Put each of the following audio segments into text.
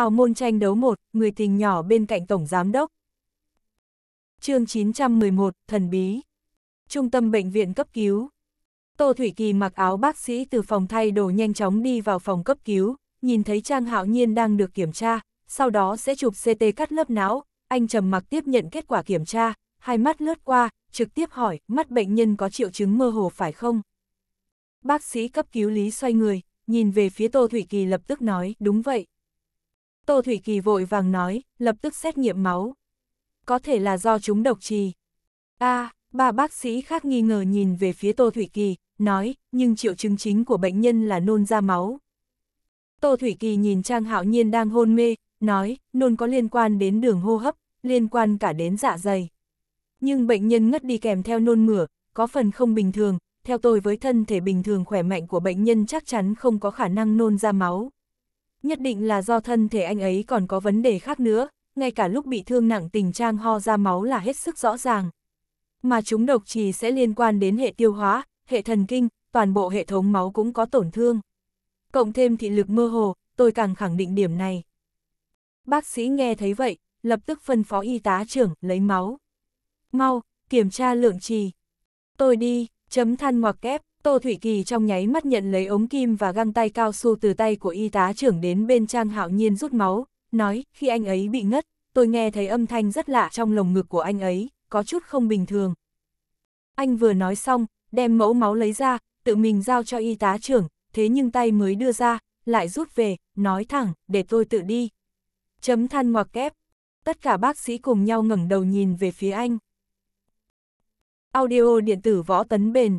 hào môn tranh đấu một, người tình nhỏ bên cạnh Tổng Giám Đốc. chương 911, Thần Bí. Trung tâm Bệnh viện cấp cứu. Tô Thủy Kỳ mặc áo bác sĩ từ phòng thay đồ nhanh chóng đi vào phòng cấp cứu, nhìn thấy Trang Hạo Nhiên đang được kiểm tra, sau đó sẽ chụp CT cắt lớp não, anh trầm mặc tiếp nhận kết quả kiểm tra, hai mắt lướt qua, trực tiếp hỏi, mắt bệnh nhân có triệu chứng mơ hồ phải không? Bác sĩ cấp cứu lý xoay người, nhìn về phía Tô Thủy Kỳ lập tức nói, đúng vậy. Tô Thủy Kỳ vội vàng nói, lập tức xét nghiệm máu. Có thể là do chúng độc trì. a à, ba bác sĩ khác nghi ngờ nhìn về phía Tô Thủy Kỳ, nói, nhưng triệu chứng chính của bệnh nhân là nôn ra máu. Tô Thủy Kỳ nhìn Trang Hạo Nhiên đang hôn mê, nói, nôn có liên quan đến đường hô hấp, liên quan cả đến dạ dày. Nhưng bệnh nhân ngất đi kèm theo nôn mửa, có phần không bình thường, theo tôi với thân thể bình thường khỏe mạnh của bệnh nhân chắc chắn không có khả năng nôn ra máu nhất định là do thân thể anh ấy còn có vấn đề khác nữa, ngay cả lúc bị thương nặng tình trạng ho ra máu là hết sức rõ ràng. Mà chúng độc trì sẽ liên quan đến hệ tiêu hóa, hệ thần kinh, toàn bộ hệ thống máu cũng có tổn thương. Cộng thêm thị lực mơ hồ, tôi càng khẳng định điểm này. Bác sĩ nghe thấy vậy, lập tức phân phó y tá trưởng lấy máu. Mau, kiểm tra lượng trì. Tôi đi, chấm than ngoặc kép. Tô Thủy Kỳ trong nháy mắt nhận lấy ống kim và găng tay cao su từ tay của y tá trưởng đến bên Trang Hạo Nhiên rút máu, nói, khi anh ấy bị ngất, tôi nghe thấy âm thanh rất lạ trong lồng ngực của anh ấy, có chút không bình thường. Anh vừa nói xong, đem mẫu máu lấy ra, tự mình giao cho y tá trưởng, thế nhưng tay mới đưa ra, lại rút về, nói thẳng, để tôi tự đi. Chấm than ngoặc kép. Tất cả bác sĩ cùng nhau ngẩng đầu nhìn về phía anh. Audio điện tử võ tấn bền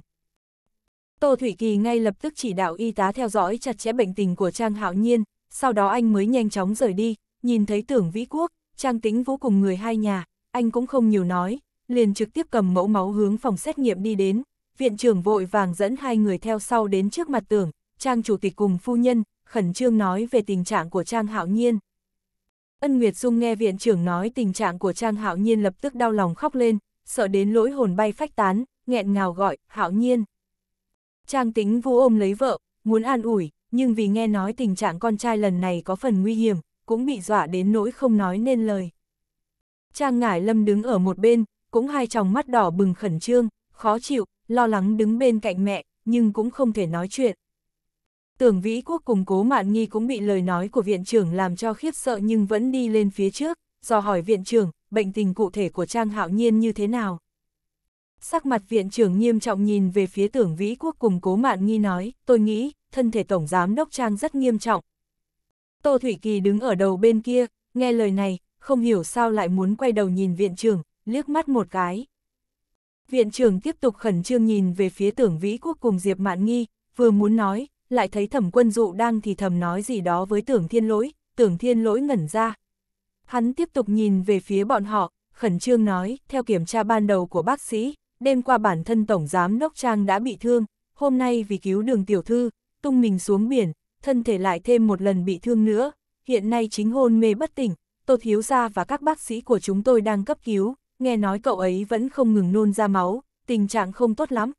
Tô Thủy Kỳ ngay lập tức chỉ đạo y tá theo dõi chặt chẽ bệnh tình của Trang Hạo Nhiên, sau đó anh mới nhanh chóng rời đi, nhìn thấy tưởng Vĩ Quốc, Trang Tĩnh Vũ cùng người hai nhà, anh cũng không nhiều nói, liền trực tiếp cầm mẫu máu hướng phòng xét nghiệm đi đến, viện trưởng vội vàng dẫn hai người theo sau đến trước mặt tưởng, Trang Chủ tịch cùng phu nhân, khẩn trương nói về tình trạng của Trang Hạo Nhiên. Ân Nguyệt Dung nghe viện trưởng nói tình trạng của Trang Hạo Nhiên lập tức đau lòng khóc lên, sợ đến lỗi hồn bay phách tán, nghẹn ngào gọi, Hạo Nhiên. Trang tính vu ôm lấy vợ, muốn an ủi, nhưng vì nghe nói tình trạng con trai lần này có phần nguy hiểm, cũng bị dọa đến nỗi không nói nên lời. Trang ngải lâm đứng ở một bên, cũng hai tròng mắt đỏ bừng khẩn trương, khó chịu, lo lắng đứng bên cạnh mẹ, nhưng cũng không thể nói chuyện. Tưởng Vĩ Quốc cùng cố mạn nghi cũng bị lời nói của viện trưởng làm cho khiếp sợ nhưng vẫn đi lên phía trước, do hỏi viện trưởng, bệnh tình cụ thể của Trang Hạo Nhiên như thế nào. Sắc mặt viện trưởng nghiêm trọng nhìn về phía tưởng vĩ quốc cùng cố mạn nghi nói, tôi nghĩ, thân thể tổng giám đốc Trang rất nghiêm trọng. Tô Thủy Kỳ đứng ở đầu bên kia, nghe lời này, không hiểu sao lại muốn quay đầu nhìn viện trưởng, liếc mắt một cái. Viện trưởng tiếp tục khẩn trương nhìn về phía tưởng vĩ quốc cùng Diệp Mạn Nghi, vừa muốn nói, lại thấy thẩm quân dụ đang thì thầm nói gì đó với tưởng thiên lỗi, tưởng thiên lỗi ngẩn ra. Hắn tiếp tục nhìn về phía bọn họ, khẩn trương nói, theo kiểm tra ban đầu của bác sĩ, đêm qua bản thân Tổng Giám Đốc Trang đã bị thương, hôm nay vì cứu đường tiểu thư, tung mình xuống biển, thân thể lại thêm một lần bị thương nữa, hiện nay chính hôn mê bất tỉnh, Tô Thiếu Gia và các bác sĩ của chúng tôi đang cấp cứu, nghe nói cậu ấy vẫn không ngừng nôn ra máu, tình trạng không tốt lắm.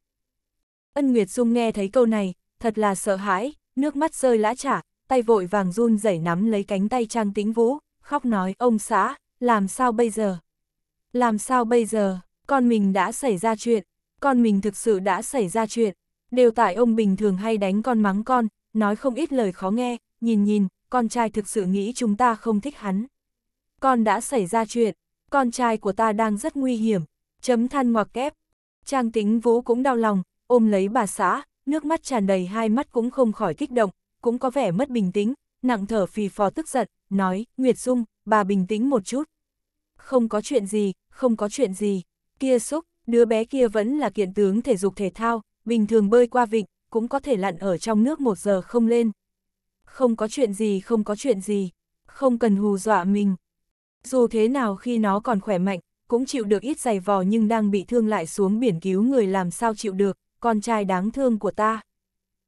Ân Nguyệt Dung nghe thấy câu này, thật là sợ hãi, nước mắt rơi lã chả, tay vội vàng run rẩy nắm lấy cánh tay Trang Tĩnh Vũ, khóc nói ông xã, làm sao bây giờ? Làm sao bây giờ? con mình đã xảy ra chuyện, con mình thực sự đã xảy ra chuyện, đều tại ông bình thường hay đánh con mắng con, nói không ít lời khó nghe, nhìn nhìn, con trai thực sự nghĩ chúng ta không thích hắn. Con đã xảy ra chuyện, con trai của ta đang rất nguy hiểm, chấm than ngoặc kép. Trang tính vũ cũng đau lòng, ôm lấy bà xã, nước mắt tràn đầy hai mắt cũng không khỏi kích động, cũng có vẻ mất bình tĩnh, nặng thở phì phò tức giận, nói, Nguyệt Dung, bà bình tĩnh một chút. Không có chuyện gì, không có chuyện gì. Kia xúc, đứa bé kia vẫn là kiện tướng thể dục thể thao, bình thường bơi qua vịnh, cũng có thể lặn ở trong nước một giờ không lên. Không có chuyện gì không có chuyện gì, không cần hù dọa mình. Dù thế nào khi nó còn khỏe mạnh, cũng chịu được ít giày vò nhưng đang bị thương lại xuống biển cứu người làm sao chịu được, con trai đáng thương của ta.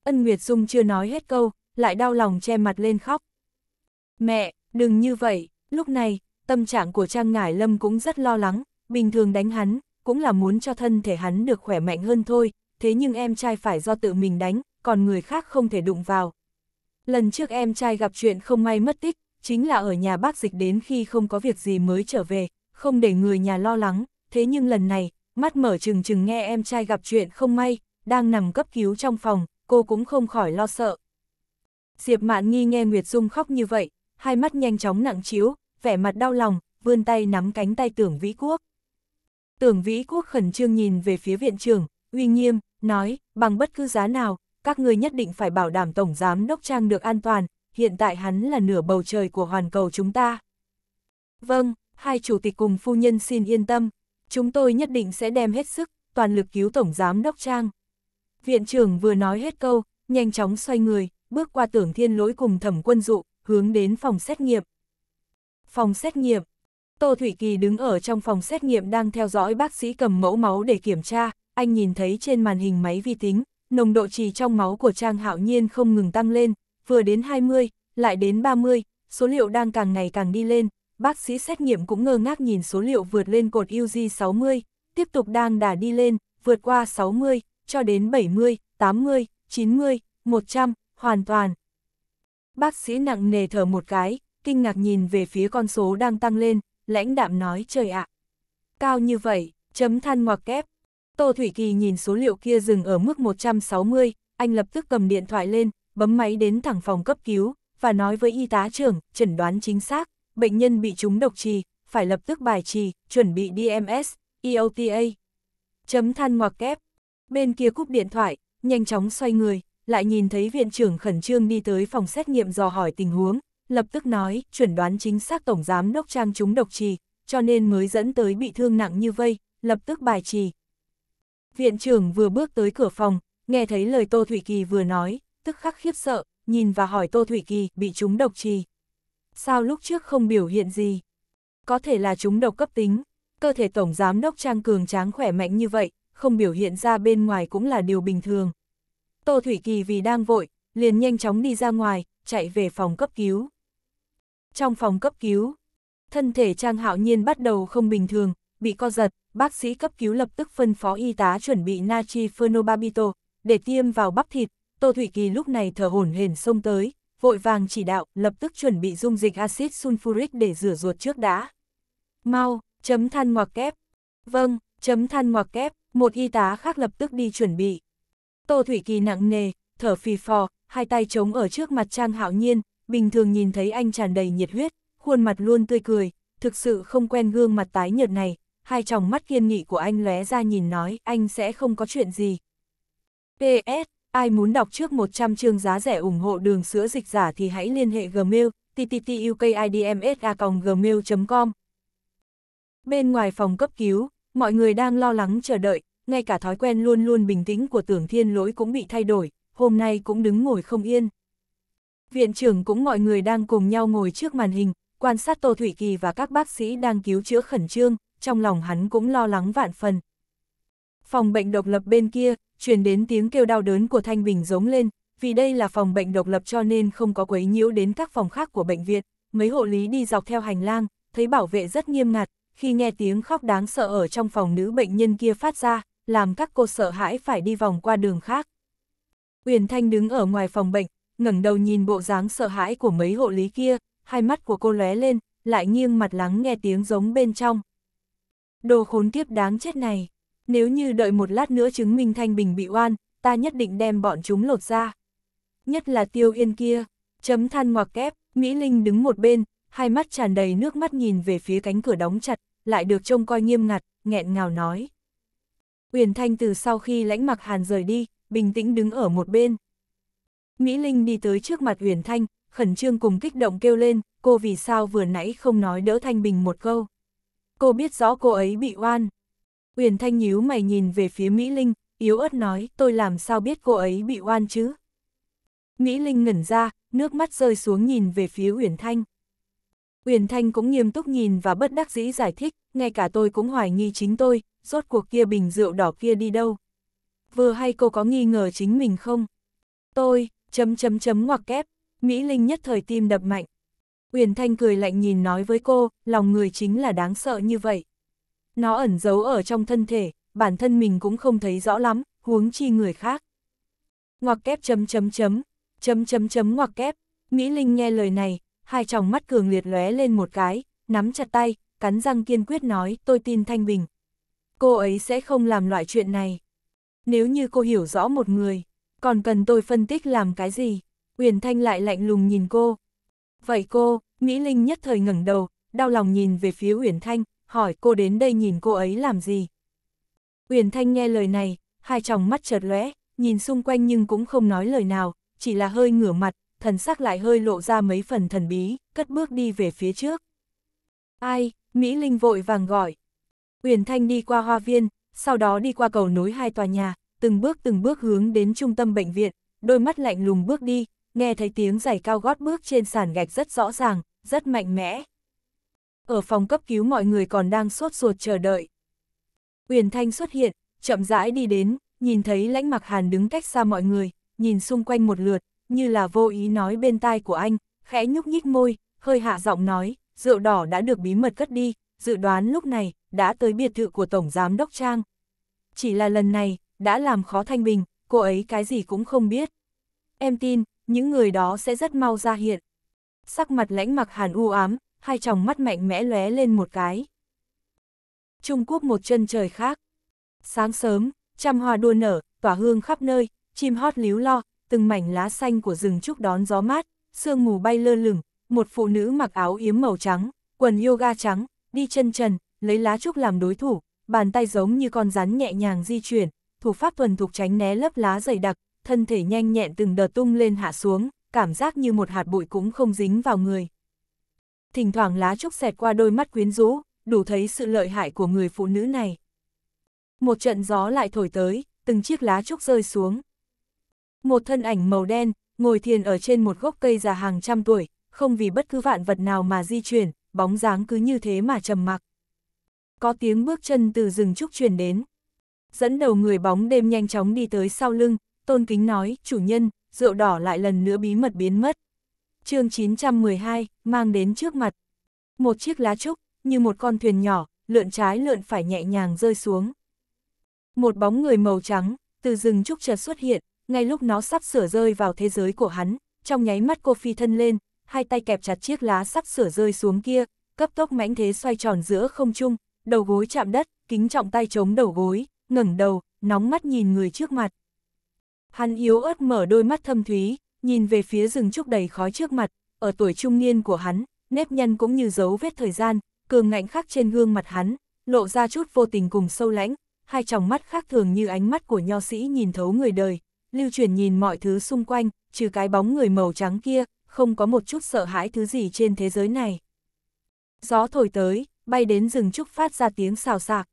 Ân Nguyệt Dung chưa nói hết câu, lại đau lòng che mặt lên khóc. Mẹ, đừng như vậy, lúc này, tâm trạng của Trang Ngải Lâm cũng rất lo lắng, bình thường đánh hắn, cũng là muốn cho thân thể hắn được khỏe mạnh hơn thôi, thế nhưng em trai phải do tự mình đánh, còn người khác không thể đụng vào. Lần trước em trai gặp chuyện không may mất tích, chính là ở nhà bác dịch đến khi không có việc gì mới trở về, không để người nhà lo lắng, thế nhưng lần này, mắt mở chừng chừng nghe em trai gặp chuyện không may, đang nằm cấp cứu trong phòng, cô cũng không khỏi lo sợ. Diệp Mạn Nghi nghe Nguyệt Dung khóc như vậy, hai mắt nhanh chóng nặng chiếu, vẻ mặt đau lòng, vươn tay nắm cánh tay Tưởng Vĩ Quốc. Tưởng Vĩ Quốc khẩn trương nhìn về phía viện trưởng, uy nghiêm, nói, bằng bất cứ giá nào, các ngươi nhất định phải bảo đảm Tổng Giám Đốc Trang được an toàn, hiện tại hắn là nửa bầu trời của hoàn cầu chúng ta. Vâng, hai chủ tịch cùng phu nhân xin yên tâm, chúng tôi nhất định sẽ đem hết sức, toàn lực cứu Tổng Giám Đốc Trang. Viện trưởng vừa nói hết câu, nhanh chóng xoay người, bước qua tưởng thiên lỗi cùng thẩm quân dụ, hướng đến phòng xét nghiệm. Phòng xét nghiệm, Tô Thủy Kỳ đứng ở trong phòng xét nghiệm đang theo dõi bác sĩ cầm mẫu máu để kiểm tra, anh nhìn thấy trên màn hình máy vi tính, nồng độ trì trong máu của Trang Hạo Nhiên không ngừng tăng lên, vừa đến 20, lại đến 30, số liệu đang càng ngày càng đi lên, bác sĩ xét nghiệm cũng ngơ ngác nhìn số liệu vượt lên cột UG60, tiếp tục đang đà đi lên, vượt qua 60, cho đến 70, 80, 90, 100, hoàn toàn. Bác sĩ nặng nề thở một cái, kinh ngạc nhìn về phía con số đang tăng lên, lãnh đạm nói trời ạ. Cao như vậy, chấm than ngoặc kép. Tô Thủy Kỳ nhìn số liệu kia dừng ở mức 160, anh lập tức cầm điện thoại lên, bấm máy đến thẳng phòng cấp cứu, và nói với y tá trưởng, chẩn đoán chính xác, bệnh nhân bị trúng độc trì, phải lập tức bài trì, chuẩn bị DMS, EOTA. Chấm than ngoặc kép. Bên kia cúp điện thoại, nhanh chóng xoay người, lại nhìn thấy viện trưởng khẩn trương đi tới phòng xét nghiệm dò hỏi tình huống, lập tức nói, chuẩn đoán chính xác Tổng Giám Đốc Trang chúng độc trì, cho nên mới dẫn tới bị thương nặng như vây, lập tức bài trì. Viện trưởng vừa bước tới cửa phòng, nghe thấy lời Tô Thủy Kỳ vừa nói, tức khắc khiếp sợ, nhìn và hỏi Tô Thủy Kỳ bị chúng độc trì. Sao lúc trước không biểu hiện gì? Có thể là chúng độc cấp tính, cơ thể Tổng Giám Đốc Trang cường tráng khỏe mạnh như vậy, không biểu hiện ra bên ngoài cũng là điều bình thường. Tô Thủy Kỳ vì đang vội, liền nhanh chóng đi ra ngoài, chạy về phòng cấp cứu trong phòng cấp cứu. Thân thể Trang Hạo Nhiên bắt đầu không bình thường, bị co giật, bác sĩ cấp cứu lập tức phân phó y tá chuẩn bị natri phernobarbito để tiêm vào bắp thịt, Tô thủy Kỳ lúc này thở hổn hển xông tới, vội vàng chỉ đạo lập tức chuẩn bị dung dịch axit sulfuric để rửa ruột trước đã. Mau, chấm than ngoặc kép. Vâng, chấm than ngoặc kép, một y tá khác lập tức đi chuẩn bị. Tô Thủy Kỳ nặng nề, thở phì phò, hai tay chống ở trước mặt Trang Hạo Nhiên, bình thường nhìn thấy anh tràn đầy nhiệt huyết, khuôn mặt luôn tươi cười, thực sự không quen gương mặt tái nhợt này, hai tròng mắt kiên nghị của anh lóe ra nhìn nói anh sẽ không có chuyện gì. PS, ai muốn đọc trước 100 chương giá rẻ ủng hộ đường sữa dịch giả thì hãy liên hệ Gmail, tttukidmsa.gmail.com. Bên ngoài phòng cấp cứu, mọi người đang lo lắng chờ đợi, ngay cả thói quen luôn luôn bình tĩnh của tưởng thiên lỗi cũng bị thay đổi, hôm nay cũng đứng ngồi không yên. Viện trưởng cũng mọi người đang cùng nhau ngồi trước màn hình, quan sát Tô Thủy Kỳ và các bác sĩ đang cứu chữa khẩn trương, trong lòng hắn cũng lo lắng vạn phần. Phòng bệnh độc lập bên kia, truyền đến tiếng kêu đau đớn của Thanh Bình giống lên, vì đây là phòng bệnh độc lập cho nên không có quấy nhiễu đến các phòng khác của bệnh viện. Mấy hộ lý đi dọc theo hành lang, thấy bảo vệ rất nghiêm ngặt, khi nghe tiếng khóc đáng sợ ở trong phòng nữ bệnh nhân kia phát ra, làm các cô sợ hãi phải đi vòng qua đường khác. Uyển Thanh đứng ở ngoài phòng bệnh, ngẩng đầu nhìn bộ dáng sợ hãi của mấy hộ lý kia, hai mắt của cô lóe lên, lại nghiêng mặt lắng nghe tiếng giống bên trong. Đồ khốn kiếp đáng chết này, nếu như đợi một lát nữa chứng minh Thanh Bình bị oan, ta nhất định đem bọn chúng lột ra. Nhất là tiêu yên kia, chấm than ngoặc kép, Mỹ Linh đứng một bên, hai mắt tràn đầy nước mắt nhìn về phía cánh cửa đóng chặt, lại được trông coi nghiêm ngặt, nghẹn ngào nói. Uyển Thanh từ sau khi lãnh mặc hàn rời đi, bình tĩnh đứng ở một bên. Mỹ Linh đi tới trước mặt Huyền Thanh, khẩn trương cùng kích động kêu lên, cô vì sao vừa nãy không nói đỡ Thanh Bình một câu. Cô biết rõ cô ấy bị oan. Huyền Thanh nhíu mày nhìn về phía Mỹ Linh, yếu ớt nói, tôi làm sao biết cô ấy bị oan chứ. Mỹ Linh ngẩn ra, nước mắt rơi xuống nhìn về phía Huyền Thanh. Huyền Thanh cũng nghiêm túc nhìn và bất đắc dĩ giải thích, ngay cả tôi cũng hoài nghi chính tôi, rốt cuộc kia bình rượu đỏ kia đi đâu. Vừa hay cô có nghi ngờ chính mình không? Tôi, Chấm chấm chấm ngoặc kép, Mỹ Linh nhất thời tim đập mạnh. Uyển Thanh cười lạnh nhìn nói với cô, lòng người chính là đáng sợ như vậy. Nó ẩn giấu ở trong thân thể, bản thân mình cũng không thấy rõ lắm, huống chi người khác. Ngoặc kép chấm chấm chấm, chấm chấm chấm ngoặc kép, Mỹ Linh nghe lời này, hai tròng mắt cường liệt lóe lên một cái, nắm chặt tay, cắn răng kiên quyết nói tôi tin Thanh Bình. Cô ấy sẽ không làm loại chuyện này. Nếu như cô hiểu rõ một người, còn cần tôi phân tích làm cái gì? Uyển Thanh lại lạnh lùng nhìn cô. Vậy cô, Mỹ Linh nhất thời ngẩng đầu, đau lòng nhìn về phía Uyển Thanh, hỏi cô đến đây nhìn cô ấy làm gì? Uyển Thanh nghe lời này, hai tròng mắt chợt lóe, nhìn xung quanh nhưng cũng không nói lời nào, chỉ là hơi ngửa mặt, thần sắc lại hơi lộ ra mấy phần thần bí, cất bước đi về phía trước. Ai, Mỹ Linh vội vàng gọi. Uyển Thanh đi qua hoa viên, sau đó đi qua cầu nối hai tòa nhà, từng bước từng bước hướng đến trung tâm bệnh viện, đôi mắt lạnh lùng bước đi, nghe thấy tiếng giày cao gót bước trên sàn gạch rất rõ ràng, rất mạnh mẽ. Ở phòng cấp cứu mọi người còn đang sốt ruột chờ đợi. Uyển Thanh xuất hiện, chậm rãi đi đến, nhìn thấy lãnh mặc hàn đứng cách xa mọi người, nhìn xung quanh một lượt, như là vô ý nói bên tai của anh, khẽ nhúc nhích môi, hơi hạ giọng nói, rượu đỏ đã được bí mật cất đi, dự đoán lúc này, đã tới biệt thự của Tổng Giám Đốc Trang. Chỉ là lần này, đã làm khó Thanh Bình, cô ấy cái gì cũng không biết. Em tin, những người đó sẽ rất mau ra hiện. Sắc mặt lãnh mặc hàn u ám, hai tròng mắt mạnh mẽ lóe lên một cái. Trung Quốc một chân trời khác. Sáng sớm, trăm hoa đua nở, tỏa hương khắp nơi, chim hót líu lo, từng mảnh lá xanh của rừng trúc đón gió mát, sương mù bay lơ lửng, một phụ nữ mặc áo yếm màu trắng, quần yoga trắng, đi chân trần, lấy lá trúc làm đối thủ, bàn tay giống như con rắn nhẹ nhàng di chuyển, thủ pháp thuần thục tránh né lớp lá dày đặc, thân thể nhanh nhẹn từng đợt tung lên hạ xuống, cảm giác như một hạt bụi cũng không dính vào người. Thỉnh thoảng lá trúc xẹt qua đôi mắt quyến rũ, đủ thấy sự lợi hại của người phụ nữ này. Một trận gió lại thổi tới, từng chiếc lá trúc rơi xuống. Một thân ảnh màu đen, ngồi thiền ở trên một gốc cây già hàng trăm tuổi, không vì bất cứ vạn vật nào mà di chuyển, bóng dáng cứ như thế mà trầm mặc. Có tiếng bước chân từ rừng trúc truyền đến dẫn đầu người bóng đêm nhanh chóng đi tới sau lưng, tôn kính nói, chủ nhân, rượu đỏ lại lần nữa bí mật biến mất. chương 912, mang đến trước mặt. Một chiếc lá trúc, như một con thuyền nhỏ, lượn trái lượn phải nhẹ nhàng rơi xuống. Một bóng người màu trắng, từ rừng trúc chợt xuất hiện, ngay lúc nó sắp sửa rơi vào thế giới của hắn, trong nháy mắt cô phi thân lên, hai tay kẹp chặt chiếc lá sắp sửa rơi xuống kia, cấp tốc mãnh thế xoay tròn giữa không trung, đầu gối chạm đất, kính trọng tay chống đầu gối, ngẩng đầu, nóng mắt nhìn người trước mặt. Hắn yếu ớt mở đôi mắt thâm thúy, nhìn về phía rừng trúc đầy khói trước mặt, ở tuổi trung niên của hắn, nếp nhăn cũng như dấu vết thời gian, cường ngạnh khắc trên gương mặt hắn, lộ ra chút vô tình cùng sâu lãnh, hai tròng mắt khác thường như ánh mắt của nho sĩ nhìn thấu người đời, lưu truyền nhìn mọi thứ xung quanh, trừ cái bóng người màu trắng kia, không có một chút sợ hãi thứ gì trên thế giới này. Gió thổi tới, bay đến rừng trúc phát ra tiếng xào xạc.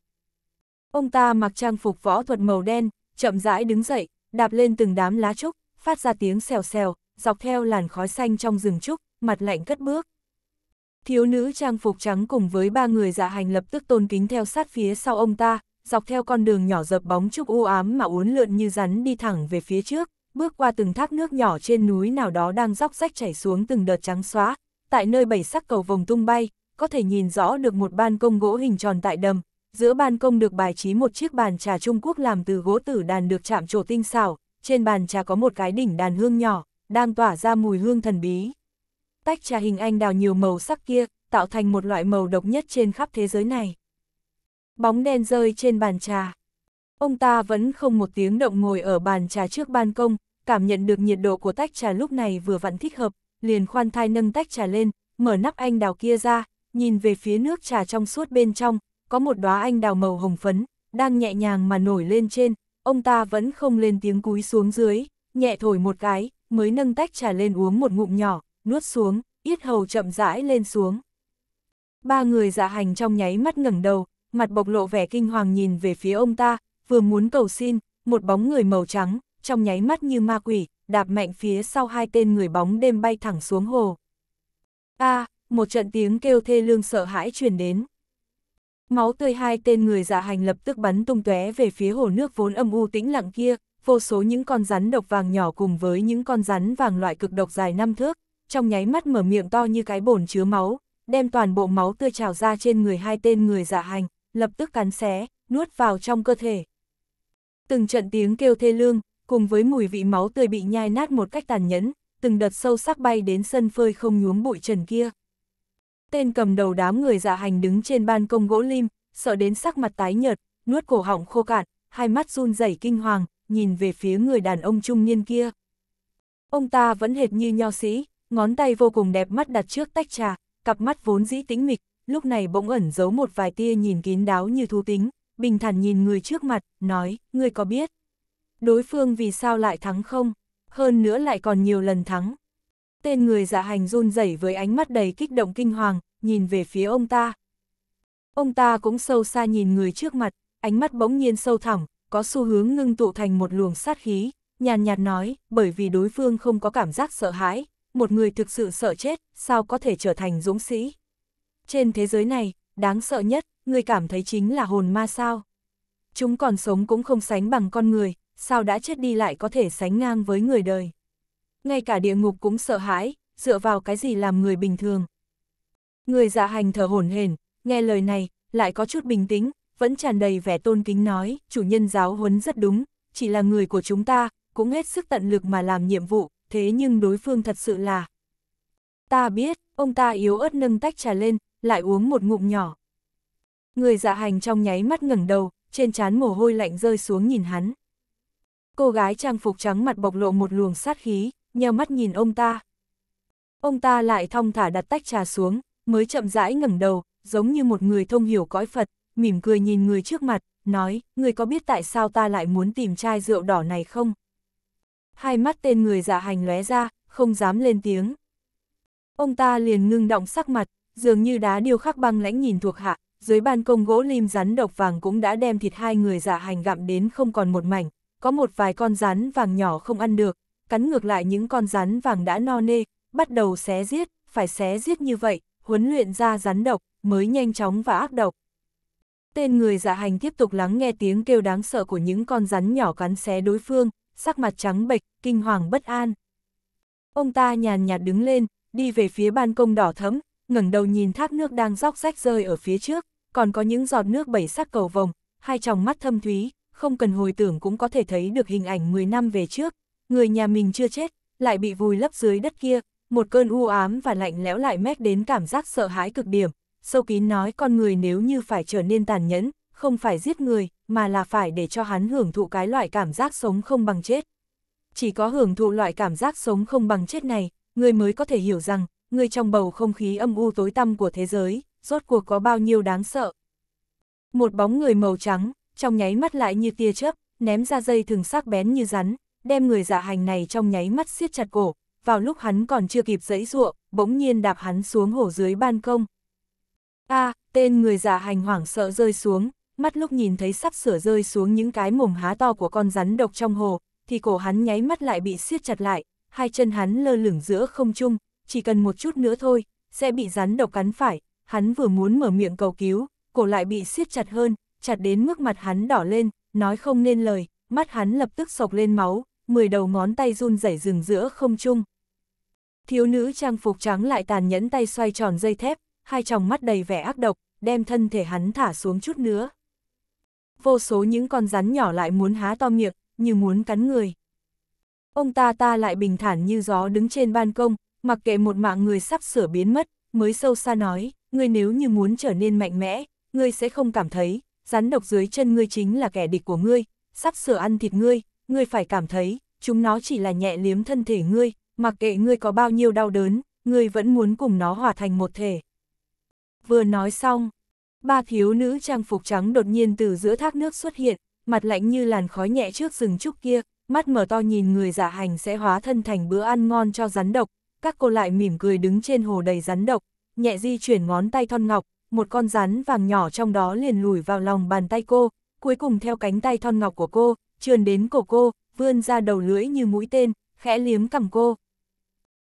Ông ta mặc trang phục võ thuật màu đen, chậm rãi đứng dậy, đạp lên từng đám lá trúc, phát ra tiếng xèo xèo, dọc theo làn khói xanh trong rừng trúc, mặt lạnh cất bước. Thiếu nữ trang phục trắng cùng với ba người dạ hành lập tức tôn kính theo sát phía sau ông ta, dọc theo con đường nhỏ dập bóng trúc u ám mà uốn lượn như rắn đi thẳng về phía trước, bước qua từng thác nước nhỏ trên núi nào đó đang róc rách chảy xuống từng đợt trắng xóa, tại nơi bảy sắc cầu vồng tung bay, có thể nhìn rõ được một ban công gỗ hình tròn tại đầm, giữa ban công được bài trí một chiếc bàn trà Trung Quốc làm từ gỗ tử đàn được chạm trổ tinh xảo, trên bàn trà có một cái đỉnh đàn hương nhỏ, đang tỏa ra mùi hương thần bí. Tách trà hình anh đào nhiều màu sắc kia, tạo thành một loại màu độc nhất trên khắp thế giới này. Bóng đen rơi trên bàn trà. Ông ta vẫn không một tiếng động ngồi ở bàn trà trước ban công, cảm nhận được nhiệt độ của tách trà lúc này vừa vặn thích hợp, liền khoan thai nâng tách trà lên, mở nắp anh đào kia ra, nhìn về phía nước trà trong suốt bên trong, có một đóa anh đào màu hồng phấn, đang nhẹ nhàng mà nổi lên trên, ông ta vẫn không lên tiếng cúi xuống dưới, nhẹ thổi một cái, mới nâng tách trà lên uống một ngụm nhỏ, nuốt xuống, yết hầu chậm rãi lên xuống. Ba người dạ hành trong nháy mắt ngẩng đầu, mặt bộc lộ vẻ kinh hoàng nhìn về phía ông ta, vừa muốn cầu xin, một bóng người màu trắng, trong nháy mắt như ma quỷ, đạp mạnh phía sau hai tên người bóng đêm bay thẳng xuống hồ. A, à, một trận tiếng kêu thê lương sợ hãi truyền đến. Máu tươi hai tên người dạ hành lập tức bắn tung tóe về phía hồ nước vốn âm u tĩnh lặng kia, vô số những con rắn độc vàng nhỏ cùng với những con rắn vàng loại cực độc dài năm thước, trong nháy mắt mở miệng to như cái bồn chứa máu, đem toàn bộ máu tươi trào ra trên người hai tên người dạ hành, lập tức cắn xé, nuốt vào trong cơ thể. Từng trận tiếng kêu thê lương, cùng với mùi vị máu tươi bị nhai nát một cách tàn nhẫn, từng đợt sâu sắc bay đến sân phơi không nhuốm bụi trần kia tên cầm đầu đám người dạ hành đứng trên ban công gỗ lim, sợ đến sắc mặt tái nhợt, nuốt cổ họng khô cạn, hai mắt run rẩy kinh hoàng, nhìn về phía người đàn ông trung niên kia. Ông ta vẫn hệt như nho sĩ, ngón tay vô cùng đẹp mắt đặt trước tách trà, cặp mắt vốn dĩ tĩnh mịch, lúc này bỗng ẩn giấu một vài tia nhìn kín đáo như thú tính, bình thản nhìn người trước mặt, nói, ngươi có biết. Đối phương vì sao lại thắng không? Hơn nữa lại còn nhiều lần thắng. Tên người dạ hành run rẩy với ánh mắt đầy kích động kinh hoàng, nhìn về phía ông ta. Ông ta cũng sâu xa nhìn người trước mặt, ánh mắt bỗng nhiên sâu thẳm, có xu hướng ngưng tụ thành một luồng sát khí, nhàn nhạt nói, bởi vì đối phương không có cảm giác sợ hãi, một người thực sự sợ chết, sao có thể trở thành dũng sĩ. Trên thế giới này, đáng sợ nhất, người cảm thấy chính là hồn ma sao. Chúng còn sống cũng không sánh bằng con người, sao đã chết đi lại có thể sánh ngang với người đời ngay cả địa ngục cũng sợ hãi, dựa vào cái gì làm người bình thường. Người dạ hành thở hổn hển, nghe lời này, lại có chút bình tĩnh, vẫn tràn đầy vẻ tôn kính nói, chủ nhân giáo huấn rất đúng, chỉ là người của chúng ta, cũng hết sức tận lực mà làm nhiệm vụ, thế nhưng đối phương thật sự là... Ta biết, ông ta yếu ớt nâng tách trà lên, lại uống một ngụm nhỏ. Người dạ hành trong nháy mắt ngẩng đầu, trên trán mồ hôi lạnh rơi xuống nhìn hắn. Cô gái trang phục trắng mặt bộc lộ một luồng sát khí, nheo mắt nhìn ông ta. Ông ta lại thong thả đặt tách trà xuống, mới chậm rãi ngẩng đầu, giống như một người thông hiểu cõi Phật, mỉm cười nhìn người trước mặt, nói, người có biết tại sao ta lại muốn tìm chai rượu đỏ này không? Hai mắt tên người giả dạ hành lóe ra, không dám lên tiếng. Ông ta liền ngưng động sắc mặt, dường như đá điêu khắc băng lãnh nhìn thuộc hạ, dưới ban công gỗ lim rắn độc vàng cũng đã đem thịt hai người giả dạ hành gặm đến không còn một mảnh, có một vài con rắn vàng nhỏ không ăn được, cắn ngược lại những con rắn vàng đã no nê, bắt đầu xé giết, phải xé giết như vậy, huấn luyện ra rắn độc, mới nhanh chóng và ác độc. Tên người dạ hành tiếp tục lắng nghe tiếng kêu đáng sợ của những con rắn nhỏ cắn xé đối phương, sắc mặt trắng bệch, kinh hoàng bất an. Ông ta nhàn nhạt đứng lên, đi về phía ban công đỏ thấm, ngẩng đầu nhìn thác nước đang róc rách rơi ở phía trước, còn có những giọt nước bảy sắc cầu vồng, hai tròng mắt thâm thúy, không cần hồi tưởng cũng có thể thấy được hình ảnh 10 năm về trước, người nhà mình chưa chết, lại bị vùi lấp dưới đất kia, một cơn u ám và lạnh lẽo lại mét đến cảm giác sợ hãi cực điểm. Sâu kín nói con người nếu như phải trở nên tàn nhẫn, không phải giết người, mà là phải để cho hắn hưởng thụ cái loại cảm giác sống không bằng chết. Chỉ có hưởng thụ loại cảm giác sống không bằng chết này, người mới có thể hiểu rằng, người trong bầu không khí âm u tối tăm của thế giới, rốt cuộc có bao nhiêu đáng sợ. Một bóng người màu trắng, trong nháy mắt lại như tia chớp, ném ra dây thường sắc bén như rắn, đem người dạ hành này trong nháy mắt siết chặt cổ, vào lúc hắn còn chưa kịp dẫy ruộng, bỗng nhiên đạp hắn xuống hổ dưới ban công. A, à, tên người dạ hành hoảng sợ rơi xuống, mắt lúc nhìn thấy sắp sửa rơi xuống những cái mồm há to của con rắn độc trong hồ, thì cổ hắn nháy mắt lại bị siết chặt lại, hai chân hắn lơ lửng giữa không trung, chỉ cần một chút nữa thôi, sẽ bị rắn độc cắn phải, hắn vừa muốn mở miệng cầu cứu, cổ lại bị siết chặt hơn, chặt đến mức mặt hắn đỏ lên, nói không nên lời, mắt hắn lập tức sộc lên máu, mười đầu ngón tay run rẩy rừng giữa không trung. Thiếu nữ trang phục trắng lại tàn nhẫn tay xoay tròn dây thép, hai tròng mắt đầy vẻ ác độc, đem thân thể hắn thả xuống chút nữa. Vô số những con rắn nhỏ lại muốn há to miệng, như muốn cắn người. Ông ta ta lại bình thản như gió đứng trên ban công, mặc kệ một mạng người sắp sửa biến mất, mới sâu xa nói, ngươi nếu như muốn trở nên mạnh mẽ, ngươi sẽ không cảm thấy, rắn độc dưới chân ngươi chính là kẻ địch của ngươi, sắp sửa ăn thịt ngươi, ngươi phải cảm thấy, chúng nó chỉ là nhẹ liếm thân thể ngươi, mặc kệ ngươi có bao nhiêu đau đớn, ngươi vẫn muốn cùng nó hòa thành một thể. Vừa nói xong, ba thiếu nữ trang phục trắng đột nhiên từ giữa thác nước xuất hiện, mặt lạnh như làn khói nhẹ trước rừng trúc kia, mắt mở to nhìn người giả dạ hành sẽ hóa thân thành bữa ăn ngon cho rắn độc, các cô lại mỉm cười đứng trên hồ đầy rắn độc, nhẹ di chuyển ngón tay thon ngọc, một con rắn vàng nhỏ trong đó liền lùi vào lòng bàn tay cô, cuối cùng theo cánh tay thon ngọc của cô, trườn đến cổ cô, vươn ra đầu lưỡi như mũi tên, khẽ liếm cằm cô.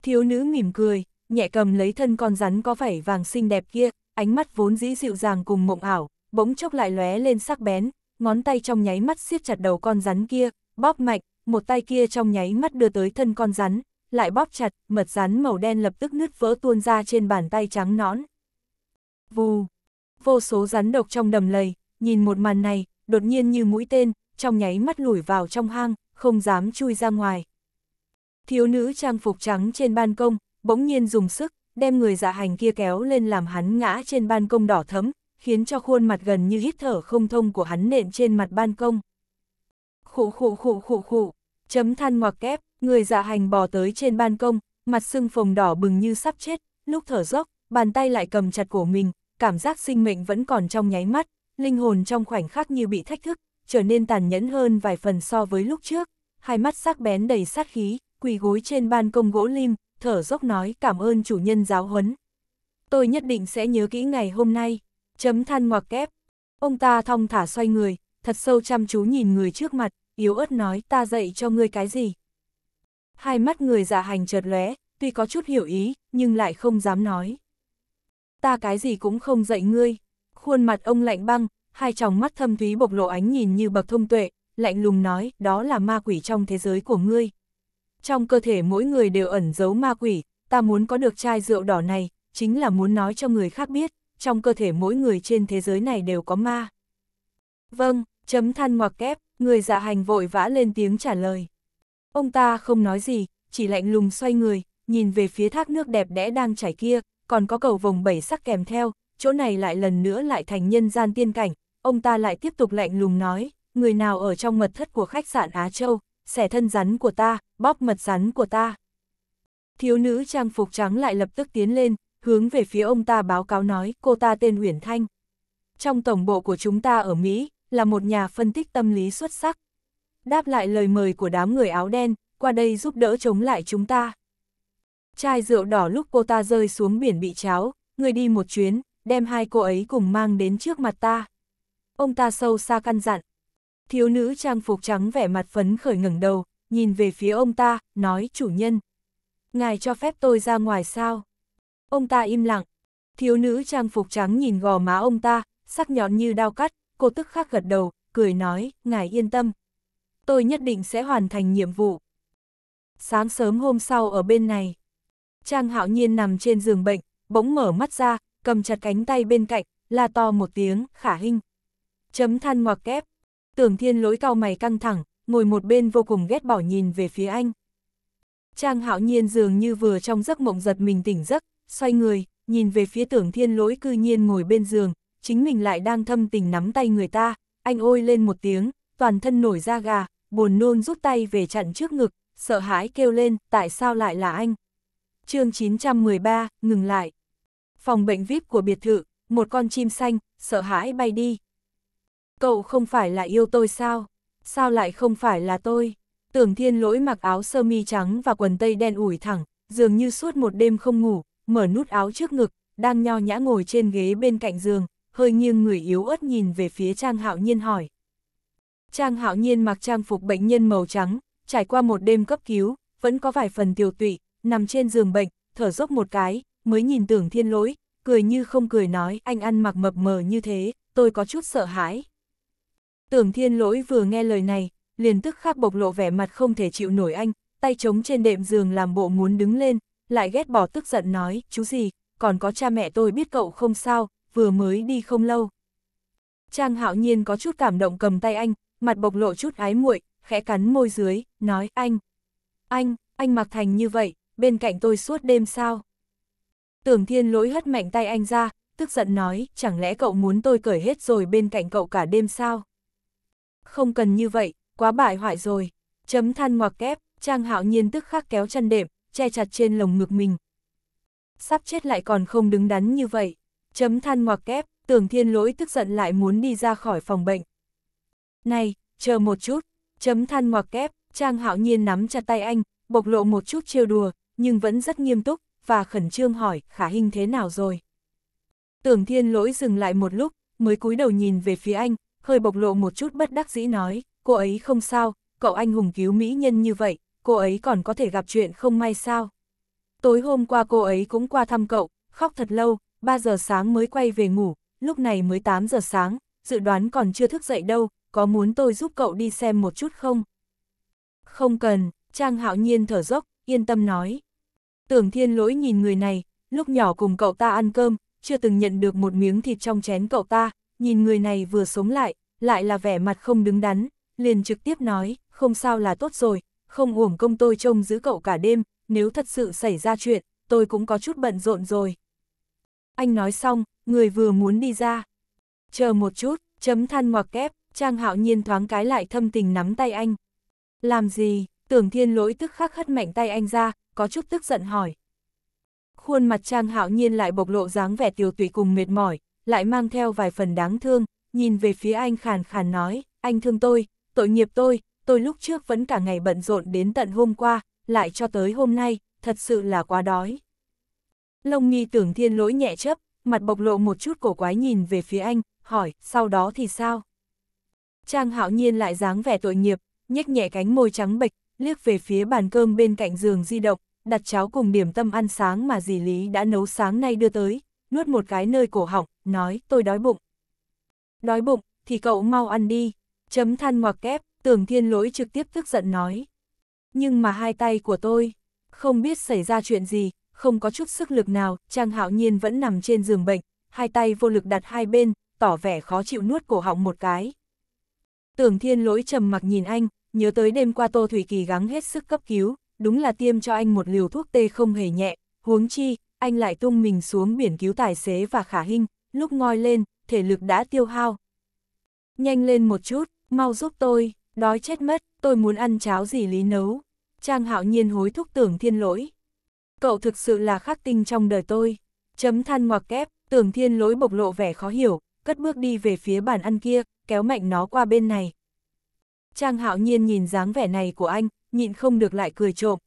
Thiếu nữ mỉm cười, nhẹ cầm lấy thân con rắn có vảy vàng xinh đẹp kia, ánh mắt vốn dĩ dịu dàng cùng mộng ảo, bỗng chốc lại lóe lên sắc bén, ngón tay trong nháy mắt siết chặt đầu con rắn kia, bóp mạnh, một tay kia trong nháy mắt đưa tới thân con rắn, lại bóp chặt, mật rắn màu đen lập tức nứt vỡ tuôn ra trên bàn tay trắng nõn. Vù, vô số rắn độc trong đầm lầy, nhìn một màn này, đột nhiên như mũi tên, trong nháy mắt lùi vào trong hang, không dám chui ra ngoài. Thiếu nữ trang phục trắng trên ban công, bỗng nhiên dùng sức, đem người dạ hành kia kéo lên làm hắn ngã trên ban công đỏ thấm, khiến cho khuôn mặt gần như hít thở không thông của hắn nện trên mặt ban công. Khụ khụ khụ khụ khụ, chấm than ngoặc kép, người dạ hành bò tới trên ban công, mặt sưng phồng đỏ bừng như sắp chết, lúc thở dốc, bàn tay lại cầm chặt cổ mình, cảm giác sinh mệnh vẫn còn trong nháy mắt, linh hồn trong khoảnh khắc như bị thách thức, trở nên tàn nhẫn hơn vài phần so với lúc trước, hai mắt sắc bén đầy sát khí, quỳ gối trên ban công gỗ lim, thở dốc nói cảm ơn chủ nhân giáo huấn. Tôi nhất định sẽ nhớ kỹ ngày hôm nay, chấm than ngoặc kép. Ông ta thong thả xoay người, thật sâu chăm chú nhìn người trước mặt, yếu ớt nói ta dạy cho ngươi cái gì. Hai mắt người dạ hành chợt lóe, tuy có chút hiểu ý, nhưng lại không dám nói. Ta cái gì cũng không dạy ngươi. Khuôn mặt ông lạnh băng, hai tròng mắt thâm thúy bộc lộ ánh nhìn như bậc thông tuệ, lạnh lùng nói, đó là ma quỷ trong thế giới của ngươi. Trong cơ thể mỗi người đều ẩn giấu ma quỷ, ta muốn có được chai rượu đỏ này, chính là muốn nói cho người khác biết, trong cơ thể mỗi người trên thế giới này đều có ma. Vâng, chấm than ngoặc kép, người dạ hành vội vã lên tiếng trả lời. Ông ta không nói gì, chỉ lạnh lùng xoay người, nhìn về phía thác nước đẹp đẽ đang chảy kia, còn có cầu vồng bảy sắc kèm theo, chỗ này lại lần nữa lại thành nhân gian tiên cảnh, ông ta lại tiếp tục lạnh lùng nói, người nào ở trong mật thất của khách sạn Á Châu, xẻ thân rắn của ta, bóp mật rắn của ta. Thiếu nữ trang phục trắng lại lập tức tiến lên, hướng về phía ông ta báo cáo nói cô ta tên Huyền Thanh. Trong tổng bộ của chúng ta ở Mỹ, là một nhà phân tích tâm lý xuất sắc. Đáp lại lời mời của đám người áo đen, qua đây giúp đỡ chống lại chúng ta. Chai rượu đỏ lúc cô ta rơi xuống biển bị cháo, người đi một chuyến, đem hai cô ấy cùng mang đến trước mặt ta. Ông ta sâu xa căn dặn. Thiếu nữ trang phục trắng vẻ mặt phấn khởi ngẩng đầu, nhìn về phía ông ta, nói chủ nhân. Ngài cho phép tôi ra ngoài sao? Ông ta im lặng. Thiếu nữ trang phục trắng nhìn gò má ông ta, sắc nhọn như đao cắt, cô tức khắc gật đầu, cười nói, ngài yên tâm. Tôi nhất định sẽ hoàn thành nhiệm vụ. Sáng sớm hôm sau ở bên này, Trang hạo nhiên nằm trên giường bệnh, bỗng mở mắt ra, cầm chặt cánh tay bên cạnh, la to một tiếng, khả hinh Chấm than ngoặc kép. Tưởng thiên lỗi cao mày căng thẳng, ngồi một bên vô cùng ghét bỏ nhìn về phía anh. Trang hạo nhiên dường như vừa trong giấc mộng giật mình tỉnh giấc, xoay người, nhìn về phía tưởng thiên lỗi cư nhiên ngồi bên giường, chính mình lại đang thâm tình nắm tay người ta, anh ôi lên một tiếng, toàn thân nổi da gà, buồn nôn rút tay về chặn trước ngực, sợ hãi kêu lên, tại sao lại là anh? chương 913, ngừng lại. Phòng bệnh VIP của biệt thự, một con chim xanh, sợ hãi bay đi. Cậu không phải là yêu tôi sao? Sao lại không phải là tôi? Tưởng thiên lỗi mặc áo sơ mi trắng và quần tây đen ủi thẳng, dường như suốt một đêm không ngủ, mở nút áo trước ngực, đang nho nhã ngồi trên ghế bên cạnh giường, hơi nghiêng người yếu ớt nhìn về phía Trang Hạo Nhiên hỏi. Trang Hạo Nhiên mặc trang phục bệnh nhân màu trắng, trải qua một đêm cấp cứu, vẫn có vài phần tiêu tụy, nằm trên giường bệnh, thở dốc một cái, mới nhìn tưởng thiên lỗi, cười như không cười nói anh ăn mặc mập mờ như thế, tôi có chút sợ hãi. Tưởng thiên lỗi vừa nghe lời này, liền tức khắc bộc lộ vẻ mặt không thể chịu nổi anh, tay chống trên đệm giường làm bộ muốn đứng lên, lại ghét bỏ tức giận nói, chú gì, còn có cha mẹ tôi biết cậu không sao, vừa mới đi không lâu. Trang hạo nhiên có chút cảm động cầm tay anh, mặt bộc lộ chút ái muội, khẽ cắn môi dưới, nói, anh, anh, anh mặc thành như vậy, bên cạnh tôi suốt đêm sao? Tưởng thiên lỗi hất mạnh tay anh ra, tức giận nói, chẳng lẽ cậu muốn tôi cởi hết rồi bên cạnh cậu cả đêm sao? không cần như vậy, quá bại hoại rồi. Chấm than ngoặc kép, Trang Hạo Nhiên tức khắc kéo chăn đệm, che chặt trên lồng ngực mình. Sắp chết lại còn không đứng đắn như vậy. Chấm than ngoặc kép, tưởng thiên lỗi tức giận lại muốn đi ra khỏi phòng bệnh. Này, chờ một chút, chấm than ngoặc kép, Trang Hạo Nhiên nắm chặt tay anh, bộc lộ một chút trêu đùa, nhưng vẫn rất nghiêm túc, và khẩn trương hỏi khả hình thế nào rồi. Tưởng thiên lỗi dừng lại một lúc, mới cúi đầu nhìn về phía anh, hơi bộc lộ một chút bất đắc dĩ nói, cô ấy không sao, cậu anh hùng cứu mỹ nhân như vậy, cô ấy còn có thể gặp chuyện không may sao. Tối hôm qua cô ấy cũng qua thăm cậu, khóc thật lâu, 3 giờ sáng mới quay về ngủ, lúc này mới 8 giờ sáng, dự đoán còn chưa thức dậy đâu, có muốn tôi giúp cậu đi xem một chút không? Không cần, Trang hạo nhiên thở dốc, yên tâm nói. Tưởng thiên lỗi nhìn người này, lúc nhỏ cùng cậu ta ăn cơm, chưa từng nhận được một miếng thịt trong chén cậu ta, nhìn người này vừa sống lại, lại là vẻ mặt không đứng đắn, liền trực tiếp nói, không sao là tốt rồi, không uổng công tôi trông giữ cậu cả đêm, nếu thật sự xảy ra chuyện, tôi cũng có chút bận rộn rồi. Anh nói xong, người vừa muốn đi ra. Chờ một chút, chấm than ngoặc kép, Trang Hạo Nhiên thoáng cái lại thâm tình nắm tay anh. Làm gì, tưởng thiên lỗi tức khắc hất mạnh tay anh ra, có chút tức giận hỏi. Khuôn mặt Trang Hạo Nhiên lại bộc lộ dáng vẻ tiêu tụy cùng mệt mỏi, lại mang theo vài phần đáng thương, nhìn về phía anh khàn khàn nói, anh thương tôi, tội nghiệp tôi, tôi lúc trước vẫn cả ngày bận rộn đến tận hôm qua, lại cho tới hôm nay, thật sự là quá đói. Lông nghi tưởng thiên lỗi nhẹ chấp, mặt bộc lộ một chút cổ quái nhìn về phía anh, hỏi, sau đó thì sao? Trang hạo nhiên lại dáng vẻ tội nghiệp, nhếch nhẹ cánh môi trắng bệch, liếc về phía bàn cơm bên cạnh giường di động, đặt cháo cùng điểm tâm ăn sáng mà dì Lý đã nấu sáng nay đưa tới, nuốt một cái nơi cổ họng, nói, tôi đói bụng. Đói bụng, thì cậu mau ăn đi, chấm than ngoặc kép, tưởng thiên lỗi trực tiếp tức giận nói. Nhưng mà hai tay của tôi, không biết xảy ra chuyện gì, không có chút sức lực nào, Trang Hạo Nhiên vẫn nằm trên giường bệnh, hai tay vô lực đặt hai bên, tỏ vẻ khó chịu nuốt cổ họng một cái. Tưởng thiên lỗi trầm mặc nhìn anh, nhớ tới đêm qua Tô Thủy Kỳ gắng hết sức cấp cứu, đúng là tiêm cho anh một liều thuốc tê không hề nhẹ, huống chi, anh lại tung mình xuống biển cứu tài xế và khả hình, lúc ngoi lên, thể lực đã tiêu hao. Nhanh lên một chút, mau giúp tôi, đói chết mất, tôi muốn ăn cháo gì lý nấu. Trang hạo nhiên hối thúc tưởng thiên lỗi. Cậu thực sự là khắc tinh trong đời tôi. Chấm than ngoặc kép, tưởng thiên lỗi bộc lộ vẻ khó hiểu, cất bước đi về phía bàn ăn kia, kéo mạnh nó qua bên này. Trang hạo nhiên nhìn dáng vẻ này của anh, nhịn không được lại cười trộm.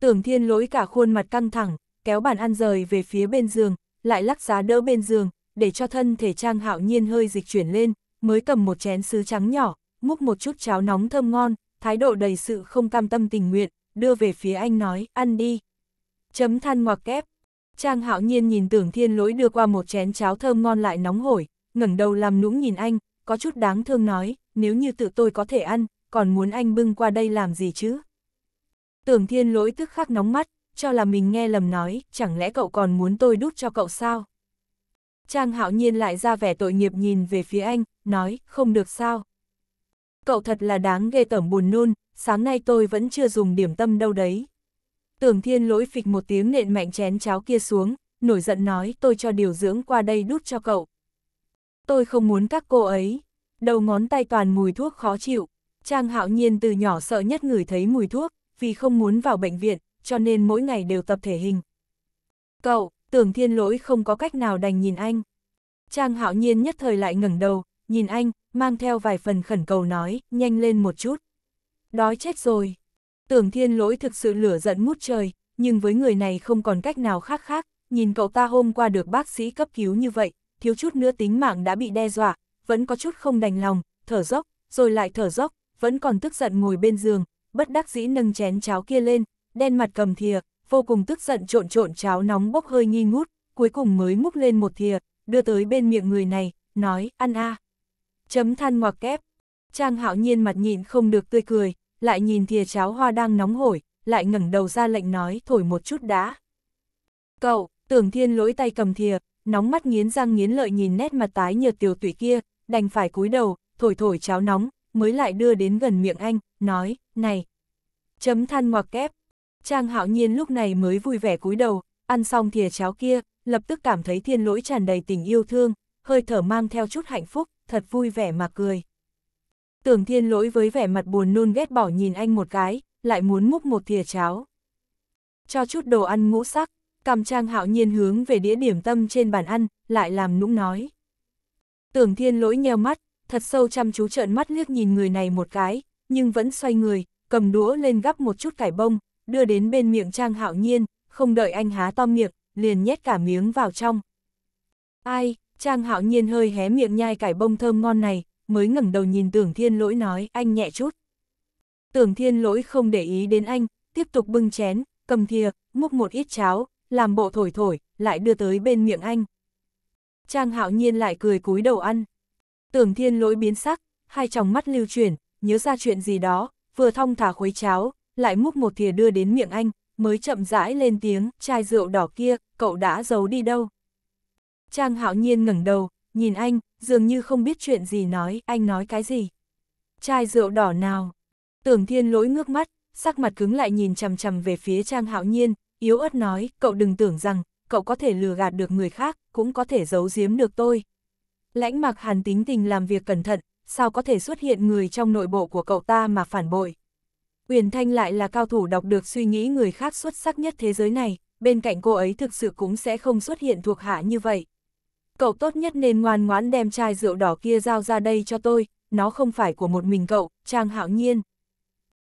Tưởng thiên lỗi cả khuôn mặt căng thẳng, kéo bàn ăn rời về phía bên giường, lại lắc giá đỡ bên giường, để cho thân thể Trang Hạo Nhiên hơi dịch chuyển lên, mới cầm một chén sứ trắng nhỏ, múc một chút cháo nóng thơm ngon, thái độ đầy sự không cam tâm tình nguyện, đưa về phía anh nói, ăn đi. Chấm than ngoặc kép. Trang Hạo Nhiên nhìn Tưởng Thiên Lỗi đưa qua một chén cháo thơm ngon lại nóng hổi, ngẩng đầu làm nũng nhìn anh, có chút đáng thương nói, nếu như tự tôi có thể ăn, còn muốn anh bưng qua đây làm gì chứ? Tưởng Thiên Lỗi tức khắc nóng mắt, cho là mình nghe lầm nói, chẳng lẽ cậu còn muốn tôi đút cho cậu sao? Trang hạo nhiên lại ra vẻ tội nghiệp nhìn về phía anh, nói, không được sao. Cậu thật là đáng ghê tởm buồn nôn, sáng nay tôi vẫn chưa dùng điểm tâm đâu đấy. Tưởng thiên lỗi phịch một tiếng nện mạnh chén cháo kia xuống, nổi giận nói tôi cho điều dưỡng qua đây đút cho cậu. Tôi không muốn các cô ấy. Đầu ngón tay toàn mùi thuốc khó chịu. Trang hạo nhiên từ nhỏ sợ nhất người thấy mùi thuốc, vì không muốn vào bệnh viện, cho nên mỗi ngày đều tập thể hình. Cậu, tưởng thiên lỗi không có cách nào đành nhìn anh. Trang hạo nhiên nhất thời lại ngẩng đầu, nhìn anh, mang theo vài phần khẩn cầu nói, nhanh lên một chút. Đói chết rồi. Tưởng thiên lỗi thực sự lửa giận mút trời, nhưng với người này không còn cách nào khác khác, nhìn cậu ta hôm qua được bác sĩ cấp cứu như vậy, thiếu chút nữa tính mạng đã bị đe dọa, vẫn có chút không đành lòng, thở dốc, rồi lại thở dốc, vẫn còn tức giận ngồi bên giường, bất đắc dĩ nâng chén cháo kia lên, đen mặt cầm thìa, vô cùng tức giận trộn trộn cháo nóng bốc hơi nghi ngút, cuối cùng mới múc lên một thìa, đưa tới bên miệng người này, nói, ăn a. À. Chấm than ngoặc kép. Trang hạo nhiên mặt nhịn không được tươi cười, lại nhìn thìa cháo hoa đang nóng hổi, lại ngẩng đầu ra lệnh nói thổi một chút đã. Cậu, tưởng thiên lỗi tay cầm thìa, nóng mắt nghiến răng nghiến lợi nhìn nét mặt tái nhợt tiểu tụy kia, đành phải cúi đầu, thổi thổi cháo nóng, mới lại đưa đến gần miệng anh, nói, này. Chấm than ngoặc kép, Trang hạo nhiên lúc này mới vui vẻ cúi đầu, ăn xong thìa cháo kia, lập tức cảm thấy thiên lỗi tràn đầy tình yêu thương, hơi thở mang theo chút hạnh phúc, thật vui vẻ mà cười. Tưởng thiên lỗi với vẻ mặt buồn nôn ghét bỏ nhìn anh một cái, lại muốn múc một thìa cháo. Cho chút đồ ăn ngũ sắc, cầm trang hạo nhiên hướng về đĩa điểm tâm trên bàn ăn, lại làm nũng nói. Tưởng thiên lỗi nheo mắt, thật sâu chăm chú trợn mắt liếc nhìn người này một cái, nhưng vẫn xoay người, cầm đũa lên gắp một chút cải bông, đưa đến bên miệng Trang Hạo Nhiên, không đợi anh há to miệng, liền nhét cả miếng vào trong. Ai, Trang Hạo Nhiên hơi hé miệng nhai cải bông thơm ngon này, mới ngẩng đầu nhìn Tưởng Thiên Lỗi nói, anh nhẹ chút. Tưởng Thiên Lỗi không để ý đến anh, tiếp tục bưng chén, cầm thìa, múc một ít cháo, làm bộ thổi thổi, lại đưa tới bên miệng anh. Trang Hạo Nhiên lại cười cúi đầu ăn. Tưởng Thiên Lỗi biến sắc, hai tròng mắt lưu chuyển, nhớ ra chuyện gì đó, vừa thong thả khuấy cháo, lại múc một thìa đưa đến miệng anh, mới chậm rãi lên tiếng, chai rượu đỏ kia, cậu đã giấu đi đâu. Trang hạo nhiên ngẩng đầu, nhìn anh, dường như không biết chuyện gì nói, anh nói cái gì. Chai rượu đỏ nào? Tưởng thiên lỗi ngước mắt, sắc mặt cứng lại nhìn chầm chầm về phía Trang hạo nhiên, yếu ớt nói, cậu đừng tưởng rằng, cậu có thể lừa gạt được người khác, cũng có thể giấu giếm được tôi. Lãnh mặc hàn tính tình làm việc cẩn thận, sao có thể xuất hiện người trong nội bộ của cậu ta mà phản bội. Uyển Thanh lại là cao thủ đọc được suy nghĩ người khác xuất sắc nhất thế giới này, bên cạnh cô ấy thực sự cũng sẽ không xuất hiện thuộc hạ như vậy. Cậu tốt nhất nên ngoan ngoãn đem chai rượu đỏ kia giao ra đây cho tôi, nó không phải của một mình cậu, Trang Hạo Nhiên.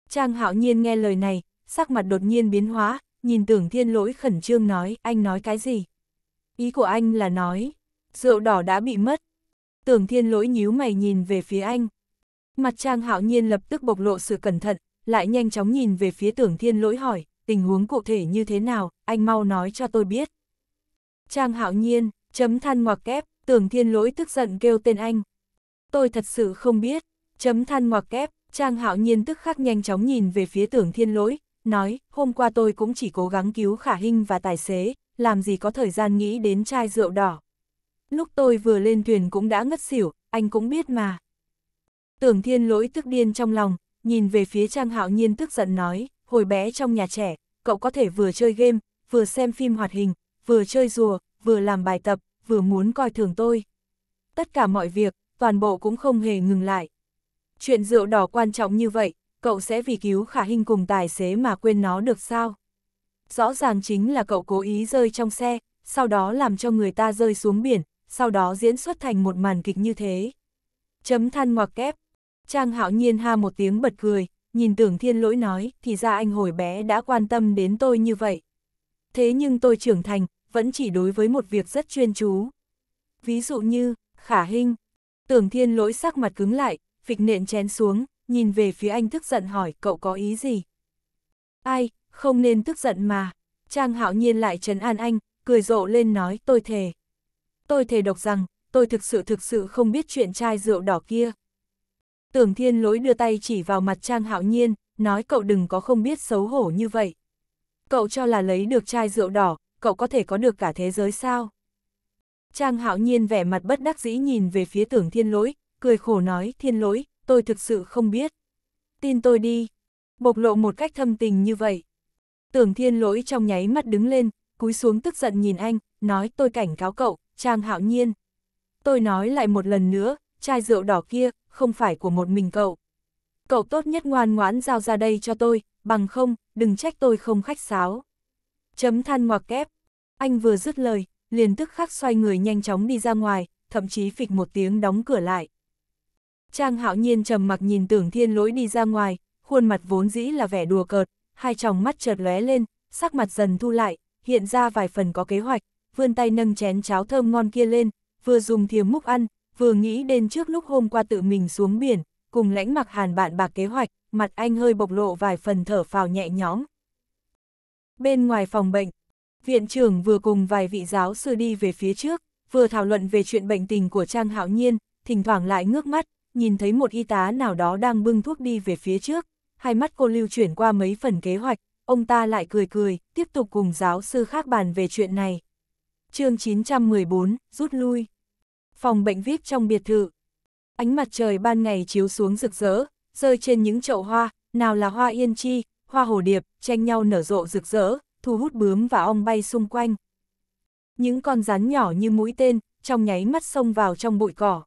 Trang Hạo Nhiên nghe lời này, sắc mặt đột nhiên biến hóa, nhìn tưởng thiên lỗi khẩn trương nói, anh nói cái gì? Ý của anh là nói, rượu đỏ đã bị mất. Tưởng thiên lỗi nhíu mày nhìn về phía anh. Mặt Trang Hạo Nhiên lập tức bộc lộ sự cẩn thận, lại nhanh chóng nhìn về phía tưởng thiên lỗi hỏi, tình huống cụ thể như thế nào, anh mau nói cho tôi biết. Trang hạo nhiên, chấm than ngoặc kép, tưởng thiên lỗi tức giận kêu tên anh. Tôi thật sự không biết, chấm than ngoặc kép, Trang hạo nhiên tức khắc nhanh chóng nhìn về phía tưởng thiên lỗi, nói, hôm qua tôi cũng chỉ cố gắng cứu khả hình và tài xế, làm gì có thời gian nghĩ đến chai rượu đỏ. Lúc tôi vừa lên thuyền cũng đã ngất xỉu, anh cũng biết mà. Tưởng thiên lỗi tức điên trong lòng, nhìn về phía Trang Hạo Nhiên tức giận nói, hồi bé trong nhà trẻ, cậu có thể vừa chơi game, vừa xem phim hoạt hình, vừa chơi rùa, vừa làm bài tập, vừa muốn coi thường tôi. Tất cả mọi việc, toàn bộ cũng không hề ngừng lại. Chuyện rượu đỏ quan trọng như vậy, cậu sẽ vì cứu khả hình cùng tài xế mà quên nó được sao? Rõ ràng chính là cậu cố ý rơi trong xe, sau đó làm cho người ta rơi xuống biển, sau đó diễn xuất thành một màn kịch như thế. Chấm than ngoặc kép, Trang hạo nhiên ha một tiếng bật cười, nhìn tưởng thiên lỗi nói, thì ra anh hồi bé đã quan tâm đến tôi như vậy. Thế nhưng tôi trưởng thành, vẫn chỉ đối với một việc rất chuyên chú. Ví dụ như, khả hình, tưởng thiên lỗi sắc mặt cứng lại, phịch nện chén xuống, nhìn về phía anh tức giận hỏi cậu có ý gì. Ai, không nên tức giận mà. Trang hạo nhiên lại trấn an anh, cười rộ lên nói tôi thề. Tôi thề độc rằng, tôi thực sự thực sự không biết chuyện chai rượu đỏ kia. Tưởng thiên lỗi đưa tay chỉ vào mặt Trang Hạo Nhiên, nói cậu đừng có không biết xấu hổ như vậy. Cậu cho là lấy được chai rượu đỏ, cậu có thể có được cả thế giới sao? Trang Hạo Nhiên vẻ mặt bất đắc dĩ nhìn về phía tưởng thiên lỗi, cười khổ nói thiên lỗi, tôi thực sự không biết. Tin tôi đi. Bộc lộ một cách thâm tình như vậy. Tưởng thiên lỗi trong nháy mắt đứng lên, cúi xuống tức giận nhìn anh, nói tôi cảnh cáo cậu, Trang Hạo Nhiên. Tôi nói lại một lần nữa, chai rượu đỏ kia, không phải của một mình cậu. Cậu tốt nhất ngoan ngoãn giao ra đây cho tôi, bằng không, đừng trách tôi không khách sáo. Chấm than ngoặc kép. Anh vừa dứt lời, liền tức khắc xoay người nhanh chóng đi ra ngoài, thậm chí phịch một tiếng đóng cửa lại. Trang hạo nhiên trầm mặc nhìn tưởng thiên lỗi đi ra ngoài, khuôn mặt vốn dĩ là vẻ đùa cợt, hai tròng mắt chợt lóe lên, sắc mặt dần thu lại, hiện ra vài phần có kế hoạch, vươn tay nâng chén cháo thơm ngon kia lên, vừa dùng thìa múc ăn, vừa nghĩ đến trước lúc hôm qua tự mình xuống biển, cùng lãnh mặc hàn bạn bạc kế hoạch, mặt anh hơi bộc lộ vài phần thở phào nhẹ nhõm. Bên ngoài phòng bệnh, viện trưởng vừa cùng vài vị giáo sư đi về phía trước, vừa thảo luận về chuyện bệnh tình của Trang Hạo Nhiên, thỉnh thoảng lại ngước mắt, nhìn thấy một y tá nào đó đang bưng thuốc đi về phía trước, hai mắt cô lưu chuyển qua mấy phần kế hoạch, ông ta lại cười cười, tiếp tục cùng giáo sư khác bàn về chuyện này. chương 914, rút lui phòng bệnh VIP trong biệt thự. Ánh mặt trời ban ngày chiếu xuống rực rỡ, rơi trên những chậu hoa, nào là hoa yên chi, hoa hồ điệp, tranh nhau nở rộ rực rỡ, thu hút bướm và ong bay xung quanh. Những con rắn nhỏ như mũi tên, trong nháy mắt xông vào trong bụi cỏ.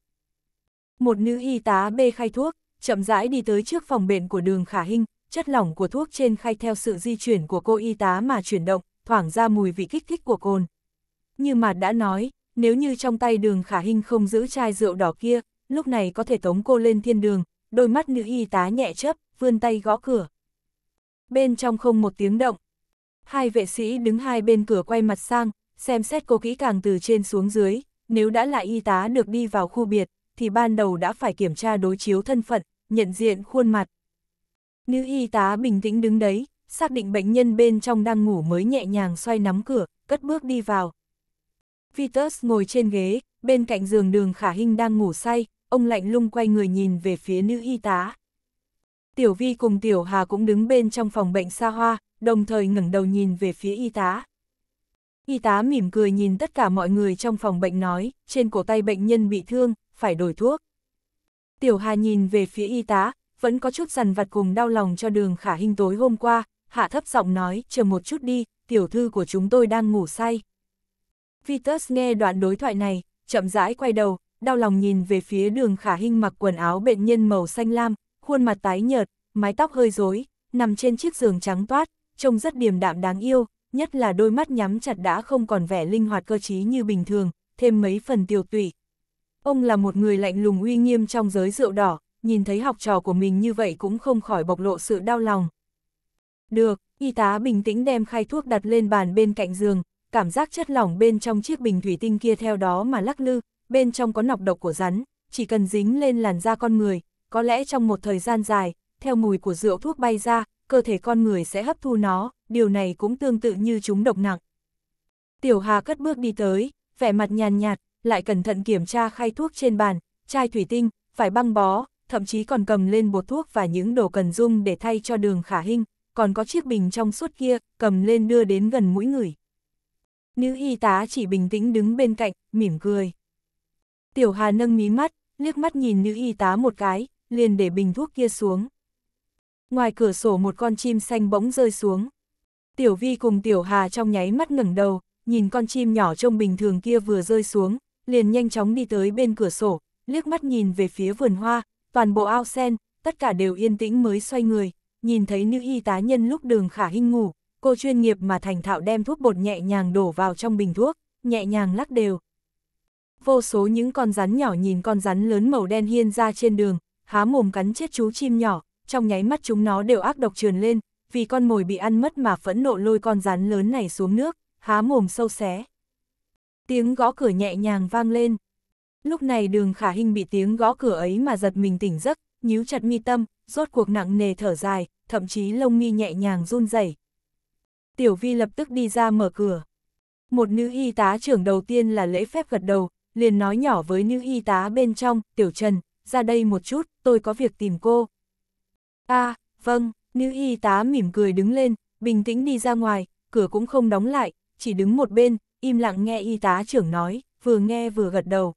Một nữ y tá bê khai thuốc, chậm rãi đi tới trước phòng bệnh của đường Khả Hinh, chất lỏng của thuốc trên khay theo sự di chuyển của cô y tá mà chuyển động, thoảng ra mùi vị kích thích của cồn. Như mà đã nói, nếu như trong tay đường khả hình không giữ chai rượu đỏ kia, lúc này có thể tống cô lên thiên đường, đôi mắt nữ y tá nhẹ chấp, vươn tay gõ cửa. Bên trong không một tiếng động. Hai vệ sĩ đứng hai bên cửa quay mặt sang, xem xét cô kỹ càng từ trên xuống dưới, nếu đã là y tá được đi vào khu biệt, thì ban đầu đã phải kiểm tra đối chiếu thân phận, nhận diện khuôn mặt. Nữ y tá bình tĩnh đứng đấy, xác định bệnh nhân bên trong đang ngủ mới nhẹ nhàng xoay nắm cửa, cất bước đi vào. Vitus ngồi trên ghế, bên cạnh giường đường khả hình đang ngủ say, ông lạnh lung quay người nhìn về phía nữ y tá. Tiểu Vi cùng Tiểu Hà cũng đứng bên trong phòng bệnh xa hoa, đồng thời ngẩng đầu nhìn về phía y tá. Y tá mỉm cười nhìn tất cả mọi người trong phòng bệnh nói, trên cổ tay bệnh nhân bị thương, phải đổi thuốc. Tiểu Hà nhìn về phía y tá, vẫn có chút dằn vặt cùng đau lòng cho đường khả hình tối hôm qua, hạ thấp giọng nói, chờ một chút đi, tiểu thư của chúng tôi đang ngủ say. Vitus nghe đoạn đối thoại này, chậm rãi quay đầu, đau lòng nhìn về phía đường khả hinh mặc quần áo bệnh nhân màu xanh lam, khuôn mặt tái nhợt, mái tóc hơi rối, nằm trên chiếc giường trắng toát, trông rất điềm đạm đáng yêu, nhất là đôi mắt nhắm chặt đã không còn vẻ linh hoạt cơ trí như bình thường, thêm mấy phần tiêu tụy. Ông là một người lạnh lùng uy nghiêm trong giới rượu đỏ, nhìn thấy học trò của mình như vậy cũng không khỏi bộc lộ sự đau lòng. Được, y tá bình tĩnh đem khai thuốc đặt lên bàn bên cạnh giường, cảm giác chất lỏng bên trong chiếc bình thủy tinh kia theo đó mà lắc lư, bên trong có nọc độc của rắn, chỉ cần dính lên làn da con người, có lẽ trong một thời gian dài, theo mùi của rượu thuốc bay ra, cơ thể con người sẽ hấp thu nó, điều này cũng tương tự như chúng độc nặng. Tiểu Hà cất bước đi tới, vẻ mặt nhàn nhạt, lại cẩn thận kiểm tra khay thuốc trên bàn, chai thủy tinh, phải băng bó, thậm chí còn cầm lên bột thuốc và những đồ cần dung để thay cho đường khả hình, còn có chiếc bình trong suốt kia, cầm lên đưa đến gần mũi người. Nữ y tá chỉ bình tĩnh đứng bên cạnh, mỉm cười. Tiểu Hà nâng mí mắt, liếc mắt nhìn nữ y tá một cái, liền để bình thuốc kia xuống. Ngoài cửa sổ một con chim xanh bỗng rơi xuống. Tiểu Vi cùng Tiểu Hà trong nháy mắt ngẩng đầu, nhìn con chim nhỏ trông bình thường kia vừa rơi xuống, liền nhanh chóng đi tới bên cửa sổ, liếc mắt nhìn về phía vườn hoa, toàn bộ ao sen, tất cả đều yên tĩnh mới xoay người, nhìn thấy nữ y tá nhân lúc đường khả hinh ngủ, cô chuyên nghiệp mà thành thạo đem thuốc bột nhẹ nhàng đổ vào trong bình thuốc, nhẹ nhàng lắc đều. Vô số những con rắn nhỏ nhìn con rắn lớn màu đen hiên ra trên đường, há mồm cắn chết chú chim nhỏ, trong nháy mắt chúng nó đều ác độc trườn lên, vì con mồi bị ăn mất mà phẫn nộ lôi con rắn lớn này xuống nước, há mồm sâu xé. Tiếng gõ cửa nhẹ nhàng vang lên. Lúc này đường khả hình bị tiếng gõ cửa ấy mà giật mình tỉnh giấc, nhíu chặt mi tâm, rốt cuộc nặng nề thở dài, thậm chí lông mi nhẹ nhàng run rẩy Tiểu Vi lập tức đi ra mở cửa. Một nữ y tá trưởng đầu tiên là lễ phép gật đầu, liền nói nhỏ với nữ y tá bên trong, Tiểu Trần, ra đây một chút, tôi có việc tìm cô. a à, vâng, nữ y tá mỉm cười đứng lên, bình tĩnh đi ra ngoài, cửa cũng không đóng lại, chỉ đứng một bên, im lặng nghe y tá trưởng nói, vừa nghe vừa gật đầu.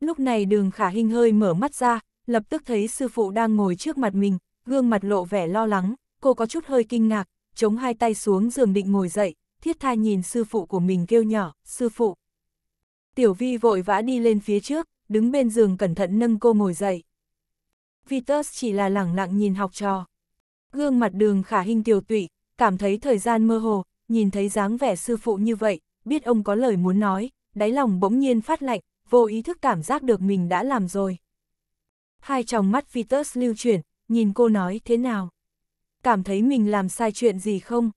Lúc này đường khả hình hơi mở mắt ra, lập tức thấy sư phụ đang ngồi trước mặt mình, gương mặt lộ vẻ lo lắng, cô có chút hơi kinh ngạc, chống hai tay xuống giường định ngồi dậy, thiết tha nhìn sư phụ của mình kêu nhỏ, sư phụ. Tiểu vi vội vã đi lên phía trước, đứng bên giường cẩn thận nâng cô ngồi dậy. Vitus chỉ là lẳng lặng nhìn học trò. Gương mặt đường khả hình tiểu tụy, cảm thấy thời gian mơ hồ, nhìn thấy dáng vẻ sư phụ như vậy, biết ông có lời muốn nói, đáy lòng bỗng nhiên phát lạnh, vô ý thức cảm giác được mình đã làm rồi. Hai tròng mắt Vitus lưu chuyển, nhìn cô nói thế nào cảm thấy mình làm sai chuyện gì không?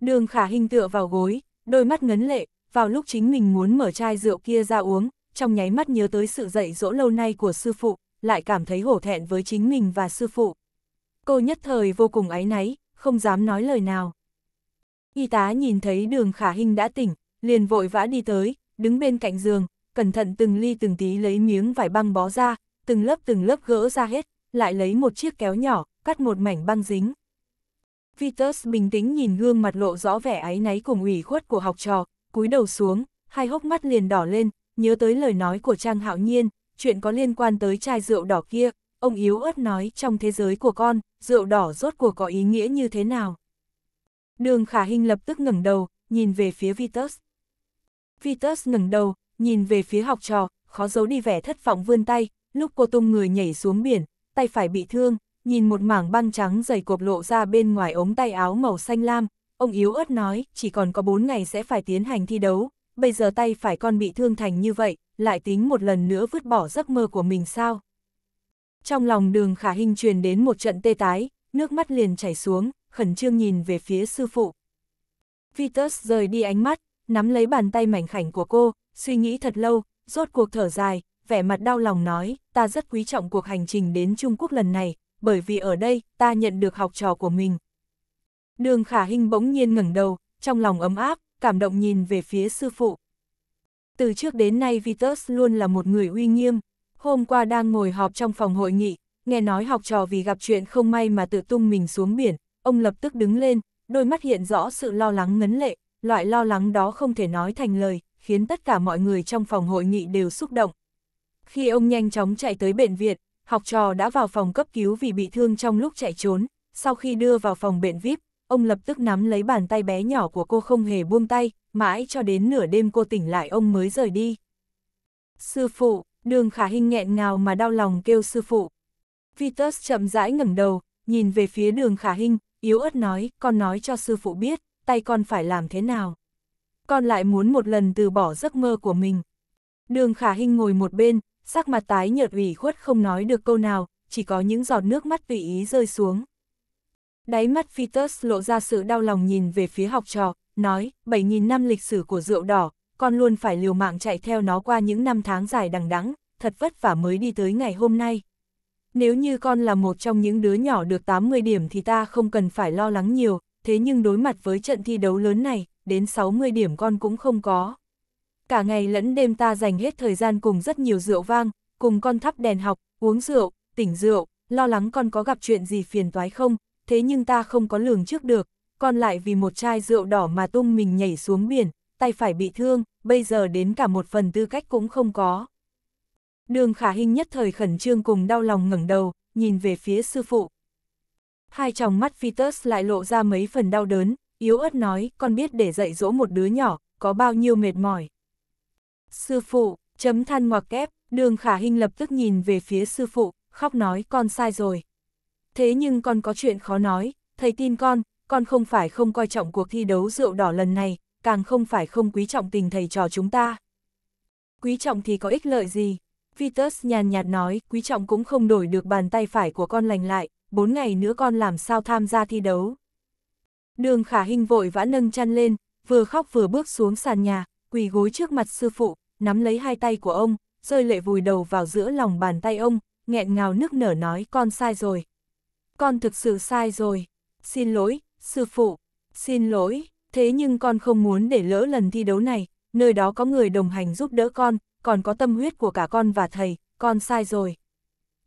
Đường khả hình tựa vào gối, đôi mắt ngấn lệ, vào lúc chính mình muốn mở chai rượu kia ra uống, trong nháy mắt nhớ tới sự dạy dỗ lâu nay của sư phụ, lại cảm thấy hổ thẹn với chính mình và sư phụ. Cô nhất thời vô cùng áy náy, không dám nói lời nào. Y tá nhìn thấy đường khả hình đã tỉnh, liền vội vã đi tới, đứng bên cạnh giường, cẩn thận từng ly từng tí lấy miếng vải băng bó ra, từng lớp từng lớp gỡ ra hết, lại lấy một chiếc kéo nhỏ, cắt một mảnh băng dính. Vitus bình tĩnh nhìn gương mặt lộ rõ vẻ áy náy cùng ủy khuất của học trò, cúi đầu xuống, hai hốc mắt liền đỏ lên, nhớ tới lời nói của Trang Hạo Nhiên, chuyện có liên quan tới chai rượu đỏ kia, ông yếu ớt nói trong thế giới của con, rượu đỏ rốt cuộc có ý nghĩa như thế nào. Đường Khả Hinh lập tức ngẩng đầu, nhìn về phía Vitus. Vitus ngẩng đầu, nhìn về phía học trò, khó giấu đi vẻ thất vọng vươn tay, lúc cô tung người nhảy xuống biển, tay phải bị thương, nhìn một mảng băng trắng dày cộp lộ ra bên ngoài ống tay áo màu xanh lam, ông yếu ớt nói, chỉ còn có 4 ngày sẽ phải tiến hành thi đấu, bây giờ tay phải con bị thương thành như vậy, lại tính một lần nữa vứt bỏ giấc mơ của mình sao? Trong lòng đường khả hình truyền đến một trận tê tái, nước mắt liền chảy xuống, khẩn trương nhìn về phía sư phụ. Vitus rời đi ánh mắt, nắm lấy bàn tay mảnh khảnh của cô, suy nghĩ thật lâu, rốt cuộc thở dài, vẻ mặt đau lòng nói, ta rất quý trọng cuộc hành trình đến Trung Quốc lần này, bởi vì ở đây, ta nhận được học trò của mình. Đường khả hình bỗng nhiên ngẩng đầu, trong lòng ấm áp, cảm động nhìn về phía sư phụ. Từ trước đến nay Vitus luôn là một người uy nghiêm, hôm qua đang ngồi họp trong phòng hội nghị, nghe nói học trò vì gặp chuyện không may mà tự tung mình xuống biển, ông lập tức đứng lên, đôi mắt hiện rõ sự lo lắng ngấn lệ, loại lo lắng đó không thể nói thành lời, khiến tất cả mọi người trong phòng hội nghị đều xúc động. Khi ông nhanh chóng chạy tới bệnh viện, học trò đã vào phòng cấp cứu vì bị thương trong lúc chạy trốn, sau khi đưa vào phòng bệnh VIP, ông lập tức nắm lấy bàn tay bé nhỏ của cô không hề buông tay, mãi cho đến nửa đêm cô tỉnh lại ông mới rời đi. Sư phụ, đường khả hình nghẹn ngào mà đau lòng kêu sư phụ. Vitus chậm rãi ngẩng đầu, nhìn về phía đường khả hình, yếu ớt nói, con nói cho sư phụ biết, tay con phải làm thế nào. Con lại muốn một lần từ bỏ giấc mơ của mình. Đường khả hình ngồi một bên, sắc mặt tái nhợt ủy khuất không nói được câu nào, chỉ có những giọt nước mắt tùy ý rơi xuống. Đáy mắt Vitus lộ ra sự đau lòng nhìn về phía học trò, nói, 7.000 năm lịch sử của rượu đỏ, con luôn phải liều mạng chạy theo nó qua những năm tháng dài đằng đẵng, thật vất vả mới đi tới ngày hôm nay. Nếu như con là một trong những đứa nhỏ được 80 điểm thì ta không cần phải lo lắng nhiều, thế nhưng đối mặt với trận thi đấu lớn này, đến 60 điểm con cũng không có cả ngày lẫn đêm ta dành hết thời gian cùng rất nhiều rượu vang, cùng con thắp đèn học, uống rượu, tỉnh rượu, lo lắng con có gặp chuyện gì phiền toái không, thế nhưng ta không có lường trước được, con lại vì một chai rượu đỏ mà tung mình nhảy xuống biển, tay phải bị thương, bây giờ đến cả một phần tư cách cũng không có. Đường khả hình nhất thời khẩn trương cùng đau lòng ngẩng đầu, nhìn về phía sư phụ. Hai tròng mắt Phitus lại lộ ra mấy phần đau đớn, yếu ớt nói, con biết để dạy dỗ một đứa nhỏ, có bao nhiêu mệt mỏi. Sư phụ, chấm than ngoặc kép, đường khả hình lập tức nhìn về phía sư phụ, khóc nói con sai rồi. Thế nhưng con có chuyện khó nói, thầy tin con, con không phải không coi trọng cuộc thi đấu rượu đỏ lần này, càng không phải không quý trọng tình thầy trò chúng ta. Quý trọng thì có ích lợi gì? Vitus nhàn nhạt nói, quý trọng cũng không đổi được bàn tay phải của con lành lại, bốn ngày nữa con làm sao tham gia thi đấu. Đường khả hình vội vã nâng chăn lên, vừa khóc vừa bước xuống sàn nhà, quỳ gối trước mặt sư phụ, nắm lấy hai tay của ông, rơi lệ vùi đầu vào giữa lòng bàn tay ông, nghẹn ngào nức nở nói con sai rồi. Con thực sự sai rồi. Xin lỗi, sư phụ. Xin lỗi, thế nhưng con không muốn để lỡ lần thi đấu này, nơi đó có người đồng hành giúp đỡ con, còn có tâm huyết của cả con và thầy, con sai rồi.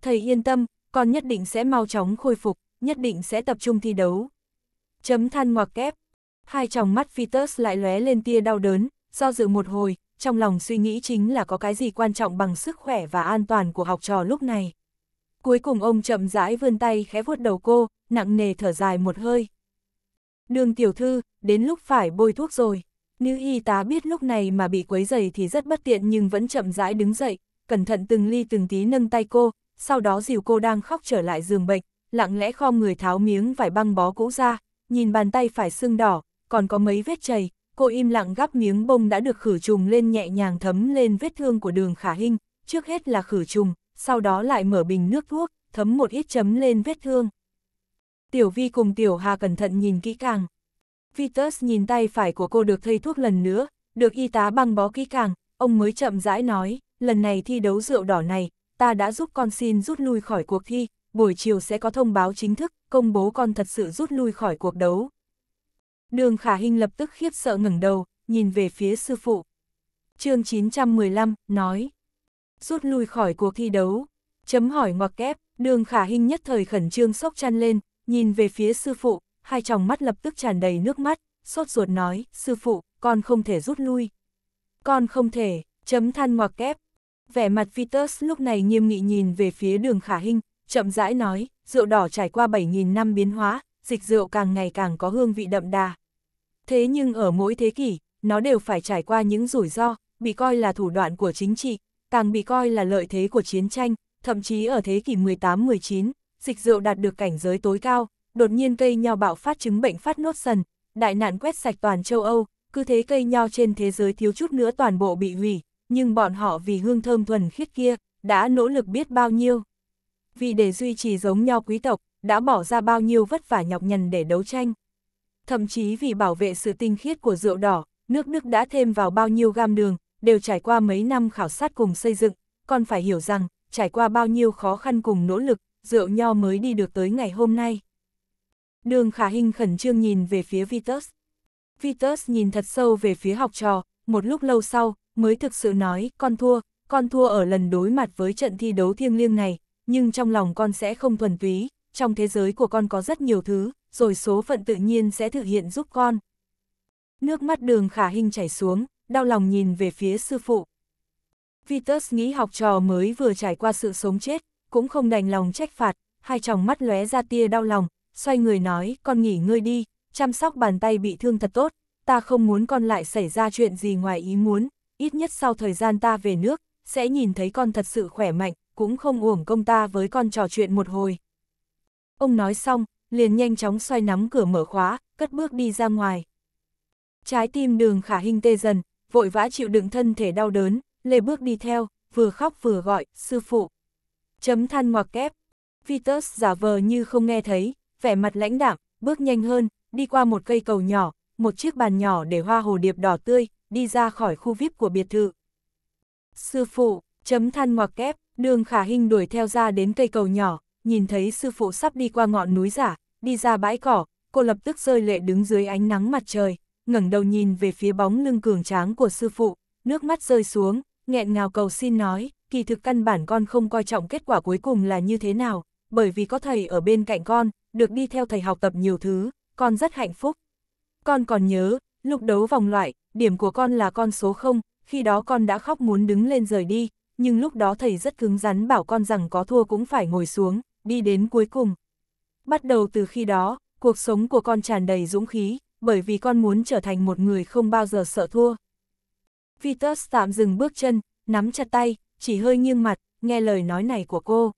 Thầy yên tâm, con nhất định sẽ mau chóng khôi phục, nhất định sẽ tập trung thi đấu. Chấm than ngoặc kép. Hai tròng mắt Vitus lại lóe lên tia đau đớn, do dự một hồi, trong lòng suy nghĩ chính là có cái gì quan trọng bằng sức khỏe và an toàn của học trò lúc này. Cuối cùng ông chậm rãi vươn tay khẽ vuốt đầu cô, nặng nề thở dài một hơi. Đường tiểu thư, đến lúc phải bôi thuốc rồi. Nữ y tá biết lúc này mà bị quấy dày thì rất bất tiện nhưng vẫn chậm rãi đứng dậy, cẩn thận từng ly từng tí nâng tay cô, sau đó dìu cô đang khóc trở lại giường bệnh, lặng lẽ khom người tháo miếng vải băng bó cũ ra, nhìn bàn tay phải sưng đỏ, còn có mấy vết chảy, cô im lặng gắp miếng bông đã được khử trùng lên nhẹ nhàng thấm lên vết thương của đường khả hinh, trước hết là khử trùng, sau đó lại mở bình nước thuốc, thấm một ít chấm lên vết thương. Tiểu Vi cùng Tiểu Hà cẩn thận nhìn kỹ càng. Vitus nhìn tay phải của cô được thay thuốc lần nữa, được y tá băng bó kỹ càng, ông mới chậm rãi nói, lần này thi đấu rượu đỏ này, ta đã giúp con xin rút lui khỏi cuộc thi, buổi chiều sẽ có thông báo chính thức, công bố con thật sự rút lui khỏi cuộc đấu, Đường khả hình lập tức khiếp sợ ngẩng đầu, nhìn về phía sư phụ. chương 915, nói. Rút lui khỏi cuộc thi đấu. Chấm hỏi ngoặc kép, đường khả hình nhất thời khẩn trương sốc chăn lên, nhìn về phía sư phụ, hai tròng mắt lập tức tràn đầy nước mắt, sốt ruột nói, sư phụ, con không thể rút lui. Con không thể, chấm than ngoặc kép. Vẻ mặt Vitus lúc này nghiêm nghị nhìn về phía đường khả hình, chậm rãi nói, rượu đỏ trải qua 7.000 năm biến hóa, dịch rượu càng ngày càng có hương vị đậm đà. Thế nhưng ở mỗi thế kỷ, nó đều phải trải qua những rủi ro, bị coi là thủ đoạn của chính trị, càng bị coi là lợi thế của chiến tranh, thậm chí ở thế kỷ 18-19, dịch rượu đạt được cảnh giới tối cao, đột nhiên cây nho bạo phát chứng bệnh phát nốt sần, đại nạn quét sạch toàn châu Âu, cứ thế cây nho trên thế giới thiếu chút nữa toàn bộ bị hủy, nhưng bọn họ vì hương thơm thuần khiết kia, đã nỗ lực biết bao nhiêu. Vì để duy trì giống nho quý tộc, đã bỏ ra bao nhiêu vất vả nhọc nhằn để đấu tranh. Thậm chí vì bảo vệ sự tinh khiết của rượu đỏ, nước Đức đã thêm vào bao nhiêu gam đường, đều trải qua mấy năm khảo sát cùng xây dựng, còn phải hiểu rằng, trải qua bao nhiêu khó khăn cùng nỗ lực, rượu nho mới đi được tới ngày hôm nay. Đường Khả Hinh khẩn trương nhìn về phía Vitus. Vitus nhìn thật sâu về phía học trò, một lúc lâu sau, mới thực sự nói, con thua, con thua ở lần đối mặt với trận thi đấu thiêng liêng này, nhưng trong lòng con sẽ không thuần túy, trong thế giới của con có rất nhiều thứ, rồi số phận tự nhiên sẽ thực hiện giúp con. Nước mắt đường khả hình chảy xuống, đau lòng nhìn về phía sư phụ. Vitus nghĩ học trò mới vừa trải qua sự sống chết, cũng không đành lòng trách phạt, hai tròng mắt lóe ra tia đau lòng, xoay người nói, con nghỉ ngơi đi, chăm sóc bàn tay bị thương thật tốt, ta không muốn con lại xảy ra chuyện gì ngoài ý muốn, ít nhất sau thời gian ta về nước, sẽ nhìn thấy con thật sự khỏe mạnh, cũng không uổng công ta với con trò chuyện một hồi. Ông nói xong, liền nhanh chóng xoay nắm cửa mở khóa, cất bước đi ra ngoài. Trái tim đường khả hình tê dần, vội vã chịu đựng thân thể đau đớn, lê bước đi theo, vừa khóc vừa gọi, sư phụ. Chấm than ngoặc kép. Vitus giả vờ như không nghe thấy, vẻ mặt lãnh đạm, bước nhanh hơn, đi qua một cây cầu nhỏ, một chiếc bàn nhỏ để hoa hồ điệp đỏ tươi, đi ra khỏi khu vip của biệt thự. Sư phụ, chấm than ngoặc kép, đường khả hình đuổi theo ra đến cây cầu nhỏ, nhìn thấy sư phụ sắp đi qua ngọn núi giả, đi ra bãi cỏ, cô lập tức rơi lệ đứng dưới ánh nắng mặt trời, ngẩng đầu nhìn về phía bóng lưng cường tráng của sư phụ, nước mắt rơi xuống, nghẹn ngào cầu xin nói, kỳ thực căn bản con không coi trọng kết quả cuối cùng là như thế nào, bởi vì có thầy ở bên cạnh con, được đi theo thầy học tập nhiều thứ, con rất hạnh phúc. Con còn nhớ, lúc đấu vòng loại, điểm của con là con số 0, khi đó con đã khóc muốn đứng lên rời đi, nhưng lúc đó thầy rất cứng rắn bảo con rằng có thua cũng phải ngồi xuống, đi đến cuối cùng. Bắt đầu từ khi đó, cuộc sống của con tràn đầy dũng khí, bởi vì con muốn trở thành một người không bao giờ sợ thua. Vitus tạm dừng bước chân, nắm chặt tay, chỉ hơi nghiêng mặt, nghe lời nói này của cô.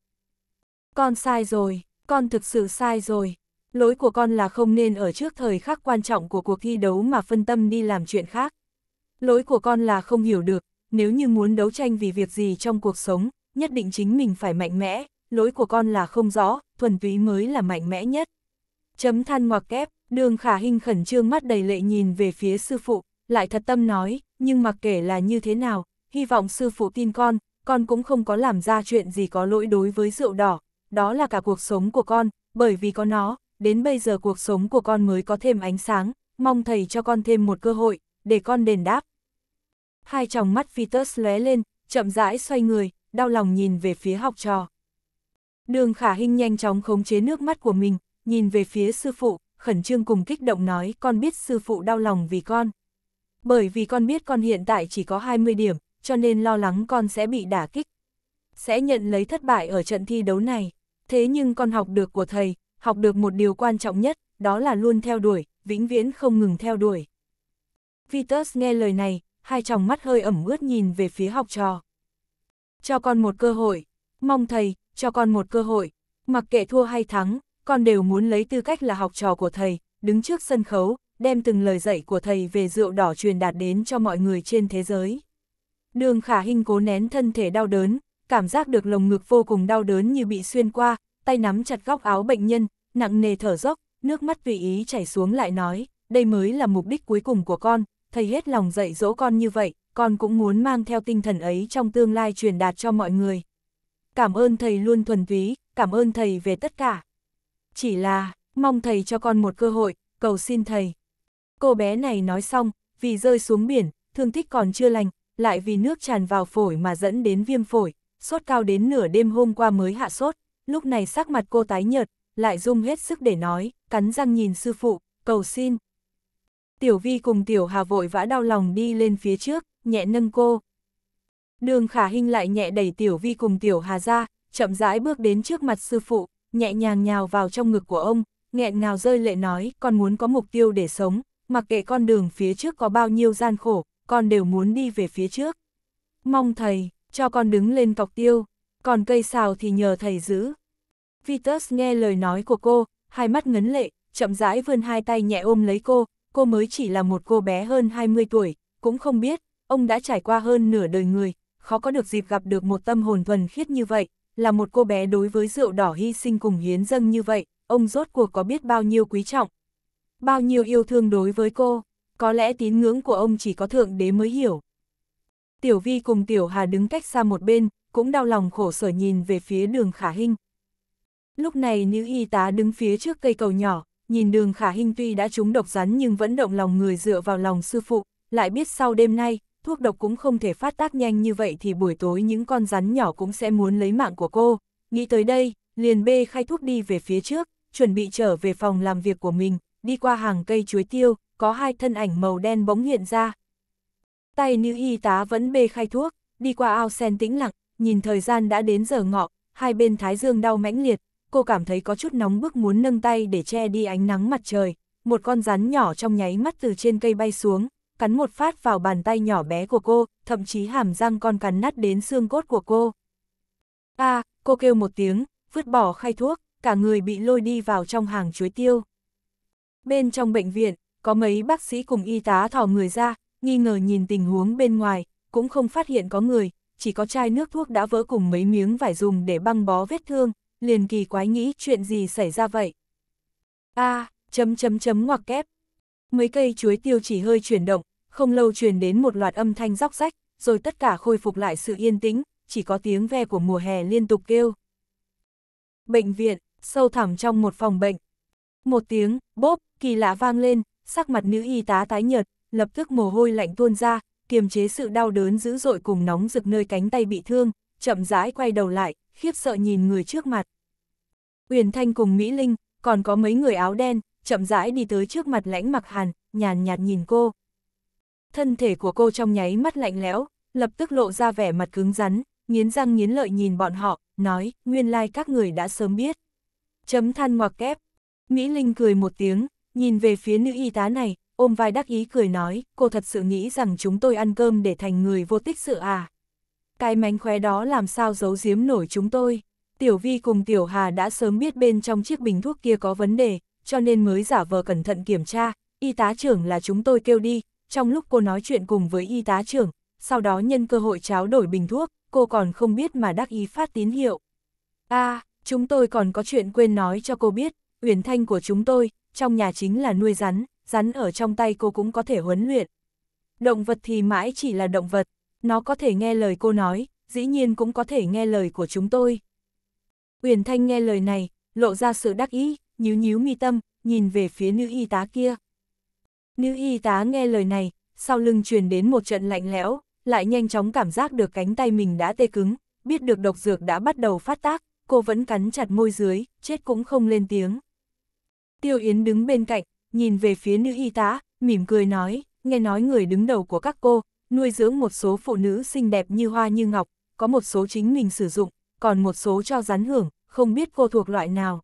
Con sai rồi, con thực sự sai rồi. Lỗi của con là không nên ở trước thời khắc quan trọng của cuộc thi đấu mà phân tâm đi làm chuyện khác. Lỗi của con là không hiểu được, nếu như muốn đấu tranh vì việc gì trong cuộc sống, nhất định chính mình phải mạnh mẽ, lỗi của con là không rõ, thuần túy mới là mạnh mẽ nhất. Chấm than ngoặc kép, đường khả hình khẩn trương mắt đầy lệ nhìn về phía sư phụ, lại thật tâm nói, nhưng mặc kể là như thế nào, hy vọng sư phụ tin con, con cũng không có làm ra chuyện gì có lỗi đối với rượu đỏ, đó là cả cuộc sống của con, bởi vì có nó, đến bây giờ cuộc sống của con mới có thêm ánh sáng, mong thầy cho con thêm một cơ hội, để con đền đáp. Hai tròng mắt Vitus lóe lên, chậm rãi xoay người, đau lòng nhìn về phía học trò. Đường khả hình nhanh chóng khống chế nước mắt của mình, nhìn về phía sư phụ, khẩn trương cùng kích động nói con biết sư phụ đau lòng vì con. Bởi vì con biết con hiện tại chỉ có 20 điểm, cho nên lo lắng con sẽ bị đả kích. Sẽ nhận lấy thất bại ở trận thi đấu này. Thế nhưng con học được của thầy, học được một điều quan trọng nhất, đó là luôn theo đuổi, vĩnh viễn không ngừng theo đuổi. Vitus nghe lời này, hai tròng mắt hơi ẩm ướt nhìn về phía học trò. Cho con một cơ hội, mong thầy, cho con một cơ hội, mặc kệ thua hay thắng, con đều muốn lấy tư cách là học trò của thầy, đứng trước sân khấu, đem từng lời dạy của thầy về rượu đỏ truyền đạt đến cho mọi người trên thế giới. Đường khả hình cố nén thân thể đau đớn, cảm giác được lồng ngực vô cùng đau đớn như bị xuyên qua, tay nắm chặt góc áo bệnh nhân, nặng nề thở dốc, nước mắt tùy ý chảy xuống lại nói, đây mới là mục đích cuối cùng của con, thầy hết lòng dạy dỗ con như vậy, con cũng muốn mang theo tinh thần ấy trong tương lai truyền đạt cho mọi người, cảm ơn thầy luôn thuần túy, cảm ơn thầy về tất cả. Chỉ là, mong thầy cho con một cơ hội, cầu xin thầy. Cô bé này nói xong, vì rơi xuống biển, thương tích còn chưa lành, lại vì nước tràn vào phổi mà dẫn đến viêm phổi, sốt cao đến nửa đêm hôm qua mới hạ sốt, lúc này sắc mặt cô tái nhợt, lại dung hết sức để nói, cắn răng nhìn sư phụ, cầu xin. Tiểu Vi cùng Tiểu Hà vội vã đau lòng đi lên phía trước, nhẹ nâng cô. Đường khả hình lại nhẹ đẩy tiểu vi cùng tiểu hà ra, chậm rãi bước đến trước mặt sư phụ, nhẹ nhàng nhào vào trong ngực của ông, nghẹn ngào rơi lệ nói, con muốn có mục tiêu để sống, mặc kệ con đường phía trước có bao nhiêu gian khổ, con đều muốn đi về phía trước. Mong thầy, cho con đứng lên cọc tiêu, còn cây xào thì nhờ thầy giữ. Vitus nghe lời nói của cô, hai mắt ngấn lệ, chậm rãi vươn hai tay nhẹ ôm lấy cô, cô mới chỉ là một cô bé hơn 20 tuổi, cũng không biết, ông đã trải qua hơn nửa đời người, khó có được dịp gặp được một tâm hồn thuần khiết như vậy, là một cô bé đối với rượu đỏ hy sinh cùng hiến dâng như vậy, ông rốt cuộc có biết bao nhiêu quý trọng, bao nhiêu yêu thương đối với cô, có lẽ tín ngưỡng của ông chỉ có thượng đế mới hiểu. Tiểu Vi cùng Tiểu Hà đứng cách xa một bên, cũng đau lòng khổ sở nhìn về phía đường Khả Hinh. Lúc này nữ y tá đứng phía trước cây cầu nhỏ, nhìn đường Khả Hinh tuy đã trúng độc rắn nhưng vẫn động lòng người dựa vào lòng sư phụ, lại biết sau đêm nay, thuốc độc cũng không thể phát tác nhanh như vậy thì buổi tối những con rắn nhỏ cũng sẽ muốn lấy mạng của cô. Nghĩ tới đây, liền bê khai thuốc đi về phía trước, chuẩn bị trở về phòng làm việc của mình, đi qua hàng cây chuối tiêu, có hai thân ảnh màu đen bóng hiện ra. Tay nữ y tá vẫn bê khai thuốc, đi qua ao sen tĩnh lặng, nhìn thời gian đã đến giờ ngọ, hai bên thái dương đau mãnh liệt, cô cảm thấy có chút nóng bức muốn nâng tay để che đi ánh nắng mặt trời. Một con rắn nhỏ trong nháy mắt từ trên cây bay xuống, cắn một phát vào bàn tay nhỏ bé của cô, thậm chí hàm răng còn cắn nát đến xương cốt của cô. A, à, cô kêu một tiếng, vứt bỏ khay thuốc, cả người bị lôi đi vào trong hàng chuối tiêu. Bên trong bệnh viện, có mấy bác sĩ cùng y tá thò người ra, nghi ngờ nhìn tình huống bên ngoài, cũng không phát hiện có người, chỉ có chai nước thuốc đã vỡ cùng mấy miếng vải dùng để băng bó vết thương, liền kỳ quái nghĩ chuyện gì xảy ra vậy. A, à, chấm chấm chấm ngoặc kép. Mấy cây chuối tiêu chỉ hơi chuyển động, không lâu truyền đến một loạt âm thanh róc rách, rồi tất cả khôi phục lại sự yên tĩnh, chỉ có tiếng ve của mùa hè liên tục kêu. Bệnh viện, sâu thẳm trong một phòng bệnh. Một tiếng, bốp, kỳ lạ vang lên, sắc mặt nữ y tá tái nhợt, lập tức mồ hôi lạnh tuôn ra, kiềm chế sự đau đớn dữ dội cùng nóng rực nơi cánh tay bị thương, chậm rãi quay đầu lại, khiếp sợ nhìn người trước mặt. Uyển Thanh cùng Mỹ Linh, còn có mấy người áo đen, chậm rãi đi tới trước mặt lãnh mặc hàn, nhàn nhạt nhìn cô, thân thể của cô trong nháy mắt lạnh lẽo, lập tức lộ ra vẻ mặt cứng rắn, nghiến răng nghiến lợi nhìn bọn họ, nói, nguyên lai like các người đã sớm biết. Chấm than ngoặc kép. Mỹ Linh cười một tiếng, nhìn về phía nữ y tá này, ôm vai đắc ý cười nói, cô thật sự nghĩ rằng chúng tôi ăn cơm để thành người vô tích sự à. Cái mánh khóe đó làm sao giấu giếm nổi chúng tôi. Tiểu Vi cùng Tiểu Hà đã sớm biết bên trong chiếc bình thuốc kia có vấn đề, cho nên mới giả vờ cẩn thận kiểm tra, y tá trưởng là chúng tôi kêu đi, trong lúc cô nói chuyện cùng với y tá trưởng, sau đó nhân cơ hội cháo đổi bình thuốc, cô còn không biết mà đắc ý phát tín hiệu. a à, chúng tôi còn có chuyện quên nói cho cô biết, uyển thanh của chúng tôi, trong nhà chính là nuôi rắn, rắn ở trong tay cô cũng có thể huấn luyện. Động vật thì mãi chỉ là động vật, nó có thể nghe lời cô nói, dĩ nhiên cũng có thể nghe lời của chúng tôi. Uyển Thanh nghe lời này, lộ ra sự đắc ý, nhíu nhíu mi tâm, nhìn về phía nữ y tá kia. Nữ y tá nghe lời này, sau lưng truyền đến một trận lạnh lẽo, lại nhanh chóng cảm giác được cánh tay mình đã tê cứng, biết được độc dược đã bắt đầu phát tác, cô vẫn cắn chặt môi dưới, chết cũng không lên tiếng. Tiêu Yến đứng bên cạnh, nhìn về phía nữ y tá, mỉm cười nói, nghe nói người đứng đầu của các cô, nuôi dưỡng một số phụ nữ xinh đẹp như hoa như ngọc, có một số chính mình sử dụng, còn một số cho rắn hưởng, không biết cô thuộc loại nào.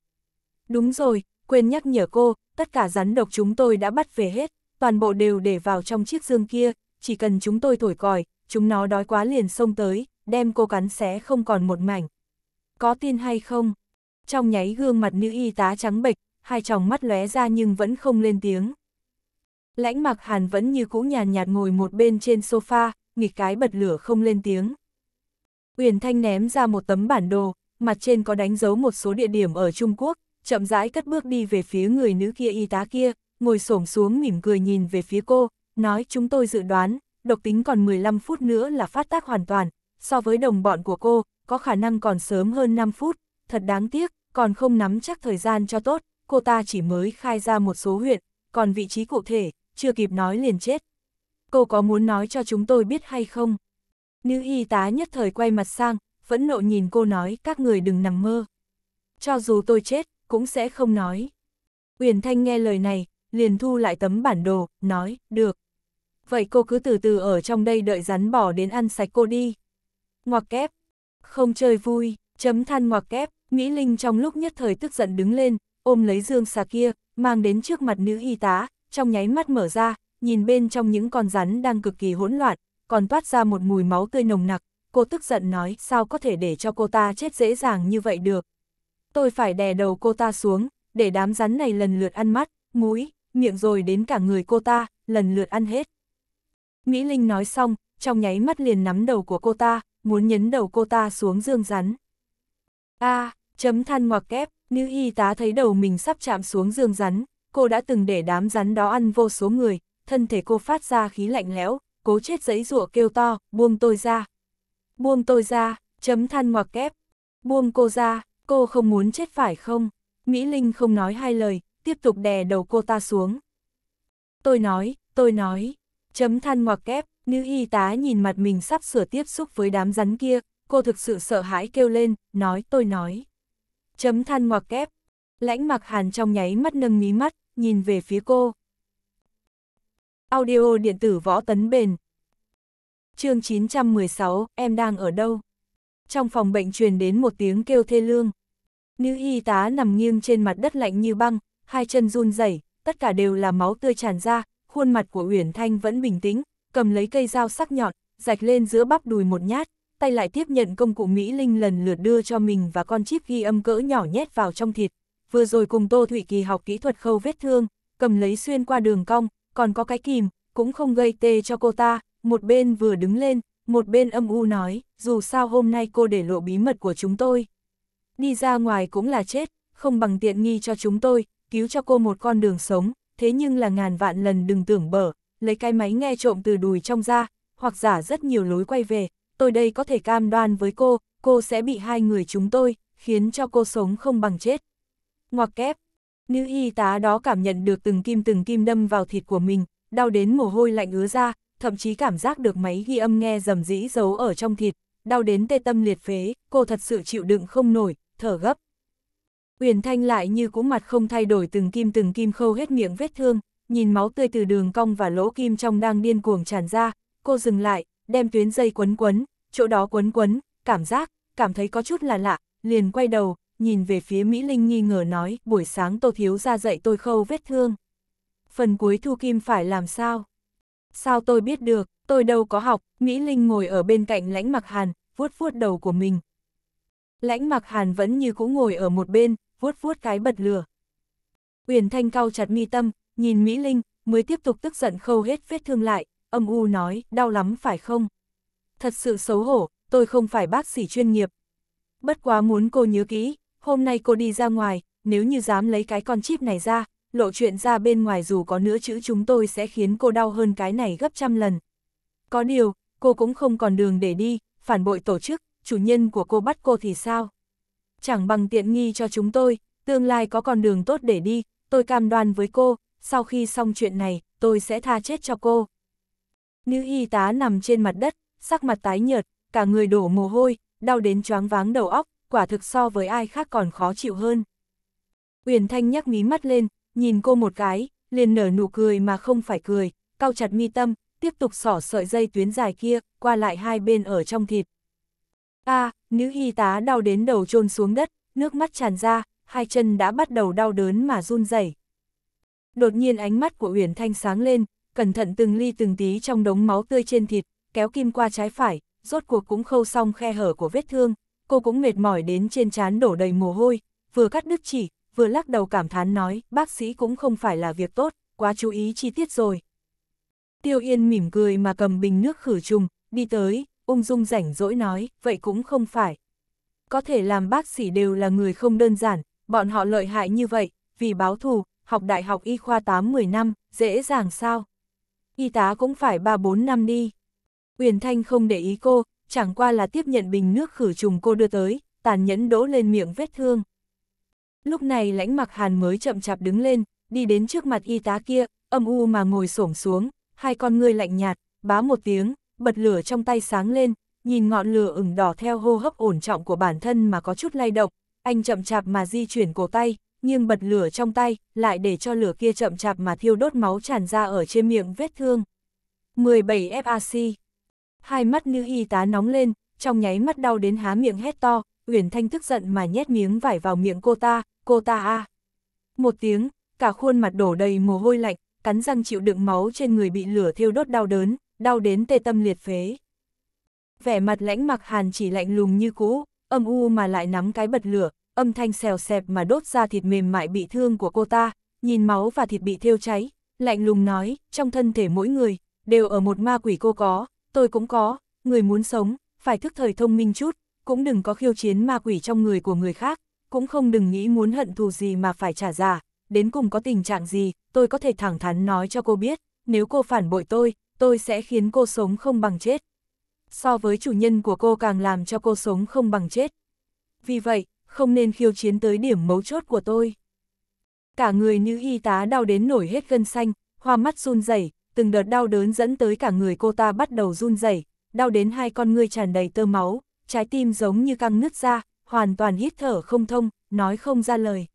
Đúng rồi, quên nhắc nhở cô, tất cả rắn độc chúng tôi đã bắt về hết, toàn bộ đều để vào trong chiếc dương kia, chỉ cần chúng tôi thổi còi, chúng nó đói quá liền xông tới, đem cô cắn xé không còn một mảnh. Có tin hay không? Trong nháy gương mặt nữ y tá trắng bệch, hai tròng mắt lóe ra nhưng vẫn không lên tiếng. Lãnh mặc hàn vẫn như cũ nhàn nhạt ngồi một bên trên sofa, nghịch cái bật lửa không lên tiếng. Uyển Thanh ném ra một tấm bản đồ, mặt trên có đánh dấu một số địa điểm ở Trung Quốc, chậm rãi cất bước đi về phía người nữ kia y tá kia, ngồi xổm xuống mỉm cười nhìn về phía cô, nói chúng tôi dự đoán, độc tính còn 15 phút nữa là phát tác hoàn toàn, so với đồng bọn của cô, có khả năng còn sớm hơn 5 phút, thật đáng tiếc, còn không nắm chắc thời gian cho tốt, cô ta chỉ mới khai ra một số huyện, còn vị trí cụ thể, chưa kịp nói liền chết. Cô có muốn nói cho chúng tôi biết hay không? Nữ y tá nhất thời quay mặt sang, phẫn nộ nhìn cô nói các người đừng nằm mơ. Cho dù tôi chết, cũng sẽ không nói. Uyển Thanh nghe lời này, liền thu lại tấm bản đồ, nói, được. Vậy cô cứ từ từ ở trong đây đợi rắn bỏ đến ăn sạch cô đi. Ngoặc kép, không chơi vui, chấm than ngoặc kép, Mỹ Linh trong lúc nhất thời tức giận đứng lên, ôm lấy dương xà kia, mang đến trước mặt nữ y tá, trong nháy mắt mở ra, nhìn bên trong những con rắn đang cực kỳ hỗn loạn, còn toát ra một mùi máu tươi nồng nặc, cô tức giận nói sao có thể để cho cô ta chết dễ dàng như vậy được. Tôi phải đè đầu cô ta xuống, để đám rắn này lần lượt ăn mắt, mũi, miệng rồi đến cả người cô ta, lần lượt ăn hết. Mỹ Linh nói xong, trong nháy mắt liền nắm đầu của cô ta, muốn nhấn đầu cô ta xuống dương rắn. A, à, chấm than ngoặc kép, nữ y tá thấy đầu mình sắp chạm xuống dương rắn, cô đã từng để đám rắn đó ăn vô số người, thân thể cô phát ra khí lạnh lẽo, cố chết giấy rủa kêu to, buông tôi ra. Buông tôi ra, chấm than ngoặc kép. Buông cô ra, cô không muốn chết phải không? Mỹ Linh không nói hai lời, tiếp tục đè đầu cô ta xuống. Tôi nói, tôi nói, chấm than ngoặc kép, nữ y tá nhìn mặt mình sắp sửa tiếp xúc với đám rắn kia, cô thực sự sợ hãi kêu lên, nói tôi nói. Chấm than ngoặc kép, lãnh mặc hàn trong nháy mắt nâng mí mắt, nhìn về phía cô. Audio điện tử võ tấn bền. chương 916, em đang ở đâu? Trong phòng bệnh truyền đến một tiếng kêu thê lương. Nữ y tá nằm nghiêng trên mặt đất lạnh như băng, hai chân run rẩy, tất cả đều là máu tươi tràn ra, khuôn mặt của Uyển Thanh vẫn bình tĩnh, cầm lấy cây dao sắc nhọn, rạch lên giữa bắp đùi một nhát, tay lại tiếp nhận công cụ Mỹ Linh lần lượt đưa cho mình và con chip ghi âm cỡ nhỏ nhét vào trong thịt. Vừa rồi cùng Tô Thụy Kỳ học kỹ thuật khâu vết thương, cầm lấy xuyên qua đường cong, còn có cái kìm, cũng không gây tê cho cô ta, một bên vừa đứng lên, một bên âm u nói, dù sao hôm nay cô để lộ bí mật của chúng tôi. Đi ra ngoài cũng là chết, không bằng tiện nghi cho chúng tôi, cứu cho cô một con đường sống, thế nhưng là ngàn vạn lần đừng tưởng bở, lấy cái máy nghe trộm từ đùi trong ra, hoặc giả rất nhiều lối quay về, tôi đây có thể cam đoan với cô, cô sẽ bị hai người chúng tôi, khiến cho cô sống không bằng chết. Ngoặc kép, nữ y tá đó cảm nhận được từng kim từng kim đâm vào thịt của mình, đau đến mồ hôi lạnh ứa ra, thậm chí cảm giác được máy ghi âm nghe rầm rĩ giấu ở trong thịt, đau đến tê tâm liệt phế, cô thật sự chịu đựng không nổi, thở gấp. Uyển Thanh lại như cũ mặt không thay đổi từng kim từng kim khâu hết miệng vết thương, nhìn máu tươi từ đường cong và lỗ kim trong đang điên cuồng tràn ra, cô dừng lại, đem tuyến dây quấn quấn, chỗ đó quấn quấn, cảm giác, cảm thấy có chút là lạ, liền quay đầu, nhìn về phía Mỹ Linh nghi ngờ nói, buổi sáng Tô Thiếu ra dạy tôi khâu vết thương. Phần cuối thu kim phải làm sao? Sao tôi biết được, tôi đâu có học, Mỹ Linh ngồi ở bên cạnh lãnh mặc hàn, vuốt vuốt đầu của mình, Lãnh mặc hàn vẫn như cũ ngồi ở một bên, vuốt vuốt cái bật lửa. Uyển Thanh cau chặt mi tâm, nhìn Mỹ Linh, mới tiếp tục tức giận khâu hết vết thương lại, âm u nói, đau lắm phải không? Thật sự xấu hổ, tôi không phải bác sĩ chuyên nghiệp. Bất quá muốn cô nhớ kỹ, hôm nay cô đi ra ngoài, nếu như dám lấy cái con chip này ra, lộ chuyện ra bên ngoài dù có nữa chữ chúng tôi sẽ khiến cô đau hơn cái này gấp trăm lần. Có điều, cô cũng không còn đường để đi, phản bội tổ chức, chủ nhân của cô bắt cô thì sao? Chẳng bằng tiện nghi cho chúng tôi, tương lai có con đường tốt để đi, tôi cam đoan với cô, sau khi xong chuyện này, tôi sẽ tha chết cho cô. Nữ y tá nằm trên mặt đất, sắc mặt tái nhợt, cả người đổ mồ hôi, đau đến choáng váng đầu óc, quả thực so với ai khác còn khó chịu hơn. Uyển Thanh nhắc mí mắt lên, nhìn cô một cái, liền nở nụ cười mà không phải cười, cau chặt mi tâm, tiếp tục xỏ sợi dây tuyến dài kia, qua lại hai bên ở trong thịt, a à, nữ y tá đau đến đầu chôn xuống đất, nước mắt tràn ra, hai chân đã bắt đầu đau đớn mà run rẩy. Đột nhiên ánh mắt của Uyển Thanh sáng lên, cẩn thận từng ly từng tí trong đống máu tươi trên thịt, kéo kim qua trái phải, rốt cuộc cũng khâu xong khe hở của vết thương, cô cũng mệt mỏi đến trên trán đổ đầy mồ hôi, vừa cắt đứt chỉ, vừa lắc đầu cảm thán nói, bác sĩ cũng không phải là việc tốt, quá chú ý chi tiết rồi. Tiêu Yên mỉm cười mà cầm bình nước khử trùng, đi tới, ung dung rảnh rỗi nói, vậy cũng không phải. Có thể làm bác sĩ đều là người không đơn giản, bọn họ lợi hại như vậy, vì báo thù, học đại học y khoa 8-10 năm, dễ dàng sao? Y tá cũng phải 3-4 năm đi. Uyển Thanh không để ý cô, chẳng qua là tiếp nhận bình nước khử trùng cô đưa tới, tàn nhẫn đỗ lên miệng vết thương. Lúc này lãnh mặc hàn mới chậm chạp đứng lên, đi đến trước mặt y tá kia, âm u mà ngồi xổm xuống, hai con ngươi lạnh nhạt, bá một tiếng, bật lửa trong tay sáng lên, nhìn ngọn lửa ửng đỏ theo hô hấp ổn trọng của bản thân mà có chút lay động, anh chậm chạp mà di chuyển cổ tay, nhưng bật lửa trong tay, lại để cho lửa kia chậm chạp mà thiêu đốt máu tràn ra ở trên miệng vết thương. 17 FAC Hai mắt nữ y tá nóng lên, trong nháy mắt đau đến há miệng hét to, Uyển Thanh tức giận mà nhét miếng vải vào miệng cô ta, cô ta a. Một tiếng, cả khuôn mặt đổ đầy mồ hôi lạnh, cắn răng chịu đựng máu trên người bị lửa thiêu đốt đau đớn, đau đến tê tâm liệt phế. Vẻ mặt lãnh mặc hàn chỉ lạnh lùng như cũ, âm u mà lại nắm cái bật lửa, âm thanh xèo xẹp mà đốt ra thịt mềm mại bị thương của cô ta, nhìn máu và thịt bị thiêu cháy, lạnh lùng nói, trong thân thể mỗi người, đều ở một ma quỷ cô có, tôi cũng có, người muốn sống, phải thức thời thông minh chút, cũng đừng có khiêu chiến ma quỷ trong người của người khác, cũng không đừng nghĩ muốn hận thù gì mà phải trả giá, đến cùng có tình trạng gì, tôi có thể thẳng thắn nói cho cô biết, nếu cô phản bội tôi, tôi sẽ khiến cô sống không bằng chết. So với chủ nhân của cô càng làm cho cô sống không bằng chết. Vì vậy, không nên khiêu chiến tới điểm mấu chốt của tôi. Cả người như y tá đau đến nổi hết gân xanh, hoa mắt run rẩy, từng đợt đau đớn dẫn tới cả người cô ta bắt đầu run rẩy, đau đến hai con ngươi tràn đầy tơ máu, trái tim giống như căng nứt ra, hoàn toàn hít thở không thông, nói không ra lời.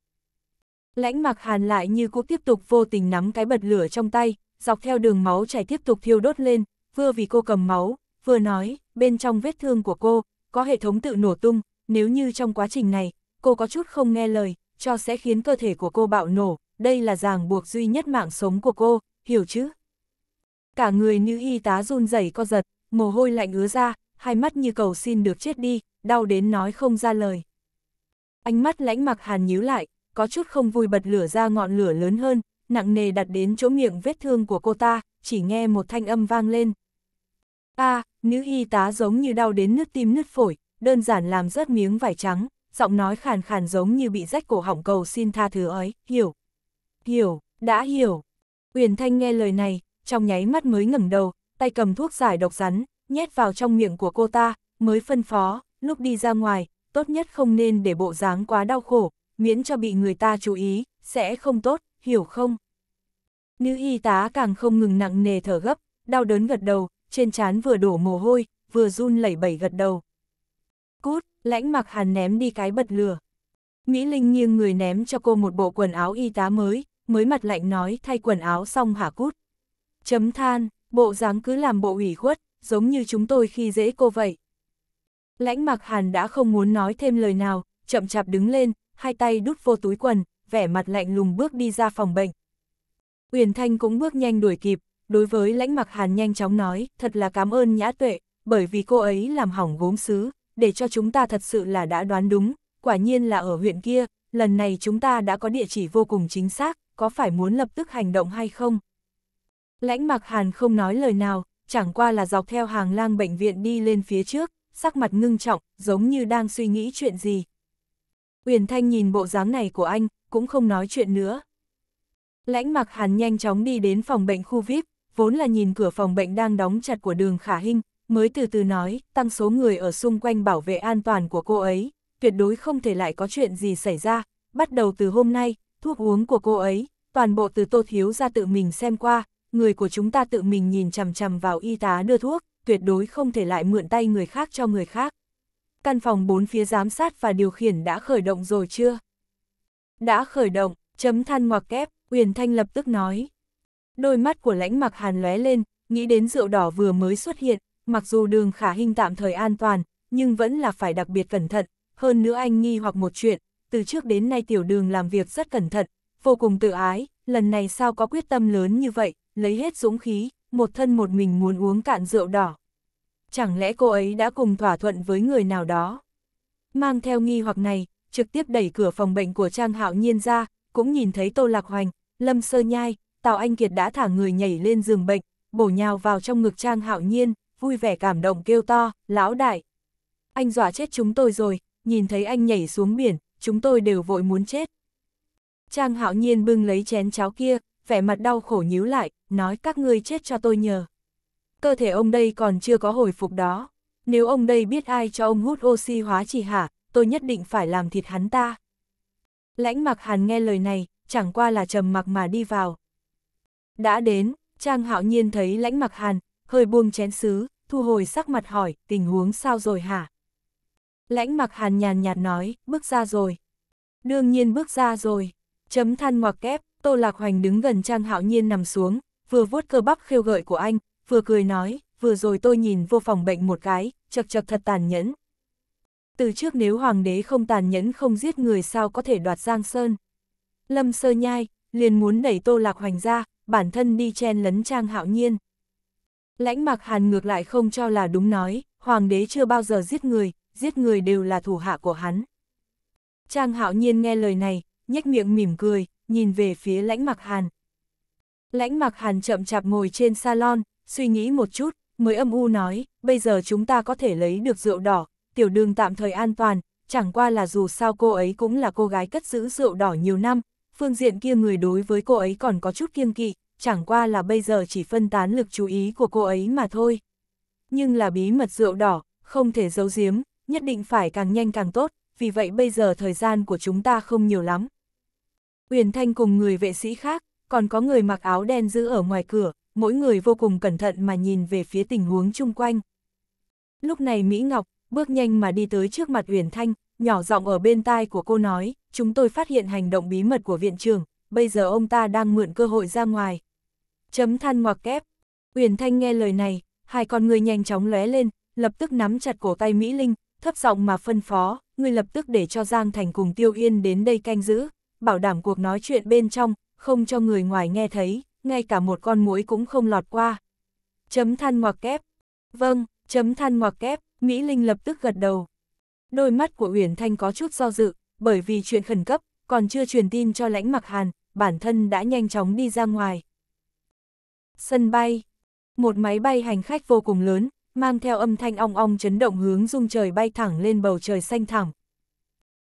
Lãnh mặc hàn lại như cô tiếp tục vô tình nắm cái bật lửa trong tay, dọc theo đường máu chảy tiếp tục thiêu đốt lên, vừa vì cô cầm máu, vừa nói, bên trong vết thương của cô, có hệ thống tự nổ tung, nếu như trong quá trình này, cô có chút không nghe lời, cho sẽ khiến cơ thể của cô bạo nổ, đây là ràng buộc duy nhất mạng sống của cô, hiểu chứ? Cả người nữ y tá run rẩy co giật, mồ hôi lạnh ứa ra, hai mắt như cầu xin được chết đi, đau đến nói không ra lời. Ánh mắt lãnh mặc hàn nhíu lại, có chút không vui bật lửa ra ngọn lửa lớn hơn, nặng nề đặt đến chỗ miệng vết thương của cô ta, chỉ nghe một thanh âm vang lên. a à, nữ y tá giống như đau đến nứt tim nứt phổi, đơn giản làm rớt miếng vải trắng, giọng nói khàn khàn giống như bị rách cổ họng cầu xin tha thứ ấy, hiểu. Hiểu, đã hiểu. Uyển Thanh nghe lời này, trong nháy mắt mới ngẩng đầu, tay cầm thuốc giải độc rắn, nhét vào trong miệng của cô ta, mới phân phó, lúc đi ra ngoài, tốt nhất không nên để bộ dáng quá đau khổ, miễn cho bị người ta chú ý, sẽ không tốt hiểu không? Nữ y tá càng không ngừng nặng nề thở gấp, đau đớn gật đầu, trên trán vừa đổ mồ hôi, vừa run lẩy bẩy gật đầu. Cút, lãnh mặc hàn ném đi cái bật lửa. Mỹ Linh nghiêng người ném cho cô một bộ quần áo y tá mới, mới mặt lạnh nói thay quần áo xong hả cút. Chấm than, bộ dáng cứ làm bộ ủy khuất, giống như chúng tôi khi dễ cô vậy. Lãnh mặc hàn đã không muốn nói thêm lời nào, chậm chạp đứng lên, hai tay đút vô túi quần, vẻ mặt lạnh lùng bước đi ra phòng bệnh. Uyển Thanh cũng bước nhanh đuổi kịp, đối với lãnh mặc hàn nhanh chóng nói, thật là cảm ơn nhã tuệ, bởi vì cô ấy làm hỏng gốm xứ, để cho chúng ta thật sự là đã đoán đúng, quả nhiên là ở huyện kia, lần này chúng ta đã có địa chỉ vô cùng chính xác, có phải muốn lập tức hành động hay không? Lãnh mặc hàn không nói lời nào, chẳng qua là dọc theo hàng lang bệnh viện đi lên phía trước, sắc mặt ngưng trọng, giống như đang suy nghĩ chuyện gì. Uyển Thanh nhìn bộ dáng này của anh, cũng không nói chuyện nữa. Lãnh mặc hàn nhanh chóng đi đến phòng bệnh khu VIP, vốn là nhìn cửa phòng bệnh đang đóng chặt của đường khả hình, mới từ từ nói, tăng số người ở xung quanh bảo vệ an toàn của cô ấy, tuyệt đối không thể lại có chuyện gì xảy ra, bắt đầu từ hôm nay, thuốc uống của cô ấy, toàn bộ từ tô thiếu ra tự mình xem qua, người của chúng ta tự mình nhìn chằm chằm vào y tá đưa thuốc, tuyệt đối không thể lại mượn tay người khác cho người khác. Căn phòng bốn phía giám sát và điều khiển đã khởi động rồi chưa? Đã khởi động, chấm than ngoặc kép, Uyển Thanh lập tức nói. Đôi mắt của lãnh mặc hàn lóe lên, nghĩ đến rượu đỏ vừa mới xuất hiện, mặc dù đường khả hình tạm thời an toàn, nhưng vẫn là phải đặc biệt cẩn thận, hơn nữa anh nghi hoặc một chuyện, từ trước đến nay tiểu đường làm việc rất cẩn thận, vô cùng tự ái, lần này sao có quyết tâm lớn như vậy, lấy hết dũng khí, một thân một mình muốn uống cạn rượu đỏ. Chẳng lẽ cô ấy đã cùng thỏa thuận với người nào đó? Mang theo nghi hoặc này, trực tiếp đẩy cửa phòng bệnh của Trang Hạo Nhiên ra, cũng nhìn thấy Tô Lạc Hoành, Lâm Sơ Nhai, Tào Anh Kiệt đã thả người nhảy lên giường bệnh, bổ nhào vào trong ngực Trang Hạo Nhiên, vui vẻ cảm động kêu to, lão đại. Anh dọa chết chúng tôi rồi, nhìn thấy anh nhảy xuống biển, chúng tôi đều vội muốn chết. Trang Hạo Nhiên bưng lấy chén cháo kia, vẻ mặt đau khổ nhíu lại, nói các ngươi chết cho tôi nhờ. Cơ thể ông đây còn chưa có hồi phục đó. Nếu ông đây biết ai cho ông hút oxy hóa chỉ hả, tôi nhất định phải làm thịt hắn ta. Lãnh mặc hàn nghe lời này, chẳng qua là trầm mặc mà đi vào. Đã đến, Trang hạo nhiên thấy lãnh mặc hàn, hơi buông chén xứ, thu hồi sắc mặt hỏi, tình huống sao rồi hả? Lãnh mặc hàn nhàn nhạt nói, bước ra rồi. Đương nhiên bước ra rồi. Chấm than ngoặc kép, Tô Lạc Hoành đứng gần Trang Hạo Nhiên nằm xuống, vừa vuốt cơ bắp khêu gợi của anh, vừa cười nói, vừa rồi tôi nhìn vô phòng bệnh một cái, chật chật thật tàn nhẫn, từ trước nếu hoàng đế không tàn nhẫn không giết người sao có thể đoạt Giang Sơn. Lâm sơ nhai, liền muốn đẩy Tô Lạc Hoành ra, bản thân đi chen lấn Trang Hạo Nhiên. Lãnh Mạc Hàn ngược lại không cho là đúng nói, hoàng đế chưa bao giờ giết người, giết người đều là thủ hạ của hắn. Trang Hạo Nhiên nghe lời này, nhếch miệng mỉm cười, nhìn về phía Lãnh Mạc Hàn. Lãnh Mạc Hàn chậm chạp ngồi trên salon, suy nghĩ một chút, mới âm u nói, bây giờ chúng ta có thể lấy được rượu đỏ, tiểu đường tạm thời an toàn, chẳng qua là dù sao cô ấy cũng là cô gái cất giữ rượu đỏ nhiều năm, phương diện kia người đối với cô ấy còn có chút kiêng kỵ, chẳng qua là bây giờ chỉ phân tán lực chú ý của cô ấy mà thôi. Nhưng là bí mật rượu đỏ, không thể giấu giếm, nhất định phải càng nhanh càng tốt, vì vậy bây giờ thời gian của chúng ta không nhiều lắm. Uyển Thanh cùng người vệ sĩ khác, còn có người mặc áo đen giữ ở ngoài cửa, mỗi người vô cùng cẩn thận mà nhìn về phía tình huống chung quanh. Lúc này Mỹ Ngọc, bước nhanh mà đi tới trước mặt Uyển Thanh, nhỏ giọng ở bên tai của cô nói, chúng tôi phát hiện hành động bí mật của viện trưởng, bây giờ ông ta đang mượn cơ hội ra ngoài. Chấm than ngoặc kép. Uyển Thanh nghe lời này, hai con người nhanh chóng lóe lên, lập tức nắm chặt cổ tay Mỹ Linh, thấp giọng mà phân phó, người lập tức để cho Giang Thành cùng Tiêu Yên đến đây canh giữ, bảo đảm cuộc nói chuyện bên trong, không cho người ngoài nghe thấy, ngay cả một con muỗi cũng không lọt qua. Chấm than ngoặc kép. Vâng, chấm than ngoặc kép. Mỹ Linh lập tức gật đầu. Đôi mắt của Uyển Thanh có chút do dự, bởi vì chuyện khẩn cấp, còn chưa truyền tin cho lãnh mặc hàn, bản thân đã nhanh chóng đi ra ngoài. Sân bay Một máy bay hành khách vô cùng lớn, mang theo âm thanh ong ong chấn động hướng rung trời bay thẳng lên bầu trời xanh thẳng.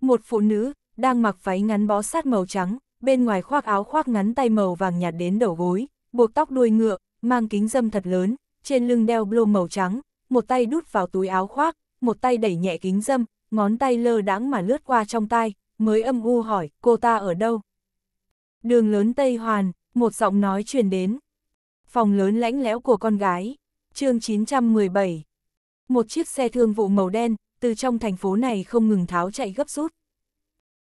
Một phụ nữ, đang mặc váy ngắn bó sát màu trắng, bên ngoài khoác áo khoác ngắn tay màu vàng nhạt đến đầu gối, buộc tóc đuôi ngựa, mang kính dâm thật lớn, trên lưng đeo blue màu trắng, một tay đút vào túi áo khoác, một tay đẩy nhẹ kính dâm, ngón tay lơ đãng mà lướt qua trong tai, mới âm u hỏi, cô ta ở đâu? Đường lớn Tây Hoàn, một giọng nói truyền đến. Phòng lớn lãnh lẽo của con gái, chương 917. Một chiếc xe thương vụ màu đen, từ trong thành phố này không ngừng tháo chạy gấp rút.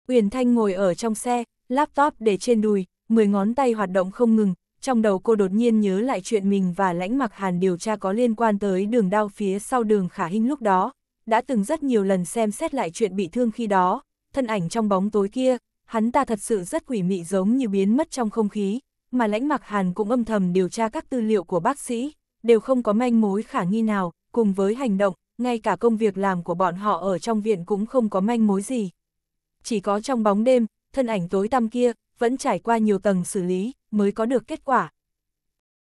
Uyển Thanh ngồi ở trong xe, laptop để trên đùi, 10 ngón tay hoạt động không ngừng, trong đầu cô đột nhiên nhớ lại chuyện mình và lãnh mặc hàn điều tra có liên quan tới đường đao phía sau đường khả hình lúc đó, đã từng rất nhiều lần xem xét lại chuyện bị thương khi đó, thân ảnh trong bóng tối kia, hắn ta thật sự rất quỷ mị giống như biến mất trong không khí, mà lãnh mặc hàn cũng âm thầm điều tra các tư liệu của bác sĩ, đều không có manh mối khả nghi nào, cùng với hành động, ngay cả công việc làm của bọn họ ở trong viện cũng không có manh mối gì. Chỉ có trong bóng đêm, thân ảnh tối tăm kia, vẫn trải qua nhiều tầng xử lý, mới có được kết quả.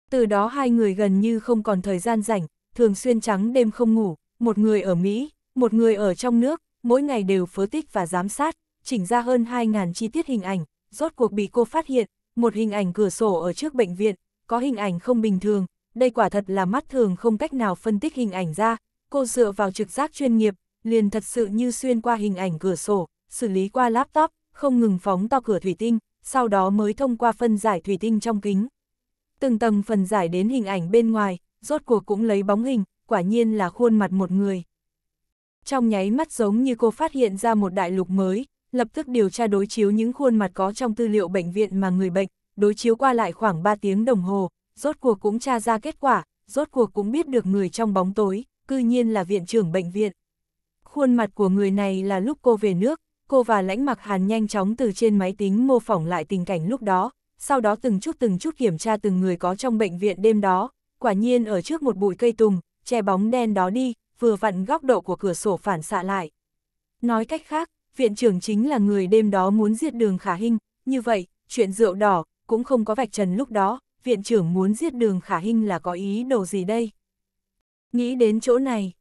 Từ đó hai người gần như không còn thời gian rảnh, thường xuyên trắng đêm không ngủ, một người ở Mỹ, một người ở trong nước, mỗi ngày đều phớ tích và giám sát, chỉnh ra hơn 2.000 chi tiết hình ảnh, rốt cuộc bị cô phát hiện, một hình ảnh cửa sổ ở trước bệnh viện, có hình ảnh không bình thường, đây quả thật là mắt thường không cách nào phân tích hình ảnh ra, cô dựa vào trực giác chuyên nghiệp, liền thật sự như xuyên qua hình ảnh cửa sổ, xử lý qua laptop, không ngừng phóng to cửa thủy tinh, sau đó mới thông qua phân giải thủy tinh trong kính. Từng tầng phần giải đến hình ảnh bên ngoài, rốt cuộc cũng lấy bóng hình, quả nhiên là khuôn mặt một người. Trong nháy mắt giống như cô phát hiện ra một đại lục mới, lập tức điều tra đối chiếu những khuôn mặt có trong tư liệu bệnh viện mà người bệnh, đối chiếu qua lại khoảng 3 tiếng đồng hồ, rốt cuộc cũng tra ra kết quả, rốt cuộc cũng biết được người trong bóng tối, cư nhiên là viện trưởng bệnh viện. Khuôn mặt của người này là lúc cô về nước, cô và lãnh mặc hàn nhanh chóng từ trên máy tính mô phỏng lại tình cảnh lúc đó, sau đó từng chút từng chút kiểm tra từng người có trong bệnh viện đêm đó, quả nhiên ở trước một bụi cây tùng, che bóng đen đó đi, vừa vặn góc độ của cửa sổ phản xạ lại. Nói cách khác, viện trưởng chính là người đêm đó muốn giết đường khả hình, như vậy, chuyện rượu đỏ, cũng không có vạch trần lúc đó, viện trưởng muốn giết đường khả hình là có ý đồ gì đây? Nghĩ đến chỗ này,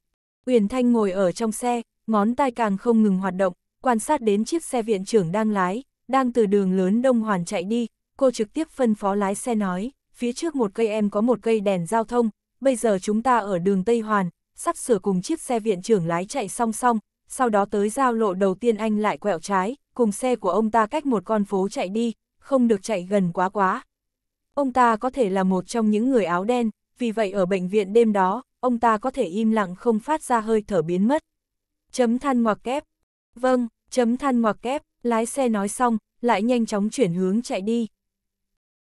Uyển Thanh ngồi ở trong xe, ngón tay càng không ngừng hoạt động, quan sát đến chiếc xe viện trưởng đang lái, đang từ đường lớn Đông Hoàn chạy đi, cô trực tiếp phân phó lái xe nói, phía trước một cây em có một cây đèn giao thông, bây giờ chúng ta ở đường Tây Hoàn, sắp sửa cùng chiếc xe viện trưởng lái chạy song song, sau đó tới giao lộ đầu tiên anh lại quẹo trái, cùng xe của ông ta cách một con phố chạy đi, không được chạy gần quá quá. Ông ta có thể là một trong những người áo đen, vì vậy ở bệnh viện đêm đó, ông ta có thể im lặng không phát ra hơi thở biến mất. Chấm than ngoặc kép. Vâng chấm than ngoặc kép, lái xe nói xong, lại nhanh chóng chuyển hướng chạy đi.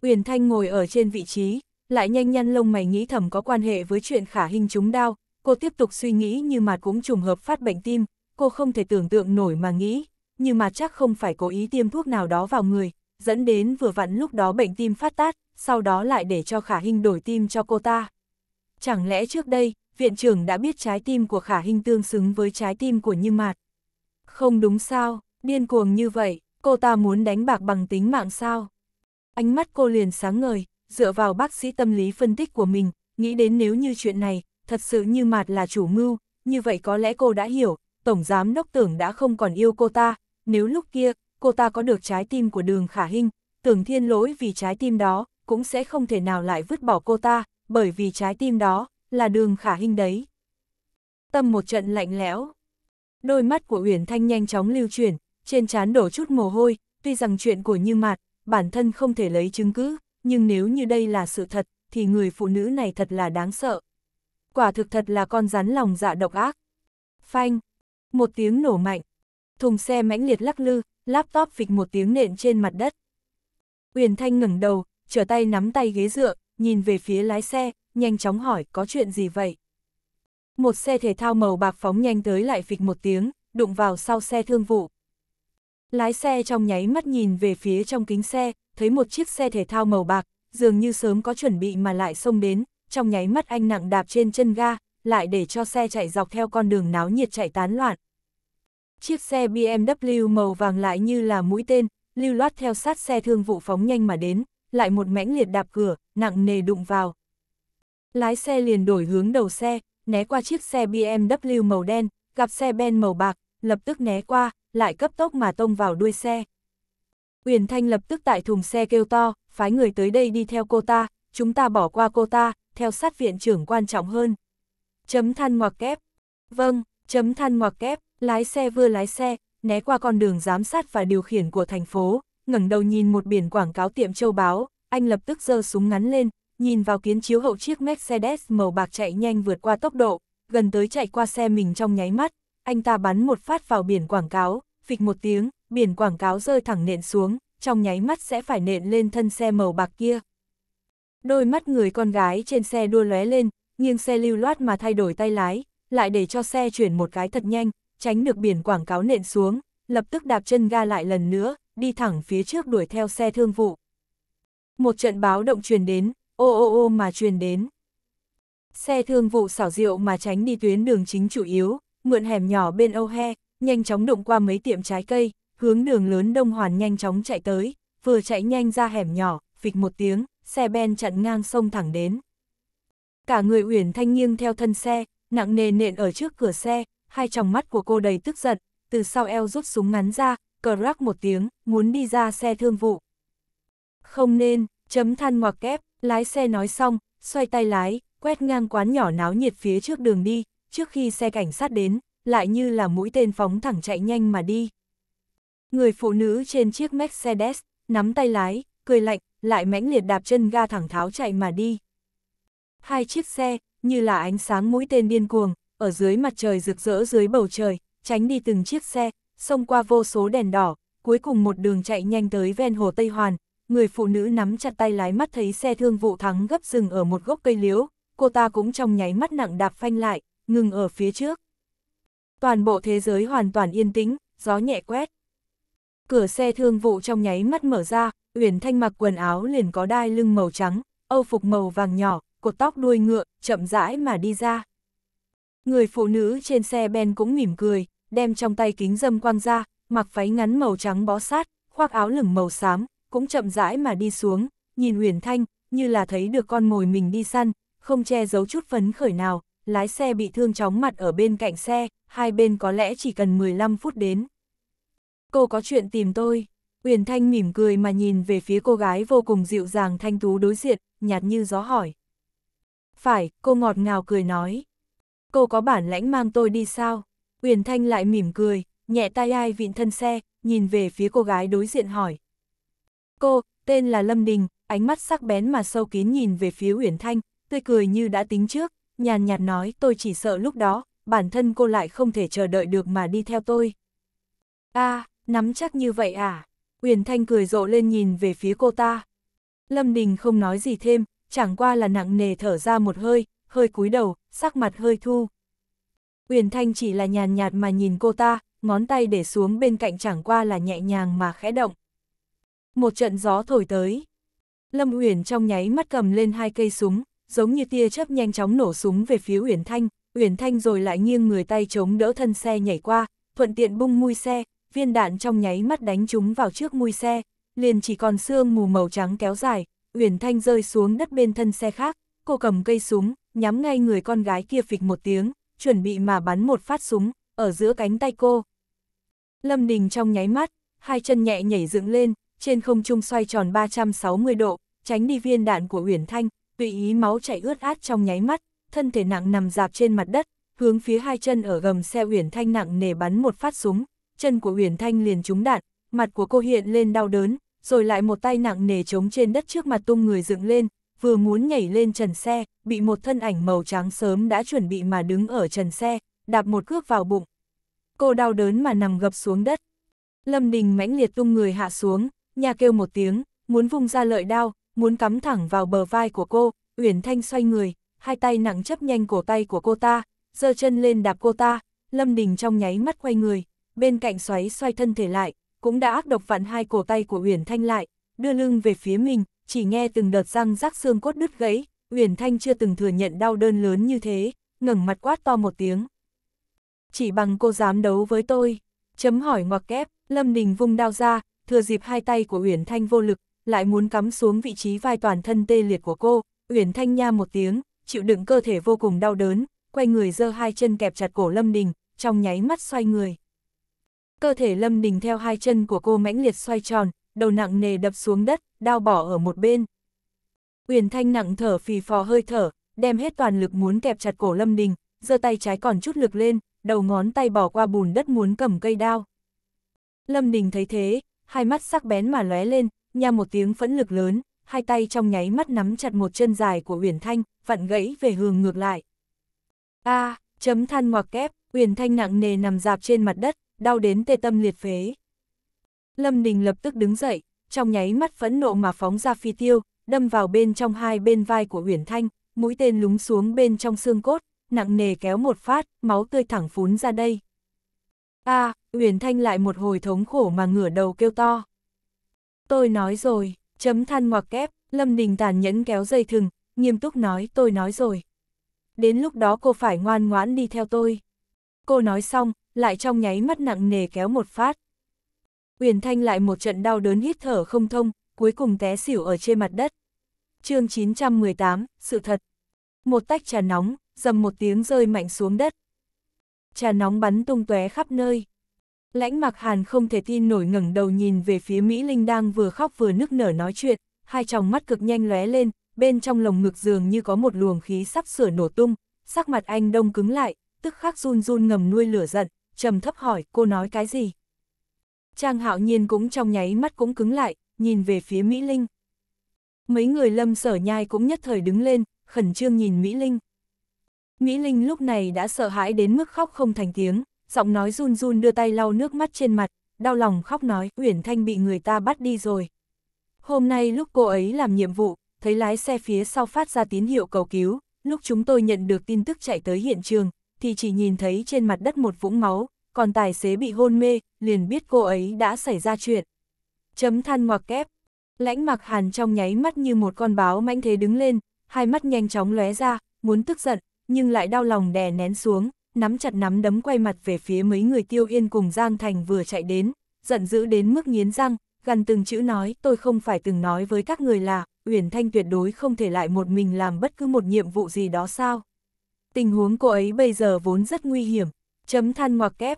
Uyển Thanh ngồi ở trên vị trí, lại nhanh nhăn lông mày nghĩ thầm có quan hệ với chuyện khả hình chúng đau, cô tiếp tục suy nghĩ như mà cũng trùng hợp phát bệnh tim, cô không thể tưởng tượng nổi mà nghĩ, nhưng mà chắc không phải cố ý tiêm thuốc nào đó vào người, dẫn đến vừa vặn lúc đó bệnh tim phát tát, sau đó lại để cho khả hình đổi tim cho cô ta. Chẳng lẽ trước đây, viện trưởng đã biết trái tim của khả hình tương xứng với trái tim của Như Mạt, không đúng sao, điên cuồng như vậy, cô ta muốn đánh bạc bằng tính mạng sao? Ánh mắt cô liền sáng ngời, dựa vào bác sĩ tâm lý phân tích của mình, nghĩ đến nếu như chuyện này, thật sự như mạt là chủ mưu, như vậy có lẽ cô đã hiểu, Tổng Giám Đốc Tưởng đã không còn yêu cô ta, nếu lúc kia, cô ta có được trái tim của đường khả hình, Tưởng Thiên lỗi vì trái tim đó, cũng sẽ không thể nào lại vứt bỏ cô ta, bởi vì trái tim đó, là đường khả hình đấy. Tâm một trận lạnh lẽo, Đôi mắt của Uyển Thanh nhanh chóng lưu chuyển, trên trán đổ chút mồ hôi, tuy rằng chuyện của Như Mạt, bản thân không thể lấy chứng cứ, nhưng nếu như đây là sự thật, thì người phụ nữ này thật là đáng sợ. Quả thực thật là con rắn lòng dạ độc ác. Phanh! Một tiếng nổ mạnh. Thùng xe mãnh liệt lắc lư, laptop phịch một tiếng nện trên mặt đất. Uyển Thanh ngẩng đầu, trở tay nắm tay ghế dựa, nhìn về phía lái xe, nhanh chóng hỏi có chuyện gì vậy. Một xe thể thao màu bạc phóng nhanh tới lại phịch một tiếng, đụng vào sau xe thương vụ. Lái xe trong nháy mắt nhìn về phía trong kính xe, thấy một chiếc xe thể thao màu bạc, dường như sớm có chuẩn bị mà lại xông đến, trong nháy mắt anh nặng đạp trên chân ga, lại để cho xe chạy dọc theo con đường náo nhiệt chạy tán loạn. Chiếc xe BMW màu vàng lại như là mũi tên, lưu loát theo sát xe thương vụ phóng nhanh mà đến, lại một mãnh liệt đạp cửa, nặng nề đụng vào. Lái xe liền đổi hướng đầu xe, né qua chiếc xe BMW màu đen, gặp xe ben màu bạc, lập tức né qua, lại cấp tốc mà tông vào đuôi xe. Uyển Thanh lập tức tại thùng xe kêu to, phái người tới đây đi theo cô ta, chúng ta bỏ qua cô ta, theo sát viện trưởng quan trọng hơn. Chấm than ngoặc kép. Vâng, chấm than ngoặc kép, lái xe vừa lái xe, né qua con đường giám sát và điều khiển của thành phố, ngẩng đầu nhìn một biển quảng cáo tiệm châu báu, anh lập tức giơ súng ngắn lên, nhìn vào kiến chiếu hậu chiếc Mercedes màu bạc chạy nhanh vượt qua tốc độ, gần tới chạy qua xe mình trong nháy mắt, anh ta bắn một phát vào biển quảng cáo, phịch một tiếng, biển quảng cáo rơi thẳng nện xuống, trong nháy mắt sẽ phải nện lên thân xe màu bạc kia. Đôi mắt người con gái trên xe đua lóe lên, nghiêng xe lưu loát mà thay đổi tay lái, lại để cho xe chuyển một cái thật nhanh, tránh được biển quảng cáo nện xuống, lập tức đạp chân ga lại lần nữa, đi thẳng phía trước đuổi theo xe thương vụ. Một trận báo động truyền đến, ô ô ô mà truyền đến. Xe thương vụ xảo rượu mà tránh đi tuyến đường chính chủ yếu, mượn hẻm nhỏ bên Âu He, nhanh chóng đụng qua mấy tiệm trái cây, hướng đường lớn Đông Hoàn nhanh chóng chạy tới, vừa chạy nhanh ra hẻm nhỏ, phịch một tiếng, xe ben chặn ngang sông thẳng đến. Cả người Uyển Thanh nghiêng theo thân xe, nặng nề nện ở trước cửa xe, hai tròng mắt của cô đầy tức giận, từ sau eo rút súng ngắn ra, cờ rắc một tiếng, muốn đi ra xe thương vụ. Không nên, chấm than ngoặc kép, Lái xe nói xong, xoay tay lái, quét ngang quán nhỏ náo nhiệt phía trước đường đi, trước khi xe cảnh sát đến, lại như là mũi tên phóng thẳng chạy nhanh mà đi. Người phụ nữ trên chiếc Mercedes, nắm tay lái, cười lạnh, lại mãnh liệt đạp chân ga thẳng tháo chạy mà đi. Hai chiếc xe, như là ánh sáng mũi tên điên cuồng, ở dưới mặt trời rực rỡ dưới bầu trời, tránh đi từng chiếc xe, xông qua vô số đèn đỏ, cuối cùng một đường chạy nhanh tới ven hồ Tây Hoàn, người phụ nữ nắm chặt tay lái mắt thấy xe thương vụ thắng gấp rừng ở một gốc cây liễu, cô ta cũng trong nháy mắt nặng đạp phanh lại, ngừng ở phía trước. Toàn bộ thế giới hoàn toàn yên tĩnh, gió nhẹ quét. Cửa xe thương vụ trong nháy mắt mở ra, Uyển Thanh mặc quần áo liền có đai lưng màu trắng, âu phục màu vàng nhỏ, cột tóc đuôi ngựa, chậm rãi mà đi ra. Người phụ nữ trên xe Ben cũng mỉm cười, đem trong tay kính dâm quang ra, mặc váy ngắn màu trắng bó sát, khoác áo lửng màu xám, cũng chậm rãi mà đi xuống, nhìn Huyền Thanh, như là thấy được con mồi mình đi săn, không che giấu chút phấn khởi nào, lái xe bị thương chóng mặt ở bên cạnh xe, hai bên có lẽ chỉ cần 15 phút đến. Cô có chuyện tìm tôi. Huyền Thanh mỉm cười mà nhìn về phía cô gái vô cùng dịu dàng thanh tú đối diện, nhạt như gió hỏi. Phải, cô ngọt ngào cười nói. Cô có bản lãnh mang tôi đi sao? Huyền Thanh lại mỉm cười, nhẹ tay ai vịn thân xe, nhìn về phía cô gái đối diện hỏi, Cô, tên là Lâm Đình, ánh mắt sắc bén mà sâu kín nhìn về phía Uyển Thanh, tươi cười như đã tính trước, nhàn nhạt nói tôi chỉ sợ lúc đó, bản thân cô lại không thể chờ đợi được mà đi theo tôi. a nắm chắc như vậy à? Uyển Thanh cười rộ lên nhìn về phía cô ta. Lâm Đình không nói gì thêm, chẳng qua là nặng nề thở ra một hơi, hơi cúi đầu, sắc mặt hơi thu. Uyển Thanh chỉ là nhàn nhạt mà nhìn cô ta, ngón tay để xuống bên cạnh chẳng qua là nhẹ nhàng mà khẽ động. Một trận gió thổi tới. Lâm Uyển trong nháy mắt cầm lên hai cây súng, giống như tia chớp nhanh chóng nổ súng về phía Uyển Thanh, Uyển Thanh rồi lại nghiêng người tay chống đỡ thân xe nhảy qua, thuận tiện bung mui xe, viên đạn trong nháy mắt đánh trúng vào trước mui xe, liền chỉ còn xương mù màu trắng kéo dài, Uyển Thanh rơi xuống đất bên thân xe khác, cô cầm cây súng, nhắm ngay người con gái kia phịch một tiếng, chuẩn bị mà bắn một phát súng, ở giữa cánh tay cô. Lâm Đình trong nháy mắt, hai chân nhẹ nhảy dựng lên, trên không trung xoay tròn 360 độ, tránh đi viên đạn của Uyển Thanh, tùy ý máu chảy ướt át trong nháy mắt, thân thể nặng nằm dạp trên mặt đất, hướng phía hai chân ở gầm xe Uyển Thanh nặng nề bắn một phát súng, chân của Uyển Thanh liền trúng đạn, mặt của cô hiện lên đau đớn, rồi lại một tay nặng nề chống trên đất trước mặt tung người dựng lên, vừa muốn nhảy lên trần xe, bị một thân ảnh màu trắng sớm đã chuẩn bị mà đứng ở trần xe, đạp một cước vào bụng. Cô đau đớn mà nằm gập xuống đất. Lâm Đình mãnh liệt tung người hạ xuống, nhà kêu một tiếng, muốn vùng ra lợi đao, muốn cắm thẳng vào bờ vai của cô, Uyển Thanh xoay người, hai tay nặng chấp nhanh cổ tay của cô ta, giơ chân lên đạp cô ta, Lâm Đình trong nháy mắt quay người, bên cạnh xoáy xoay thân thể lại, cũng đã ác độc vặn hai cổ tay của Uyển Thanh lại, đưa lưng về phía mình, chỉ nghe từng đợt răng rắc xương cốt đứt gãy, Uyển Thanh chưa từng thừa nhận đau đơn lớn như thế, ngẩng mặt quát to một tiếng. Chỉ bằng cô dám đấu với tôi, chấm hỏi ngoặc kép, Lâm Đình vung đao ra, thừa dịp hai tay của Uyển Thanh vô lực, lại muốn cắm xuống vị trí vai toàn thân tê liệt của cô, Uyển Thanh nha một tiếng, chịu đựng cơ thể vô cùng đau đớn, quay người giơ hai chân kẹp chặt cổ Lâm Đình, trong nháy mắt xoay người. Cơ thể Lâm Đình theo hai chân của cô mãnh liệt xoay tròn, đầu nặng nề đập xuống đất, đau bỏ ở một bên. Uyển Thanh nặng thở phì phò hơi thở, đem hết toàn lực muốn kẹp chặt cổ Lâm Đình, giơ tay trái còn chút lực lên, đầu ngón tay bỏ qua bùn đất muốn cầm cây đao. Lâm Đình thấy thế, hai mắt sắc bén mà lóe lên, nhà một tiếng phẫn lực lớn, hai tay trong nháy mắt nắm chặt một chân dài của Uyển Thanh, vặn gãy về hướng ngược lại. A, à, chấm than ngoặc kép, Uyển Thanh nặng nề nằm dạp trên mặt đất, đau đến tê tâm liệt phế. Lâm Đình lập tức đứng dậy, trong nháy mắt phẫn nộ mà phóng ra phi tiêu, đâm vào bên trong hai bên vai của Uyển Thanh, mũi tên lúng xuống bên trong xương cốt, nặng nề kéo một phát, máu tươi thẳng phún ra đây. A, à, Uyển Thanh lại một hồi thống khổ mà ngửa đầu kêu to. Tôi nói rồi, chấm than ngoặc kép, Lâm Đình tàn nhẫn kéo dây thừng, nghiêm túc nói tôi nói rồi. Đến lúc đó cô phải ngoan ngoãn đi theo tôi. Cô nói xong, lại trong nháy mắt nặng nề kéo một phát. Uyển Thanh lại một trận đau đớn hít thở không thông, cuối cùng té xỉu ở trên mặt đất. chương 918, sự thật. Một tách trà nóng, dầm một tiếng rơi mạnh xuống đất. Trà nóng bắn tung tóe khắp nơi. Lãnh mặc hàn không thể tin nổi ngẩng đầu nhìn về phía Mỹ Linh đang vừa khóc vừa nức nở nói chuyện, hai tròng mắt cực nhanh lóe lên, bên trong lồng ngực dường như có một luồng khí sắp sửa nổ tung, sắc mặt anh đông cứng lại, tức khắc run run ngầm nuôi lửa giận, trầm thấp hỏi cô nói cái gì. Trang hạo nhiên cũng trong nháy mắt cũng cứng lại, nhìn về phía Mỹ Linh. Mấy người lâm sở nhai cũng nhất thời đứng lên, khẩn trương nhìn Mỹ Linh. Mỹ Linh lúc này đã sợ hãi đến mức khóc không thành tiếng giọng nói run run đưa tay lau nước mắt trên mặt, đau lòng khóc nói, Uyển Thanh bị người ta bắt đi rồi. Hôm nay lúc cô ấy làm nhiệm vụ, thấy lái xe phía sau phát ra tín hiệu cầu cứu, lúc chúng tôi nhận được tin tức chạy tới hiện trường, thì chỉ nhìn thấy trên mặt đất một vũng máu, còn tài xế bị hôn mê, liền biết cô ấy đã xảy ra chuyện. Chấm than ngoặc kép. Lãnh mặc hàn trong nháy mắt như một con báo mãnh thế đứng lên, hai mắt nhanh chóng lóe ra, muốn tức giận, nhưng lại đau lòng đè nén xuống, nắm chặt nắm đấm quay mặt về phía mấy người tiêu yên cùng Giang Thành vừa chạy đến, giận dữ đến mức nghiến răng, gần từng chữ nói tôi không phải từng nói với các người là, Uyển Thanh tuyệt đối không thể lại một mình làm bất cứ một nhiệm vụ gì đó sao. Tình huống cô ấy bây giờ vốn rất nguy hiểm, chấm than ngoặc kép.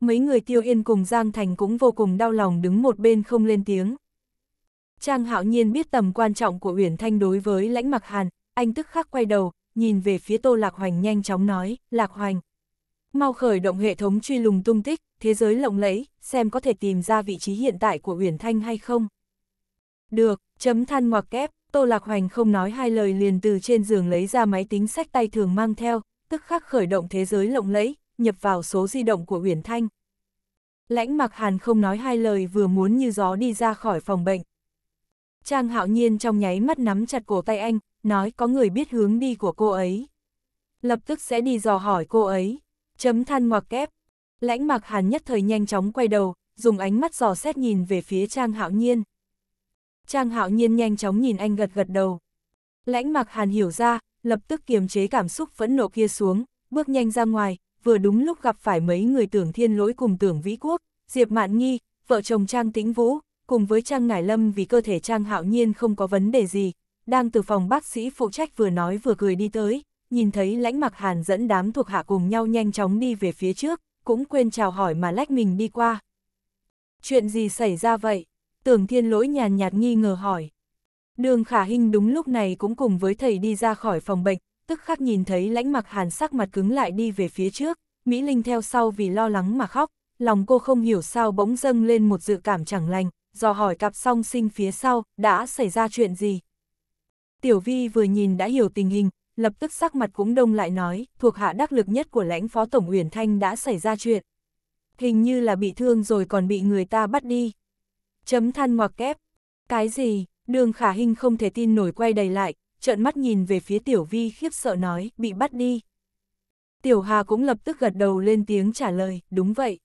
Mấy người tiêu yên cùng Giang Thành cũng vô cùng đau lòng đứng một bên không lên tiếng. Trang hạo nhiên biết tầm quan trọng của Uyển Thanh đối với lãnh mặc hàn, anh tức khắc quay đầu, nhìn về phía Tô Lạc Hoành nhanh chóng nói, Lạc Hoành, Mau khởi động hệ thống truy lùng tung tích, thế giới lộng lẫy, xem có thể tìm ra vị trí hiện tại của Uyển Thanh hay không. Được, chấm than ngoặc kép, Tô Lạc Hoành không nói hai lời liền từ trên giường lấy ra máy tính sách tay thường mang theo, tức khắc khởi động thế giới lộng lẫy, nhập vào số di động của Uyển Thanh. Lãnh Mặc Hàn không nói hai lời vừa muốn như gió đi ra khỏi phòng bệnh. Trang Hạo Nhiên trong nháy mắt nắm chặt cổ tay anh, nói có người biết hướng đi của cô ấy. Lập tức sẽ đi dò hỏi cô ấy. Chấm than ngoặc kép. Lãnh mạc hàn nhất thời nhanh chóng quay đầu, dùng ánh mắt dò xét nhìn về phía Trang Hạo Nhiên. Trang Hạo Nhiên nhanh chóng nhìn anh gật gật đầu. Lãnh mạc hàn hiểu ra, lập tức kiềm chế cảm xúc phẫn nộ kia xuống, bước nhanh ra ngoài, vừa đúng lúc gặp phải mấy người tưởng thiên lỗi cùng tưởng vĩ quốc, Diệp Mạn Nghi, vợ chồng Trang Tĩnh Vũ, cùng với Trang Ngải Lâm vì cơ thể Trang Hạo Nhiên không có vấn đề gì, đang từ phòng bác sĩ phụ trách vừa nói vừa cười đi tới nhìn thấy lãnh mặc hàn dẫn đám thuộc hạ cùng nhau nhanh chóng đi về phía trước, cũng quên chào hỏi mà lách mình đi qua. Chuyện gì xảy ra vậy? Tưởng thiên lỗi nhàn nhạt nghi ngờ hỏi. Đường khả hình đúng lúc này cũng cùng với thầy đi ra khỏi phòng bệnh, tức khắc nhìn thấy lãnh mặc hàn sắc mặt cứng lại đi về phía trước, Mỹ Linh theo sau vì lo lắng mà khóc, lòng cô không hiểu sao bỗng dâng lên một dự cảm chẳng lành, do hỏi cặp song sinh phía sau, đã xảy ra chuyện gì. Tiểu Vi vừa nhìn đã hiểu tình hình, lập tức sắc mặt cũng đông lại nói, thuộc hạ đắc lực nhất của lãnh phó tổng Uyển Thanh đã xảy ra chuyện. Hình như là bị thương rồi còn bị người ta bắt đi. Chấm than ngoặc kép. Cái gì? Đường Khả hình không thể tin nổi quay đầy lại, trợn mắt nhìn về phía Tiểu Vi khiếp sợ nói, bị bắt đi. Tiểu Hà cũng lập tức gật đầu lên tiếng trả lời, đúng vậy.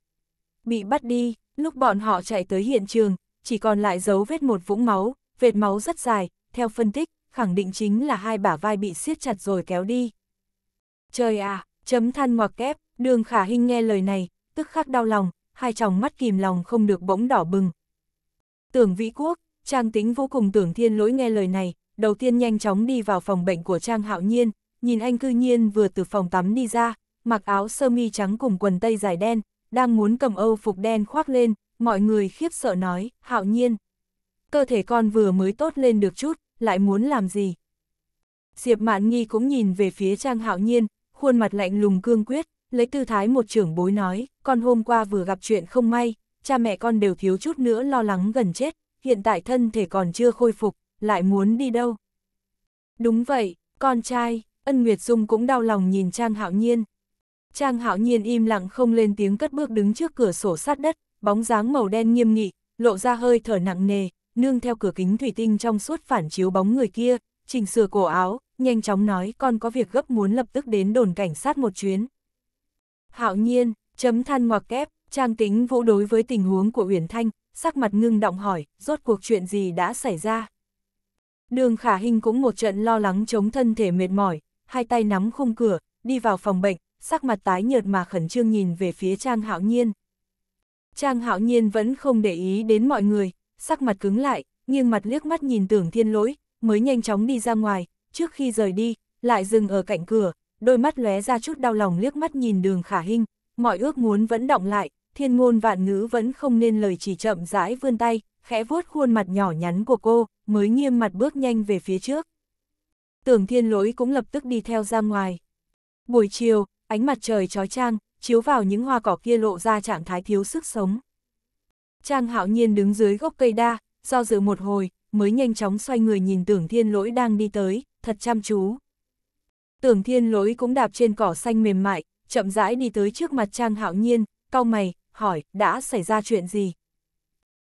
Bị bắt đi, lúc bọn họ chạy tới hiện trường, chỉ còn lại dấu vết một vũng máu, vệt máu rất dài, theo phân tích, khẳng định chính là hai bả vai bị siết chặt rồi kéo đi. Trời à, chấm than ngoặc kép, đường khả hình nghe lời này, tức khắc đau lòng, hai tròng mắt kìm lòng không được bỗng đỏ bừng. Tưởng Vĩ Quốc, Trang Tính vô cùng tưởng thiên lỗi nghe lời này, đầu tiên nhanh chóng đi vào phòng bệnh của Trang Hạo Nhiên, nhìn anh cư nhiên vừa từ phòng tắm đi ra, mặc áo sơ mi trắng cùng quần tây dài đen, đang muốn cầm âu phục đen khoác lên, mọi người khiếp sợ nói, Hạo Nhiên. Cơ thể con vừa mới tốt lên được chút, lại muốn làm gì? Diệp Mạn Nghi cũng nhìn về phía Trang Hạo Nhiên, khuôn mặt lạnh lùng cương quyết, lấy tư thái một trưởng bối nói, con hôm qua vừa gặp chuyện không may, cha mẹ con đều thiếu chút nữa lo lắng gần chết, hiện tại thân thể còn chưa khôi phục, lại muốn đi đâu? Đúng vậy, con trai, Ân Nguyệt Dung cũng đau lòng nhìn Trang Hạo Nhiên. Trang Hạo Nhiên im lặng không lên tiếng cất bước đứng trước cửa sổ sát đất, bóng dáng màu đen nghiêm nghị, lộ ra hơi thở nặng nề, nương theo cửa kính thủy tinh trong suốt phản chiếu bóng người kia, chỉnh sửa cổ áo, nhanh chóng nói con có việc gấp muốn lập tức đến đồn cảnh sát một chuyến. Hạo nhiên, chấm than ngoặc kép, trang tính vũ đối với tình huống của Uyển Thanh, sắc mặt ngưng động hỏi, rốt cuộc chuyện gì đã xảy ra. Đường khả hình cũng một trận lo lắng chống thân thể mệt mỏi, hai tay nắm khung cửa, đi vào phòng bệnh, sắc mặt tái nhợt mà khẩn trương nhìn về phía Trang Hạo Nhiên. Trang Hạo Nhiên vẫn không để ý đến mọi người, sắc mặt cứng lại, nghiêng mặt liếc mắt nhìn tưởng thiên lỗi, mới nhanh chóng đi ra ngoài, trước khi rời đi, lại dừng ở cạnh cửa, đôi mắt lóe ra chút đau lòng liếc mắt nhìn đường khả hình, mọi ước muốn vẫn động lại, thiên ngôn vạn ngữ vẫn không nên lời chỉ chậm rãi vươn tay, khẽ vuốt khuôn mặt nhỏ nhắn của cô, mới nghiêm mặt bước nhanh về phía trước. Tưởng thiên lỗi cũng lập tức đi theo ra ngoài. Buổi chiều, ánh mặt trời chói trang, chiếu vào những hoa cỏ kia lộ ra trạng thái thiếu sức sống. Trang hạo nhiên đứng dưới gốc cây đa, do dự một hồi, mới nhanh chóng xoay người nhìn tưởng thiên lỗi đang đi tới, thật chăm chú. Tưởng thiên lỗi cũng đạp trên cỏ xanh mềm mại, chậm rãi đi tới trước mặt Trang hạo nhiên, cau mày, hỏi, đã xảy ra chuyện gì?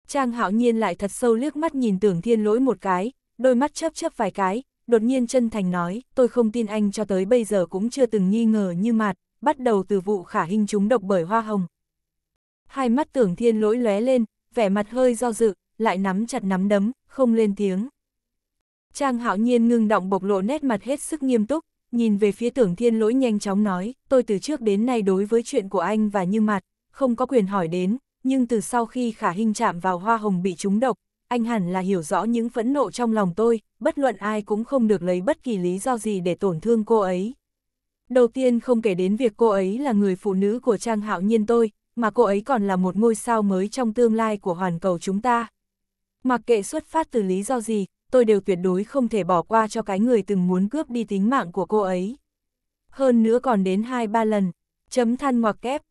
Trang hạo nhiên lại thật sâu liếc mắt nhìn tưởng thiên lỗi một cái, đôi mắt chớp chớp vài cái, đột nhiên chân thành nói, tôi không tin anh cho tới bây giờ cũng chưa từng nghi ngờ như mặt, bắt đầu từ vụ khả hình chúng độc bởi hoa hồng, hai mắt tưởng thiên lỗi lóe lên, vẻ mặt hơi do dự, lại nắm chặt nắm đấm, không lên tiếng. Trang hạo nhiên ngưng động bộc lộ nét mặt hết sức nghiêm túc, nhìn về phía tưởng thiên lỗi nhanh chóng nói, tôi từ trước đến nay đối với chuyện của anh và như mặt, không có quyền hỏi đến, nhưng từ sau khi khả hình chạm vào hoa hồng bị trúng độc, anh hẳn là hiểu rõ những phẫn nộ trong lòng tôi, bất luận ai cũng không được lấy bất kỳ lý do gì để tổn thương cô ấy. Đầu tiên không kể đến việc cô ấy là người phụ nữ của Trang Hạo Nhiên tôi, mà cô ấy còn là một ngôi sao mới trong tương lai của hoàn cầu chúng ta. Mặc kệ xuất phát từ lý do gì, tôi đều tuyệt đối không thể bỏ qua cho cái người từng muốn cướp đi tính mạng của cô ấy. Hơn nữa còn đến hai ba lần, chấm than ngoặc kép.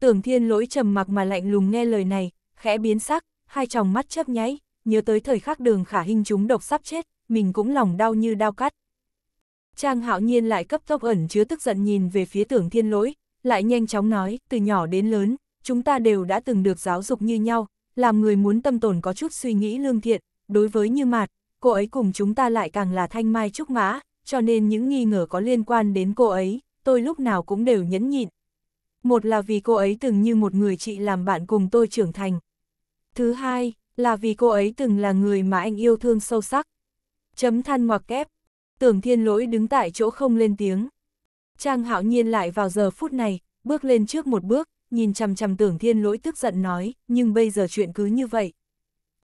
Tưởng thiên lỗi trầm mặc mà lạnh lùng nghe lời này, khẽ biến sắc, hai tròng mắt chớp nháy, nhớ tới thời khắc đường khả hình chúng độc sắp chết, mình cũng lòng đau như đau cắt. Trang hạo nhiên lại cấp tốc ẩn chứa tức giận nhìn về phía tưởng thiên lỗi, lại nhanh chóng nói, từ nhỏ đến lớn, chúng ta đều đã từng được giáo dục như nhau, làm người muốn tâm tồn có chút suy nghĩ lương thiện, đối với như mạt, cô ấy cùng chúng ta lại càng là thanh mai trúc mã, cho nên những nghi ngờ có liên quan đến cô ấy, tôi lúc nào cũng đều nhẫn nhịn. Một là vì cô ấy từng như một người chị làm bạn cùng tôi trưởng thành. Thứ hai, là vì cô ấy từng là người mà anh yêu thương sâu sắc. Chấm than ngoặc kép. Tưởng thiên lỗi đứng tại chỗ không lên tiếng. Trang hạo nhiên lại vào giờ phút này, bước lên trước một bước, nhìn chằm chằm tưởng thiên lỗi tức giận nói, nhưng bây giờ chuyện cứ như vậy.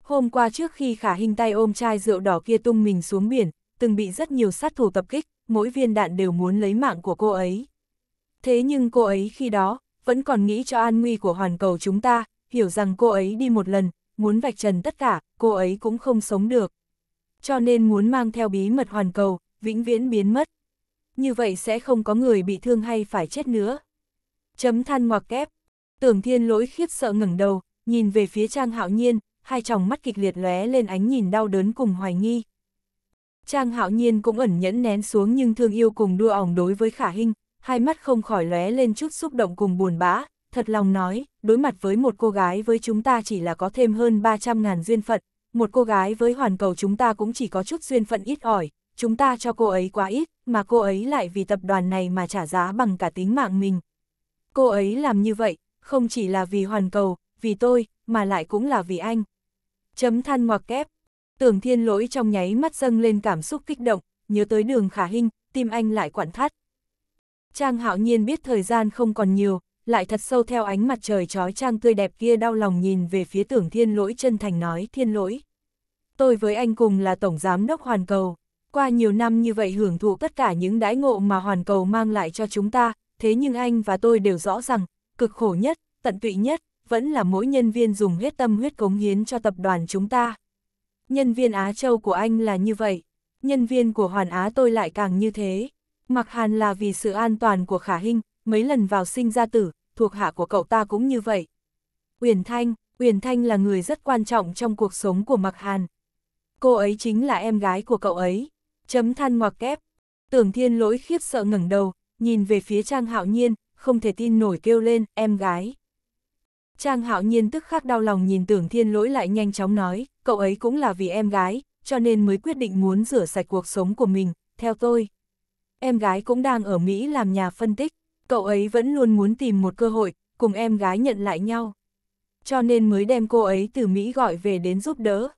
Hôm qua trước khi khả hình tay ôm chai rượu đỏ kia tung mình xuống biển, từng bị rất nhiều sát thủ tập kích, mỗi viên đạn đều muốn lấy mạng của cô ấy. Thế nhưng cô ấy khi đó, vẫn còn nghĩ cho an nguy của hoàn cầu chúng ta, hiểu rằng cô ấy đi một lần, muốn vạch trần tất cả, cô ấy cũng không sống được. Cho nên muốn mang theo bí mật hoàn cầu, vĩnh viễn biến mất. Như vậy sẽ không có người bị thương hay phải chết nữa. Chấm than ngoặc kép. Tưởng thiên lỗi khiếp sợ ngẩng đầu, nhìn về phía Trang Hạo Nhiên, hai tròng mắt kịch liệt lóe lên ánh nhìn đau đớn cùng hoài nghi. Trang Hạo Nhiên cũng ẩn nhẫn nén xuống nhưng thương yêu cùng đua ỏng đối với Khả hình hai mắt không khỏi lóe lên chút xúc động cùng buồn bã, thật lòng nói, đối mặt với một cô gái với chúng ta chỉ là có thêm hơn 300 ngàn duyên phận, một cô gái với hoàn cầu chúng ta cũng chỉ có chút duyên phận ít ỏi, chúng ta cho cô ấy quá ít, mà cô ấy lại vì tập đoàn này mà trả giá bằng cả tính mạng mình, Cô ấy làm như vậy, không chỉ là vì hoàn cầu, vì tôi, mà lại cũng là vì anh. Chấm than ngoặc kép. Tưởng thiên lỗi trong nháy mắt dâng lên cảm xúc kích động, nhớ tới đường khả hình, tim anh lại quặn thắt. Trang hạo nhiên biết thời gian không còn nhiều, lại thật sâu theo ánh mặt trời trói trang tươi đẹp kia đau lòng nhìn về phía tưởng thiên lỗi chân thành nói thiên lỗi. Tôi với anh cùng là tổng giám đốc hoàn cầu. Qua nhiều năm như vậy hưởng thụ tất cả những đãi ngộ mà hoàn cầu mang lại cho chúng ta, thế nhưng anh và tôi đều rõ rằng, cực khổ nhất, tận tụy nhất, vẫn là mỗi nhân viên dùng hết tâm huyết cống hiến cho tập đoàn chúng ta. Nhân viên Á Châu của anh là như vậy, nhân viên của Hoàn Á tôi lại càng như thế. Mặc hàn là vì sự an toàn của Khả Hinh, mấy lần vào sinh ra tử, thuộc hạ của cậu ta cũng như vậy. Uyển Thanh, Uyển Thanh là người rất quan trọng trong cuộc sống của Mặc Hàn. Cô ấy chính là em gái của cậu ấy. Chấm than ngoặc kép. Tưởng Thiên Lỗi khiếp sợ ngẩng đầu, nhìn về phía Trang Hạo Nhiên, không thể tin nổi kêu lên, em gái. Trang Hạo Nhiên tức khắc đau lòng nhìn tưởng thiên lỗi lại nhanh chóng nói, cậu ấy cũng là vì em gái, cho nên mới quyết định muốn rửa sạch cuộc sống của mình, theo tôi. Em gái cũng đang ở Mỹ làm nhà phân tích, cậu ấy vẫn luôn muốn tìm một cơ hội, cùng em gái nhận lại nhau. Cho nên mới đem cô ấy từ Mỹ gọi về đến giúp đỡ.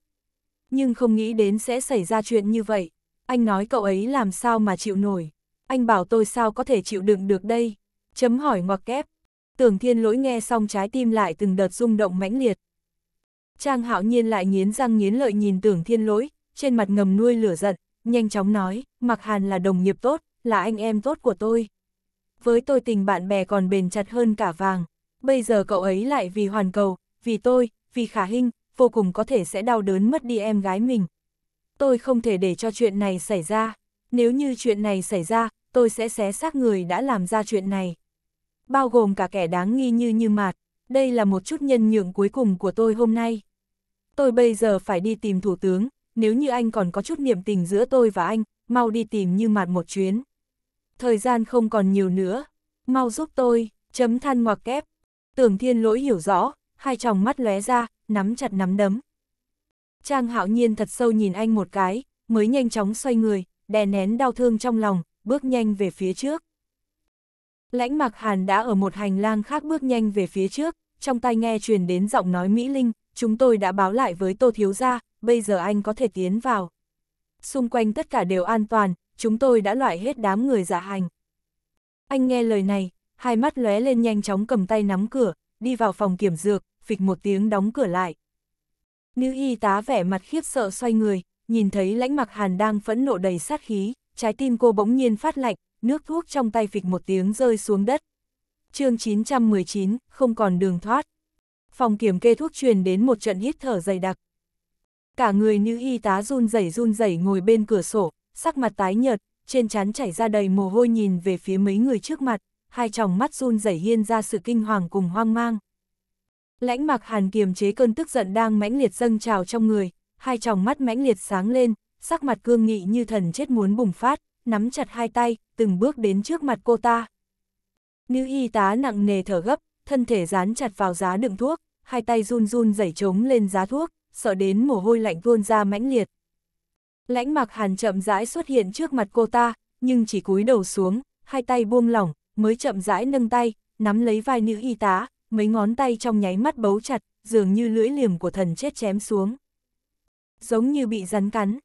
Nhưng không nghĩ đến sẽ xảy ra chuyện như vậy, anh nói cậu ấy làm sao mà chịu nổi anh bảo tôi sao có thể chịu đựng được đây? Chấm hỏi ngoặc kép. Tưởng thiên lỗi nghe xong trái tim lại từng đợt rung động mãnh liệt. Trang hạo nhiên lại nghiến răng nghiến lợi nhìn tưởng thiên lỗi, trên mặt ngầm nuôi lửa giận, nhanh chóng nói, Mặc Hàn là đồng nghiệp tốt, là anh em tốt của tôi. Với tôi tình bạn bè còn bền chặt hơn cả vàng, bây giờ cậu ấy lại vì hoàn cầu, vì tôi, vì khả hình, vô cùng có thể sẽ đau đớn mất đi em gái mình. Tôi không thể để cho chuyện này xảy ra nếu như chuyện này xảy ra, tôi sẽ xé xác người đã làm ra chuyện này. Bao gồm cả kẻ đáng nghi như như mạt, đây là một chút nhân nhượng cuối cùng của tôi hôm nay. Tôi bây giờ phải đi tìm thủ tướng, nếu như anh còn có chút niềm tình giữa tôi và anh, mau đi tìm như mạt một chuyến. Thời gian không còn nhiều nữa, mau giúp tôi, chấm than ngoặc kép. Tưởng thiên lỗi hiểu rõ, hai tròng mắt lóe ra, nắm chặt nắm đấm. Trang hạo nhiên thật sâu nhìn anh một cái, mới nhanh chóng xoay người, đè nén đau thương trong lòng, bước nhanh về phía trước. Lãnh Mạc Hàn đã ở một hành lang khác bước nhanh về phía trước, trong tai nghe truyền đến giọng nói Mỹ Linh, chúng tôi đã báo lại với Tô Thiếu Gia, bây giờ anh có thể tiến vào. Xung quanh tất cả đều an toàn, chúng tôi đã loại hết đám người giả hành. Anh nghe lời này, hai mắt lóe lên nhanh chóng cầm tay nắm cửa, đi vào phòng kiểm dược, phịch một tiếng đóng cửa lại. Nữ y tá vẻ mặt khiếp sợ xoay người, nhìn thấy lãnh mặc hàn đang phẫn nộ đầy sát khí, trái tim cô bỗng nhiên phát lạnh, nước thuốc trong tay phịch một tiếng rơi xuống đất. chương 919, không còn đường thoát. Phòng kiểm kê thuốc truyền đến một trận hít thở dày đặc. Cả người như y tá run rẩy run rẩy ngồi bên cửa sổ, sắc mặt tái nhợt, trên trán chảy ra đầy mồ hôi nhìn về phía mấy người trước mặt, hai tròng mắt run rẩy hiên ra sự kinh hoàng cùng hoang mang. Lãnh mặc hàn kiềm chế cơn tức giận đang mãnh liệt dâng trào trong người, hai tròng mắt mãnh liệt sáng lên, sắc mặt cương nghị như thần chết muốn bùng phát, nắm chặt hai tay, từng bước đến trước mặt cô ta. Nữ y tá nặng nề thở gấp, thân thể dán chặt vào giá đựng thuốc, hai tay run run dẩy trống lên giá thuốc, sợ đến mồ hôi lạnh tuôn ra mãnh liệt. Lãnh mặc hàn chậm rãi xuất hiện trước mặt cô ta, nhưng chỉ cúi đầu xuống, hai tay buông lỏng, mới chậm rãi nâng tay, nắm lấy vai nữ y tá, mấy ngón tay trong nháy mắt bấu chặt, dường như lưỡi liềm của thần chết chém xuống giống như bị rắn cắn.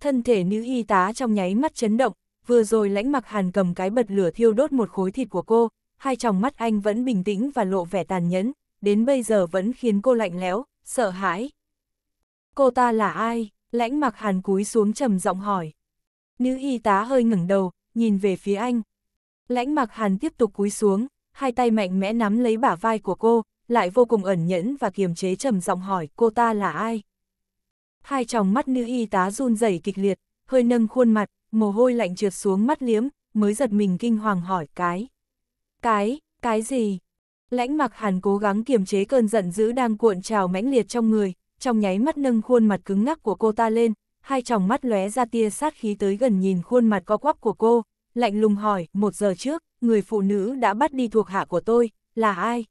Thân thể nữ y tá trong nháy mắt chấn động, vừa rồi lãnh mặc hàn cầm cái bật lửa thiêu đốt một khối thịt của cô, hai tròng mắt anh vẫn bình tĩnh và lộ vẻ tàn nhẫn, đến bây giờ vẫn khiến cô lạnh lẽo, sợ hãi. Cô ta là ai? Lãnh mặc hàn cúi xuống trầm giọng hỏi. Nữ y tá hơi ngẩng đầu, nhìn về phía anh. Lãnh mặc hàn tiếp tục cúi xuống, hai tay mạnh mẽ nắm lấy bả vai của cô, lại vô cùng ẩn nhẫn và kiềm chế trầm giọng hỏi cô ta là ai hai tròng mắt nữ y tá run rẩy kịch liệt, hơi nâng khuôn mặt, mồ hôi lạnh trượt xuống mắt liếm, mới giật mình kinh hoàng hỏi cái. Cái, cái gì? Lãnh mặc hàn cố gắng kiềm chế cơn giận dữ đang cuộn trào mãnh liệt trong người, trong nháy mắt nâng khuôn mặt cứng ngắc của cô ta lên, hai tròng mắt lóe ra tia sát khí tới gần nhìn khuôn mặt co quắp của cô, lạnh lùng hỏi, một giờ trước, người phụ nữ đã bắt đi thuộc hạ của tôi, là ai?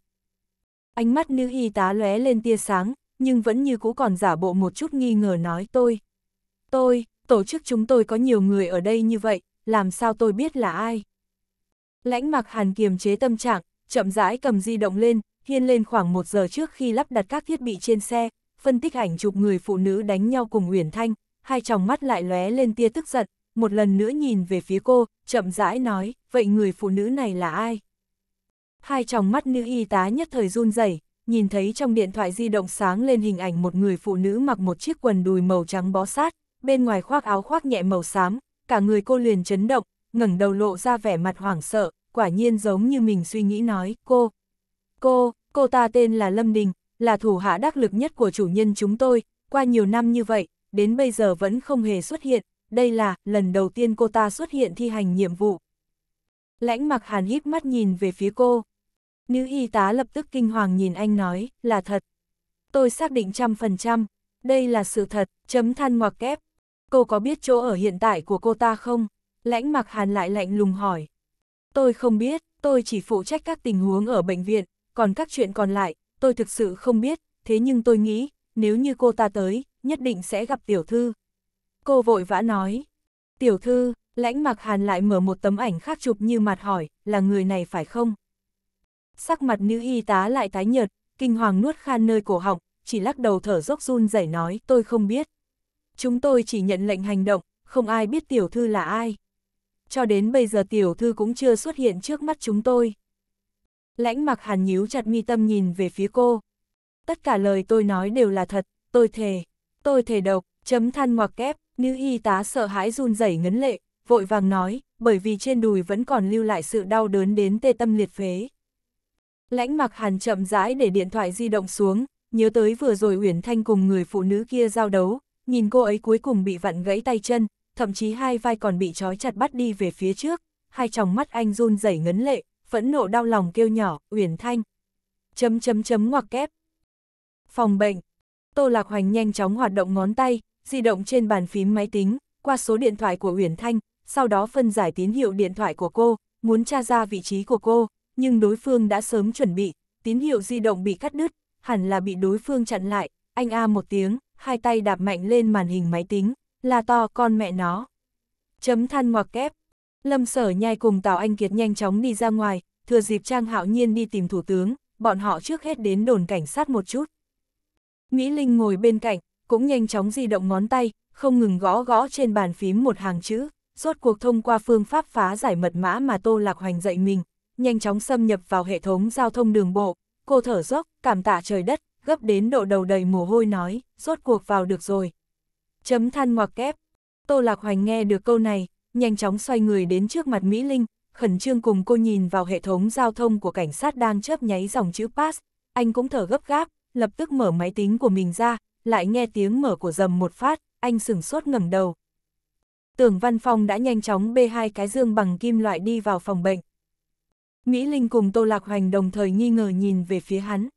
Ánh mắt nữ y tá lóe lên tia sáng, nhưng vẫn như cũ còn giả bộ một chút nghi ngờ nói tôi. Tôi, tổ chức chúng tôi có nhiều người ở đây như vậy, làm sao tôi biết là ai? Lãnh mặc hàn kiềm chế tâm trạng, chậm rãi cầm di động lên, hiên lên khoảng một giờ trước khi lắp đặt các thiết bị trên xe, phân tích ảnh chụp người phụ nữ đánh nhau cùng Uyển Thanh, hai tròng mắt lại lóe lên tia tức giận, một lần nữa nhìn về phía cô, chậm rãi nói, vậy người phụ nữ này là ai? Hai tròng mắt nữ y tá nhất thời run rẩy, nhìn thấy trong điện thoại di động sáng lên hình ảnh một người phụ nữ mặc một chiếc quần đùi màu trắng bó sát, bên ngoài khoác áo khoác nhẹ màu xám, cả người cô liền chấn động, ngẩng đầu lộ ra vẻ mặt hoảng sợ, quả nhiên giống như mình suy nghĩ nói, cô, cô, cô ta tên là Lâm Đình, là thủ hạ đắc lực nhất của chủ nhân chúng tôi, qua nhiều năm như vậy, đến bây giờ vẫn không hề xuất hiện, đây là lần đầu tiên cô ta xuất hiện thi hành nhiệm vụ. Lãnh mặc hàn híp mắt nhìn về phía cô, Nữ y tá lập tức kinh hoàng nhìn anh nói, là thật. Tôi xác định trăm phần trăm, đây là sự thật, chấm than ngoặc kép. Cô có biết chỗ ở hiện tại của cô ta không? Lãnh mặc hàn lại lạnh lùng hỏi. Tôi không biết, tôi chỉ phụ trách các tình huống ở bệnh viện, còn các chuyện còn lại, tôi thực sự không biết, thế nhưng tôi nghĩ, nếu như cô ta tới, nhất định sẽ gặp tiểu thư. Cô vội vã nói. Tiểu thư, lãnh mặc hàn lại mở một tấm ảnh khác chụp như mặt hỏi, là người này phải không? sắc mặt nữ y tá lại tái nhợt, kinh hoàng nuốt khan nơi cổ họng, chỉ lắc đầu thở dốc run rẩy nói tôi không biết. Chúng tôi chỉ nhận lệnh hành động, không ai biết tiểu thư là ai. Cho đến bây giờ tiểu thư cũng chưa xuất hiện trước mắt chúng tôi. Lãnh mặc hàn nhíu chặt mi tâm nhìn về phía cô. Tất cả lời tôi nói đều là thật, tôi thề, tôi thề độc, chấm than ngoặc kép, nữ y tá sợ hãi run rẩy ngấn lệ, vội vàng nói, bởi vì trên đùi vẫn còn lưu lại sự đau đớn đến tê tâm liệt phế. Lãnh mặc hàn chậm rãi để điện thoại di động xuống, nhớ tới vừa rồi Uyển Thanh cùng người phụ nữ kia giao đấu, nhìn cô ấy cuối cùng bị vặn gãy tay chân, thậm chí hai vai còn bị trói chặt bắt đi về phía trước, hai tròng mắt anh run rẩy ngấn lệ, phẫn nộ đau lòng kêu nhỏ, Uyển Thanh. Chấm chấm chấm ngoặc kép. Phòng bệnh. Tô Lạc Hoành nhanh chóng hoạt động ngón tay, di động trên bàn phím máy tính, qua số điện thoại của Uyển Thanh, sau đó phân giải tín hiệu điện thoại của cô, muốn tra ra vị trí của cô, nhưng đối phương đã sớm chuẩn bị, tín hiệu di động bị cắt đứt, hẳn là bị đối phương chặn lại, anh A một tiếng, hai tay đạp mạnh lên màn hình máy tính, là to con mẹ nó. Chấm than ngoặc kép. Lâm sở nhai cùng Tào Anh Kiệt nhanh chóng đi ra ngoài, thừa dịp Trang Hạo Nhiên đi tìm thủ tướng, bọn họ trước hết đến đồn cảnh sát một chút. Mỹ Linh ngồi bên cạnh, cũng nhanh chóng di động ngón tay, không ngừng gõ gõ trên bàn phím một hàng chữ, rốt cuộc thông qua phương pháp phá giải mật mã mà Tô Lạc Hoành dạy mình, nhanh chóng xâm nhập vào hệ thống giao thông đường bộ, cô thở dốc, cảm tạ trời đất, gấp đến độ đầu đầy mồ hôi nói, rốt cuộc vào được rồi. Chấm than ngoặc kép. Tô Lạc Hoành nghe được câu này, nhanh chóng xoay người đến trước mặt Mỹ Linh, khẩn trương cùng cô nhìn vào hệ thống giao thông của cảnh sát đang chớp nháy dòng chữ pass, anh cũng thở gấp gáp, lập tức mở máy tính của mình ra, lại nghe tiếng mở của dầm một phát, anh sửng sốt ngẩng đầu. Tưởng Văn Phong đã nhanh chóng bê hai cái dương bằng kim loại đi vào phòng bệnh. Mỹ Linh cùng Tô Lạc Hoành đồng thời nghi ngờ nhìn về phía hắn.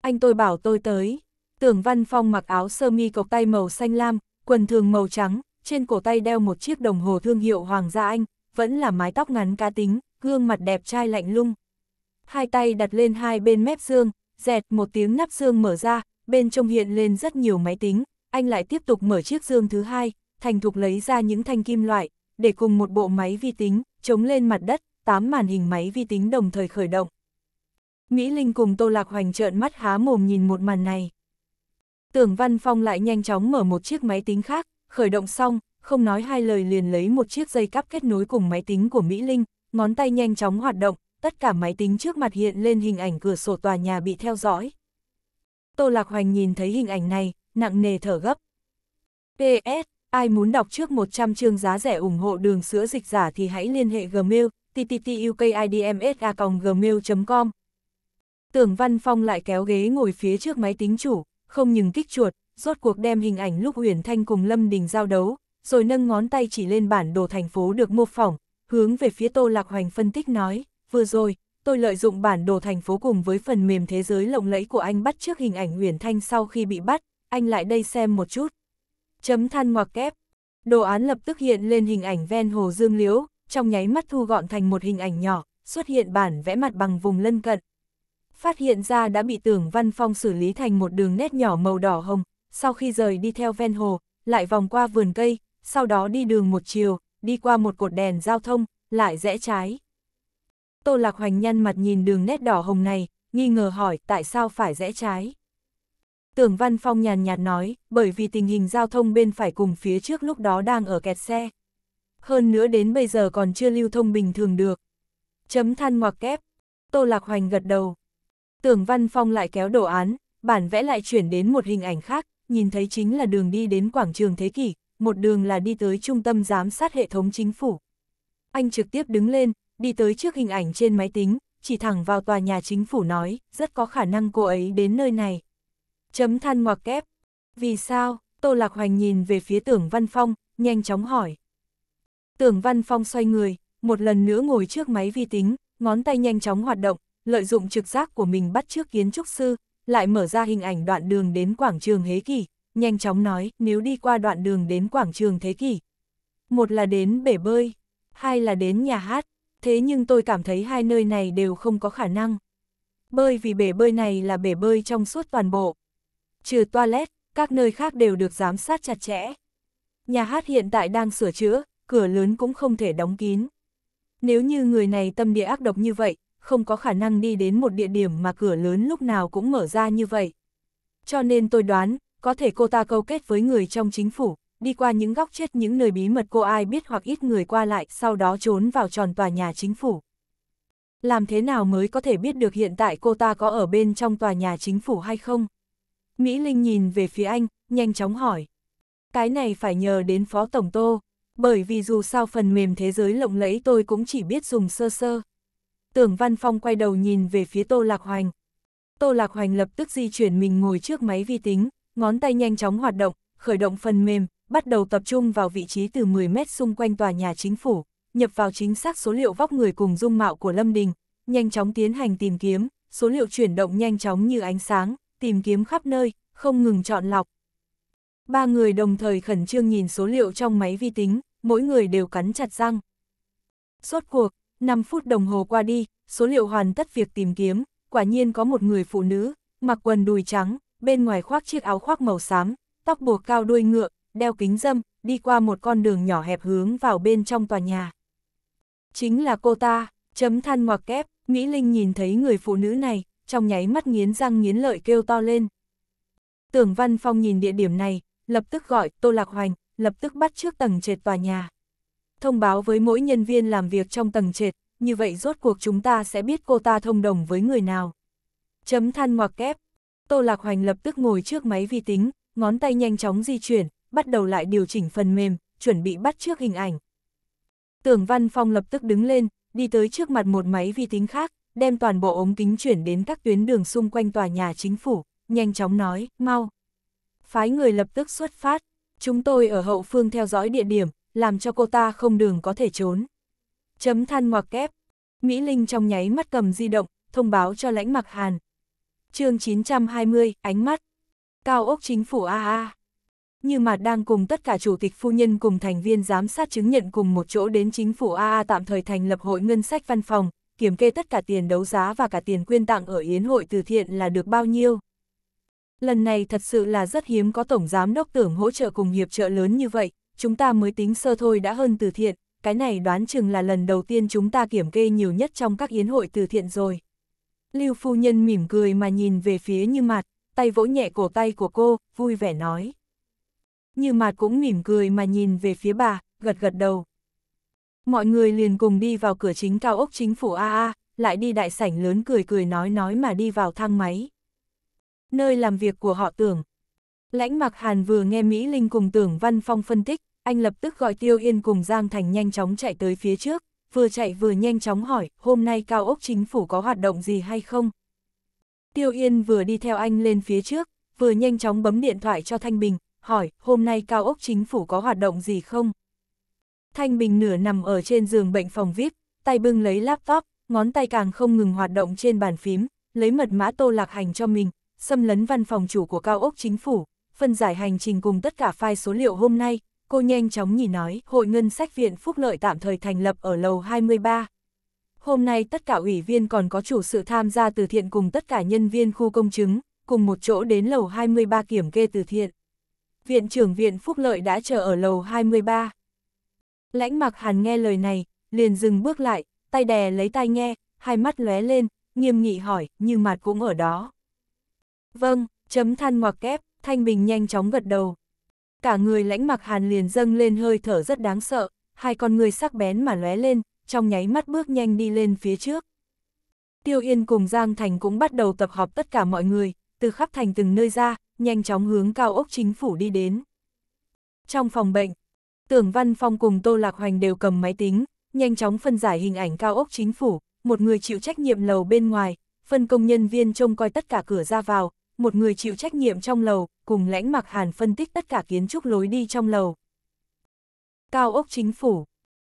Anh tôi bảo tôi tới. Tưởng Văn Phong mặc áo sơ mi cộc tay màu xanh lam, quần thường màu trắng, trên cổ tay đeo một chiếc đồng hồ thương hiệu Hoàng gia Anh, vẫn là mái tóc ngắn cá tính, gương mặt đẹp trai lạnh lung. Hai tay đặt lên hai bên mép xương, dẹt một tiếng nắp xương mở ra, bên trong hiện lên rất nhiều máy tính, anh lại tiếp tục mở chiếc xương thứ hai, thành thục lấy ra những thanh kim loại, để cùng một bộ máy vi tính, chống lên mặt đất, tám màn hình máy vi tính đồng thời khởi động. Mỹ Linh cùng Tô Lạc Hoành trợn mắt há mồm nhìn một màn này. Tưởng Văn Phong lại nhanh chóng mở một chiếc máy tính khác, khởi động xong, không nói hai lời liền lấy một chiếc dây cắp kết nối cùng máy tính của Mỹ Linh, ngón tay nhanh chóng hoạt động, tất cả máy tính trước mặt hiện lên hình ảnh cửa sổ tòa nhà bị theo dõi. Tô Lạc Hoành nhìn thấy hình ảnh này, nặng nề thở gấp. PS, ai muốn đọc trước 100 chương giá rẻ ủng hộ đường sữa dịch giả thì hãy liên hệ Gmail, tttukidmsa.gmail.com. Tưởng Văn Phong lại kéo ghế ngồi phía trước máy tính chủ, không nhừng kích chuột, rốt cuộc đem hình ảnh lúc Huyền Thanh cùng Lâm Đình giao đấu, rồi nâng ngón tay chỉ lên bản đồ thành phố được mô phỏng, hướng về phía Tô Lạc Hoành phân tích nói, vừa rồi, tôi lợi dụng bản đồ thành phố cùng với phần mềm thế giới lộng lẫy của anh bắt trước hình ảnh Huyền Thanh sau khi bị bắt, anh lại đây xem một chút. Chấm than ngoặc kép. Đồ án lập tức hiện lên hình ảnh ven hồ Dương Liễu, trong nháy mắt thu gọn thành một hình ảnh nhỏ, xuất hiện bản vẽ mặt bằng vùng lân cận. Phát hiện ra đã bị tưởng Văn Phong xử lý thành một đường nét nhỏ màu đỏ hồng, sau khi rời đi theo ven hồ, lại vòng qua vườn cây, sau đó đi đường một chiều, đi qua một cột đèn giao thông, lại rẽ trái. Tô Lạc Hoành nhăn mặt nhìn đường nét đỏ hồng này, nghi ngờ hỏi tại sao phải rẽ trái. Tưởng Văn Phong nhàn nhạt nói, bởi vì tình hình giao thông bên phải cùng phía trước lúc đó đang ở kẹt xe hơn nữa đến bây giờ còn chưa lưu thông bình thường được. Chấm than ngoặc kép, Tô Lạc Hoành gật đầu. Tưởng Văn Phong lại kéo đồ án, bản vẽ lại chuyển đến một hình ảnh khác, nhìn thấy chính là đường đi đến quảng trường thế kỷ, một đường là đi tới trung tâm giám sát hệ thống chính phủ. Anh trực tiếp đứng lên, đi tới trước hình ảnh trên máy tính, chỉ thẳng vào tòa nhà chính phủ nói, rất có khả năng cô ấy đến nơi này. Chấm than ngoặc kép. Vì sao? Tô Lạc Hoành nhìn về phía tưởng Văn Phong, nhanh chóng hỏi. Tưởng Văn Phong xoay người, một lần nữa ngồi trước máy vi tính, ngón tay nhanh chóng hoạt động, lợi dụng trực giác của mình bắt trước kiến trúc sư, lại mở ra hình ảnh đoạn đường đến quảng trường Hế kỷ. nhanh chóng nói nếu đi qua đoạn đường đến quảng trường Thế Kỷ. Một là đến bể bơi, hai là đến nhà hát, thế nhưng tôi cảm thấy hai nơi này đều không có khả năng. Bơi vì bể bơi này là bể bơi trong suốt toàn bộ. Trừ toilet, các nơi khác đều được giám sát chặt chẽ. Nhà hát hiện tại đang sửa chữa, cửa lớn cũng không thể đóng kín. Nếu như người này tâm địa ác độc như vậy, không có khả năng đi đến một địa điểm mà cửa lớn lúc nào cũng mở ra như vậy. Cho nên tôi đoán, có thể cô ta câu kết với người trong chính phủ, đi qua những góc chết những nơi bí mật cô ai biết hoặc ít người qua lại, sau đó trốn vào tròn tòa nhà chính phủ. Làm thế nào mới có thể biết được hiện tại cô ta có ở bên trong tòa nhà chính phủ hay không? Mỹ Linh nhìn về phía anh, nhanh chóng hỏi. Cái này phải nhờ đến Phó Tổng Tô bởi vì dù sao phần mềm thế giới lộng lẫy tôi cũng chỉ biết dùng sơ sơ. Tưởng Văn Phong quay đầu nhìn về phía Tô Lạc Hoành. Tô Lạc Hoành lập tức di chuyển mình ngồi trước máy vi tính, ngón tay nhanh chóng hoạt động, khởi động phần mềm, bắt đầu tập trung vào vị trí từ 10 mét xung quanh tòa nhà chính phủ, nhập vào chính xác số liệu vóc người cùng dung mạo của Lâm Đình, nhanh chóng tiến hành tìm kiếm, số liệu chuyển động nhanh chóng như ánh sáng, tìm kiếm khắp nơi, không ngừng chọn lọc, Ba người đồng thời khẩn trương nhìn số liệu trong máy vi tính, mỗi người đều cắn chặt răng. Suốt cuộc, 5 phút đồng hồ qua đi, số liệu hoàn tất việc tìm kiếm, quả nhiên có một người phụ nữ, mặc quần đùi trắng, bên ngoài khoác chiếc áo khoác màu xám, tóc buộc cao đuôi ngựa, đeo kính dâm, đi qua một con đường nhỏ hẹp hướng vào bên trong tòa nhà. Chính là cô ta, chấm than ngoặc kép, Mỹ Linh nhìn thấy người phụ nữ này, trong nháy mắt nghiến răng nghiến lợi kêu to lên. Tưởng Văn Phong nhìn địa điểm này, lập tức gọi Tô Lạc Hoành, lập tức bắt trước tầng trệt tòa nhà. Thông báo với mỗi nhân viên làm việc trong tầng trệt, như vậy rốt cuộc chúng ta sẽ biết cô ta thông đồng với người nào. Chấm than ngoặc kép. Tô Lạc Hoành lập tức ngồi trước máy vi tính, ngón tay nhanh chóng di chuyển, bắt đầu lại điều chỉnh phần mềm, chuẩn bị bắt trước hình ảnh. Tưởng Văn Phong lập tức đứng lên, đi tới trước mặt một máy vi tính khác, đem toàn bộ ống kính chuyển đến các tuyến đường xung quanh tòa nhà chính phủ, nhanh chóng nói, mau, phái người lập tức xuất phát, chúng tôi ở hậu phương theo dõi địa điểm, làm cho cô ta không đường có thể trốn. Chấm than ngoặc kép, Mỹ Linh trong nháy mắt cầm di động, thông báo cho lãnh mặc hàn. chương 920, ánh mắt, cao ốc chính phủ AA. Như mà đang cùng tất cả chủ tịch phu nhân cùng thành viên giám sát chứng nhận cùng một chỗ đến chính phủ AA tạm thời thành lập hội ngân sách văn phòng, kiểm kê tất cả tiền đấu giá và cả tiền quyên tặng ở yến hội từ thiện là được bao nhiêu. Lần này thật sự là rất hiếm có Tổng Giám Đốc tưởng hỗ trợ cùng hiệp trợ lớn như vậy, chúng ta mới tính sơ thôi đã hơn từ thiện, cái này đoán chừng là lần đầu tiên chúng ta kiểm kê nhiều nhất trong các yến hội từ thiện rồi. Lưu phu nhân mỉm cười mà nhìn về phía Như Mạt, tay vỗ nhẹ cổ tay của cô, vui vẻ nói. Như Mạt cũng mỉm cười mà nhìn về phía bà, gật gật đầu. Mọi người liền cùng đi vào cửa chính cao ốc chính phủ AA, lại đi đại sảnh lớn cười cười nói nói mà đi vào thang máy nơi làm việc của họ tưởng. Lãnh Mặc Hàn vừa nghe Mỹ Linh cùng tưởng Văn Phong phân tích, anh lập tức gọi Tiêu Yên cùng Giang Thành nhanh chóng chạy tới phía trước, vừa chạy vừa nhanh chóng hỏi, hôm nay cao ốc chính phủ có hoạt động gì hay không? Tiêu Yên vừa đi theo anh lên phía trước, vừa nhanh chóng bấm điện thoại cho Thanh Bình, hỏi, hôm nay cao ốc chính phủ có hoạt động gì không? Thanh Bình nửa nằm ở trên giường bệnh phòng VIP, tay bưng lấy laptop, ngón tay càng không ngừng hoạt động trên bàn phím, lấy mật mã tô lạc hành cho mình, xâm lấn văn phòng chủ của cao ốc chính phủ, phân giải hành trình cùng tất cả file số liệu hôm nay, cô nhanh chóng nhìn nói, Hội Ngân sách Viện Phúc Lợi tạm thời thành lập ở lầu 23. Hôm nay tất cả ủy viên còn có chủ sự tham gia từ thiện cùng tất cả nhân viên khu công chứng, cùng một chỗ đến lầu 23 kiểm kê từ thiện. Viện trưởng Viện Phúc Lợi đã chờ ở lầu 23. Lãnh mặc hàn nghe lời này, liền dừng bước lại, tay đè lấy tai nghe, hai mắt lóe lên, nghiêm nghị hỏi, như mặt cũng ở đó. Vâng, chấm than ngoặc kép, Thanh Bình nhanh chóng gật đầu. Cả người lãnh mặc hàn liền dâng lên hơi thở rất đáng sợ, hai con người sắc bén mà lóe lên, trong nháy mắt bước nhanh đi lên phía trước. Tiêu Yên cùng Giang Thành cũng bắt đầu tập họp tất cả mọi người, từ khắp thành từng nơi ra, nhanh chóng hướng cao ốc chính phủ đi đến. Trong phòng bệnh, Tưởng Văn Phong cùng Tô Lạc Hoành đều cầm máy tính, nhanh chóng phân giải hình ảnh cao ốc chính phủ, một người chịu trách nhiệm lầu bên ngoài, phân công nhân viên trông coi tất cả cửa ra vào, một người chịu trách nhiệm trong lầu, cùng lãnh mặc hàn phân tích tất cả kiến trúc lối đi trong lầu. Cao ốc chính phủ,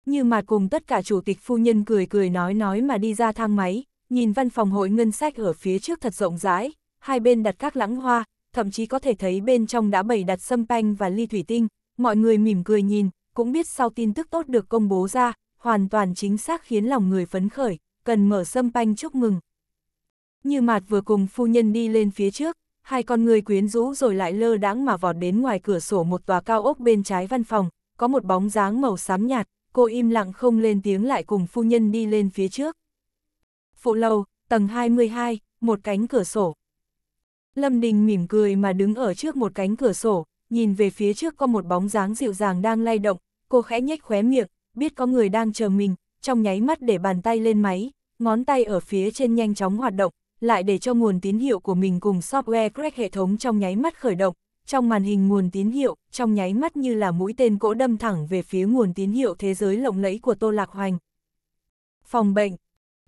như mà cùng tất cả chủ tịch phu nhân cười cười nói nói mà đi ra thang máy, nhìn văn phòng hội ngân sách ở phía trước thật rộng rãi, hai bên đặt các lãng hoa, thậm chí có thể thấy bên trong đã bày đặt sâm panh và ly thủy tinh, mọi người mỉm cười nhìn, cũng biết sau tin tức tốt được công bố ra, hoàn toàn chính xác khiến lòng người phấn khởi, cần mở sâm panh chúc mừng, như mạt vừa cùng phu nhân đi lên phía trước, hai con người quyến rũ rồi lại lơ đãng mà vọt đến ngoài cửa sổ một tòa cao ốc bên trái văn phòng, có một bóng dáng màu xám nhạt, cô im lặng không lên tiếng lại cùng phu nhân đi lên phía trước. Phụ lầu, tầng 22, một cánh cửa sổ. Lâm Đình mỉm cười mà đứng ở trước một cánh cửa sổ, nhìn về phía trước có một bóng dáng dịu dàng đang lay động, cô khẽ nhếch khóe miệng, biết có người đang chờ mình, trong nháy mắt để bàn tay lên máy, ngón tay ở phía trên nhanh chóng hoạt động, lại để cho nguồn tín hiệu của mình cùng software crack hệ thống trong nháy mắt khởi động, trong màn hình nguồn tín hiệu, trong nháy mắt như là mũi tên cỗ đâm thẳng về phía nguồn tín hiệu thế giới lộng lẫy của Tô Lạc Hoành. Phòng bệnh.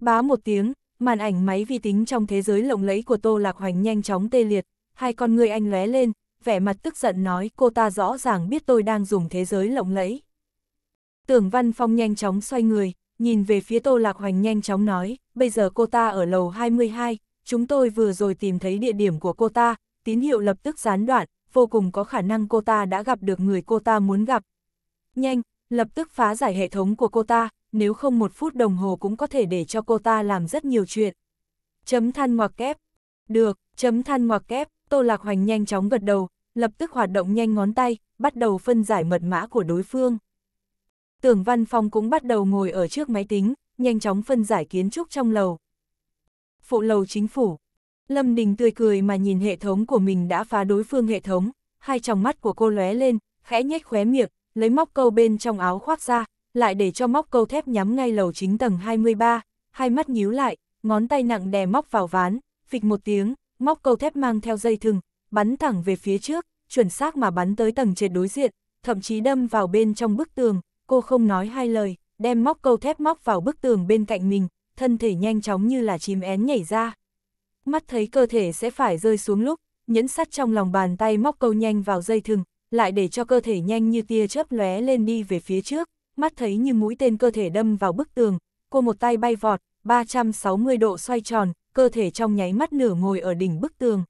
Bá một tiếng, màn ảnh máy vi tính trong thế giới lộng lẫy của Tô Lạc Hoành nhanh chóng tê liệt, hai con người anh lóe lên, vẻ mặt tức giận nói cô ta rõ ràng biết tôi đang dùng thế giới lộng lẫy. Tưởng Văn Phong nhanh chóng xoay người, nhìn về phía Tô Lạc Hoành nhanh chóng nói, bây giờ cô ta ở lầu 22, chúng tôi vừa rồi tìm thấy địa điểm của cô ta, tín hiệu lập tức gián đoạn, vô cùng có khả năng cô ta đã gặp được người cô ta muốn gặp. Nhanh, lập tức phá giải hệ thống của cô ta, nếu không một phút đồng hồ cũng có thể để cho cô ta làm rất nhiều chuyện. Chấm than ngoặc kép. Được, chấm than ngoặc kép, Tô Lạc Hoành nhanh chóng gật đầu, lập tức hoạt động nhanh ngón tay, bắt đầu phân giải mật mã của đối phương. Tưởng Văn Phong cũng bắt đầu ngồi ở trước máy tính, nhanh chóng phân giải kiến trúc trong lầu phụ lầu chính phủ. Lâm Đình tươi cười mà nhìn hệ thống của mình đã phá đối phương hệ thống, hai tròng mắt của cô lóe lên, khẽ nhếch khóe miệng, lấy móc câu bên trong áo khoác ra, lại để cho móc câu thép nhắm ngay lầu chính tầng 23, hai mắt nhíu lại, ngón tay nặng đè móc vào ván, phịch một tiếng, móc câu thép mang theo dây thừng, bắn thẳng về phía trước, chuẩn xác mà bắn tới tầng trệt đối diện, thậm chí đâm vào bên trong bức tường, cô không nói hai lời, đem móc câu thép móc vào bức tường bên cạnh mình, thân thể nhanh chóng như là chim én nhảy ra. Mắt thấy cơ thể sẽ phải rơi xuống lúc, nhẫn sắt trong lòng bàn tay móc câu nhanh vào dây thừng, lại để cho cơ thể nhanh như tia chớp lóe lên đi về phía trước, mắt thấy như mũi tên cơ thể đâm vào bức tường, cô một tay bay vọt, 360 độ xoay tròn, cơ thể trong nháy mắt nửa ngồi ở đỉnh bức tường.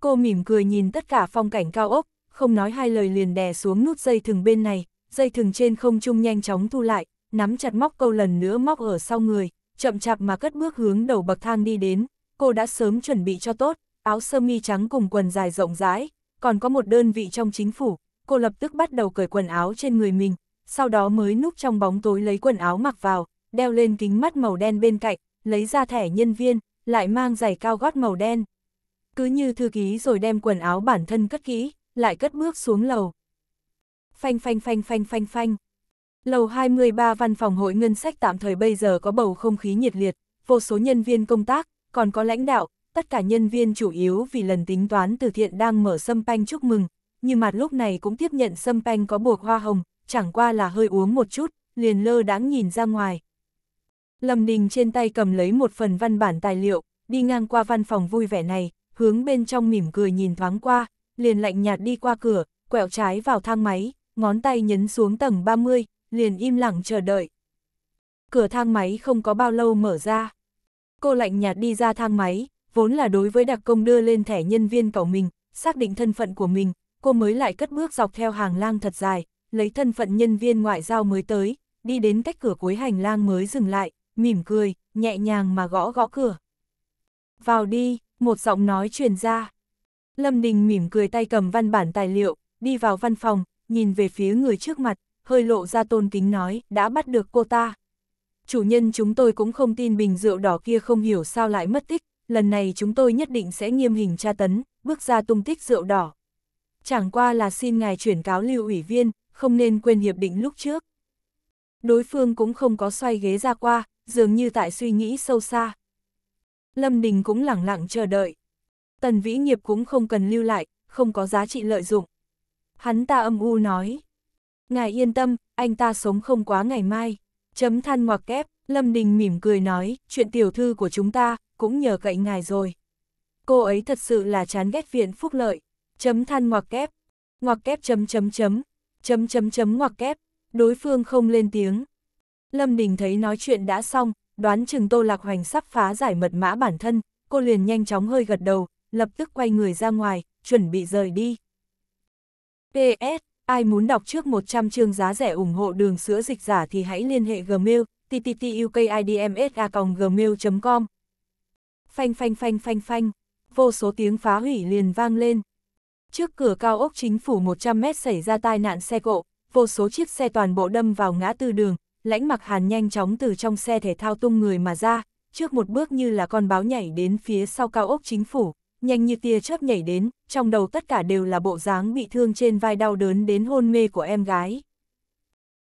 Cô mỉm cười nhìn tất cả phong cảnh cao ốc, không nói hai lời liền đè xuống nút dây thừng bên này, dây thừng trên không trung nhanh chóng thu lại, nắm chặt móc câu lần nữa móc ở sau người, chậm chạp mà cất bước hướng đầu bậc thang đi đến, cô đã sớm chuẩn bị cho tốt, áo sơ mi trắng cùng quần dài rộng rãi, còn có một đơn vị trong chính phủ, cô lập tức bắt đầu cởi quần áo trên người mình, sau đó mới núp trong bóng tối lấy quần áo mặc vào, đeo lên kính mắt màu đen bên cạnh, lấy ra thẻ nhân viên, lại mang giày cao gót màu đen. Cứ như thư ký rồi đem quần áo bản thân cất kỹ, lại cất bước xuống lầu. Phanh phanh phanh phanh phanh phanh. phanh. Lầu 23 văn phòng hội ngân sách tạm thời bây giờ có bầu không khí nhiệt liệt, vô số nhân viên công tác, còn có lãnh đạo, tất cả nhân viên chủ yếu vì lần tính toán từ thiện đang mở sâm panh chúc mừng, nhưng mặt lúc này cũng tiếp nhận sâm panh có buộc hoa hồng, chẳng qua là hơi uống một chút, liền lơ đãng nhìn ra ngoài. Lâm Đình trên tay cầm lấy một phần văn bản tài liệu, đi ngang qua văn phòng vui vẻ này, hướng bên trong mỉm cười nhìn thoáng qua, liền lạnh nhạt đi qua cửa, quẹo trái vào thang máy, ngón tay nhấn xuống tầng 30, liền im lặng chờ đợi. Cửa thang máy không có bao lâu mở ra. Cô lạnh nhạt đi ra thang máy, vốn là đối với đặc công đưa lên thẻ nhân viên cầu mình, xác định thân phận của mình, cô mới lại cất bước dọc theo hàng lang thật dài, lấy thân phận nhân viên ngoại giao mới tới, đi đến cách cửa cuối hành lang mới dừng lại, mỉm cười, nhẹ nhàng mà gõ gõ cửa. Vào đi, một giọng nói truyền ra. Lâm Đình mỉm cười tay cầm văn bản tài liệu, đi vào văn phòng, nhìn về phía người trước mặt, hơi lộ ra tôn kính nói, đã bắt được cô ta. Chủ nhân chúng tôi cũng không tin bình rượu đỏ kia không hiểu sao lại mất tích, lần này chúng tôi nhất định sẽ nghiêm hình tra tấn, bước ra tung tích rượu đỏ. Chẳng qua là xin ngài chuyển cáo lưu ủy viên, không nên quên hiệp định lúc trước. Đối phương cũng không có xoay ghế ra qua, dường như tại suy nghĩ sâu xa. Lâm Đình cũng lặng lặng chờ đợi. Tần Vĩ Nghiệp cũng không cần lưu lại, không có giá trị lợi dụng. Hắn ta âm u nói. Ngài yên tâm, anh ta sống không quá ngày mai. Chấm than ngoặc kép, Lâm Đình mỉm cười nói, chuyện tiểu thư của chúng ta, cũng nhờ cậy ngài rồi. Cô ấy thật sự là chán ghét viện phúc lợi. Chấm than ngoặc kép, ngoặc kép chấm chấm chấm, chấm chấm chấm ngoặc kép, đối phương không lên tiếng. Lâm Đình thấy nói chuyện đã xong, đoán chừng Tô Lạc Hoành sắp phá giải mật mã bản thân, cô liền nhanh chóng hơi gật đầu, lập tức quay người ra ngoài, chuẩn bị rời đi. PS Ai muốn đọc trước 100 chương giá rẻ ủng hộ đường sữa dịch giả thì hãy liên hệ Gmail, tttukidmsa gmail com Phanh phanh phanh phanh phanh, vô số tiếng phá hủy liền vang lên. Trước cửa cao ốc chính phủ 100 mét xảy ra tai nạn xe cộ, vô số chiếc xe toàn bộ đâm vào ngã tư đường, lãnh mặc hàn nhanh chóng từ trong xe thể thao tung người mà ra, trước một bước như là con báo nhảy đến phía sau cao ốc chính phủ nhanh như tia chớp nhảy đến, trong đầu tất cả đều là bộ dáng bị thương trên vai đau đớn đến hôn mê của em gái.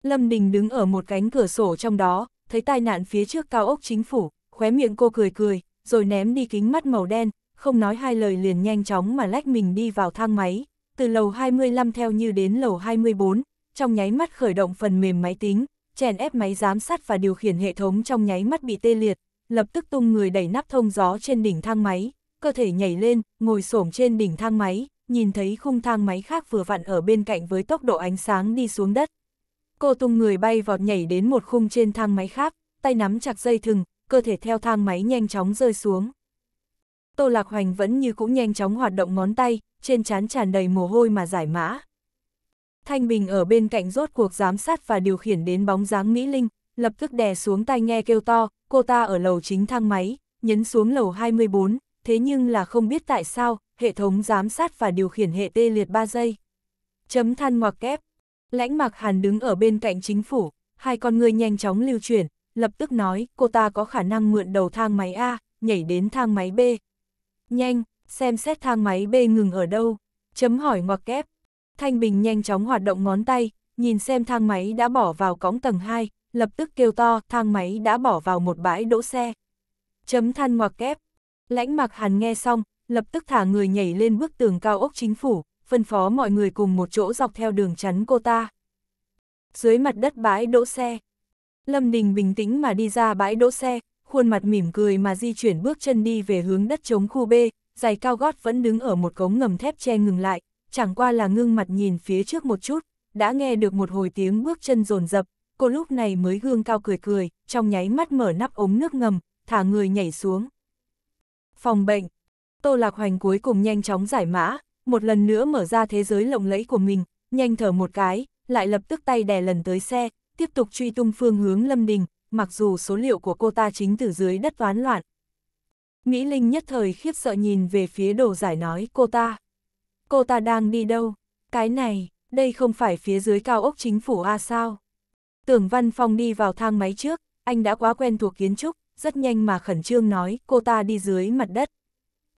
Lâm Đình đứng ở một cánh cửa sổ trong đó, thấy tai nạn phía trước cao ốc chính phủ, khóe miệng cô cười cười, rồi ném đi kính mắt màu đen, không nói hai lời liền nhanh chóng mà lách mình đi vào thang máy, từ lầu 25 theo như đến lầu 24, trong nháy mắt khởi động phần mềm máy tính, chèn ép máy giám sát và điều khiển hệ thống trong nháy mắt bị tê liệt, lập tức tung người đẩy nắp thông gió trên đỉnh thang máy, cơ thể nhảy lên, ngồi xổm trên đỉnh thang máy, nhìn thấy khung thang máy khác vừa vặn ở bên cạnh với tốc độ ánh sáng đi xuống đất. Cô tung người bay vọt nhảy đến một khung trên thang máy khác, tay nắm chặt dây thừng, cơ thể theo thang máy nhanh chóng rơi xuống. Tô Lạc Hoành vẫn như cũ nhanh chóng hoạt động ngón tay, trên trán tràn đầy mồ hôi mà giải mã. Thanh Bình ở bên cạnh rốt cuộc giám sát và điều khiển đến bóng dáng Mỹ Linh, lập tức đè xuống tay nghe kêu to, cô ta ở lầu chính thang máy, nhấn xuống lầu 24, thế nhưng là không biết tại sao, hệ thống giám sát và điều khiển hệ tê liệt 3 giây. Chấm than ngoặc kép. Lãnh Mạc Hàn đứng ở bên cạnh chính phủ, hai con người nhanh chóng lưu chuyển, lập tức nói cô ta có khả năng mượn đầu thang máy A, nhảy đến thang máy B. Nhanh, xem xét thang máy B ngừng ở đâu. Chấm hỏi ngoặc kép. Thanh Bình nhanh chóng hoạt động ngón tay, nhìn xem thang máy đã bỏ vào cống tầng 2, lập tức kêu to thang máy đã bỏ vào một bãi đỗ xe. Chấm than ngoặc kép. Lãnh mặc hàn nghe xong, lập tức thả người nhảy lên bức tường cao ốc chính phủ, phân phó mọi người cùng một chỗ dọc theo đường chắn cô ta. Dưới mặt đất bãi đỗ xe, Lâm Đình bình tĩnh mà đi ra bãi đỗ xe, khuôn mặt mỉm cười mà di chuyển bước chân đi về hướng đất chống khu B, giày cao gót vẫn đứng ở một cống ngầm thép che ngừng lại, chẳng qua là ngưng mặt nhìn phía trước một chút, đã nghe được một hồi tiếng bước chân rồn rập, cô lúc này mới gương cao cười cười, trong nháy mắt mở nắp ống nước ngầm, thả người nhảy xuống phòng bệnh. Tô Lạc Hoành cuối cùng nhanh chóng giải mã, một lần nữa mở ra thế giới lộng lẫy của mình, nhanh thở một cái, lại lập tức tay đè lần tới xe, tiếp tục truy tung phương hướng Lâm Đình, mặc dù số liệu của cô ta chính từ dưới đất toán loạn. Mỹ Linh nhất thời khiếp sợ nhìn về phía đồ giải nói cô ta. Cô ta đang đi đâu? Cái này, đây không phải phía dưới cao ốc chính phủ A à sao? Tưởng Văn Phong đi vào thang máy trước, anh đã quá quen thuộc kiến trúc, rất nhanh mà khẩn trương nói, cô ta đi dưới mặt đất.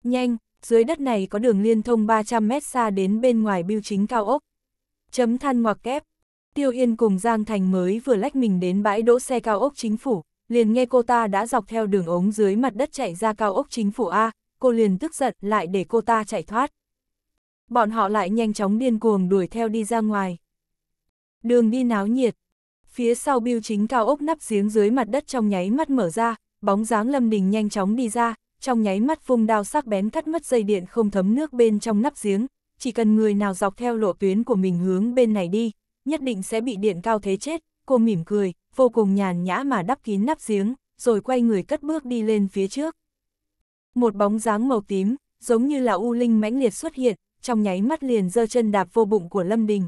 Nhanh, dưới đất này có đường liên thông 300 mét xa đến bên ngoài biêu chính cao ốc. Chấm than ngoặc kép. Tiêu Yên cùng Giang Thành mới vừa lách mình đến bãi đỗ xe cao ốc chính phủ, liền nghe cô ta đã dọc theo đường ống dưới mặt đất chạy ra cao ốc chính phủ A, cô liền tức giận lại để cô ta chạy thoát. Bọn họ lại nhanh chóng điên cuồng đuổi theo đi ra ngoài. Đường đi náo nhiệt. Phía sau biêu chính cao ốc nắp giếng dưới mặt đất trong nháy mắt mở ra, bóng dáng Lâm Đình nhanh chóng đi ra, trong nháy mắt vung đao sắc bén cắt mất dây điện không thấm nước bên trong nắp giếng, chỉ cần người nào dọc theo lộ tuyến của mình hướng bên này đi, nhất định sẽ bị điện cao thế chết, cô mỉm cười, vô cùng nhàn nhã mà đắp kín nắp giếng, rồi quay người cất bước đi lên phía trước. Một bóng dáng màu tím, giống như là u linh mãnh liệt xuất hiện, trong nháy mắt liền giơ chân đạp vô bụng của Lâm Đình.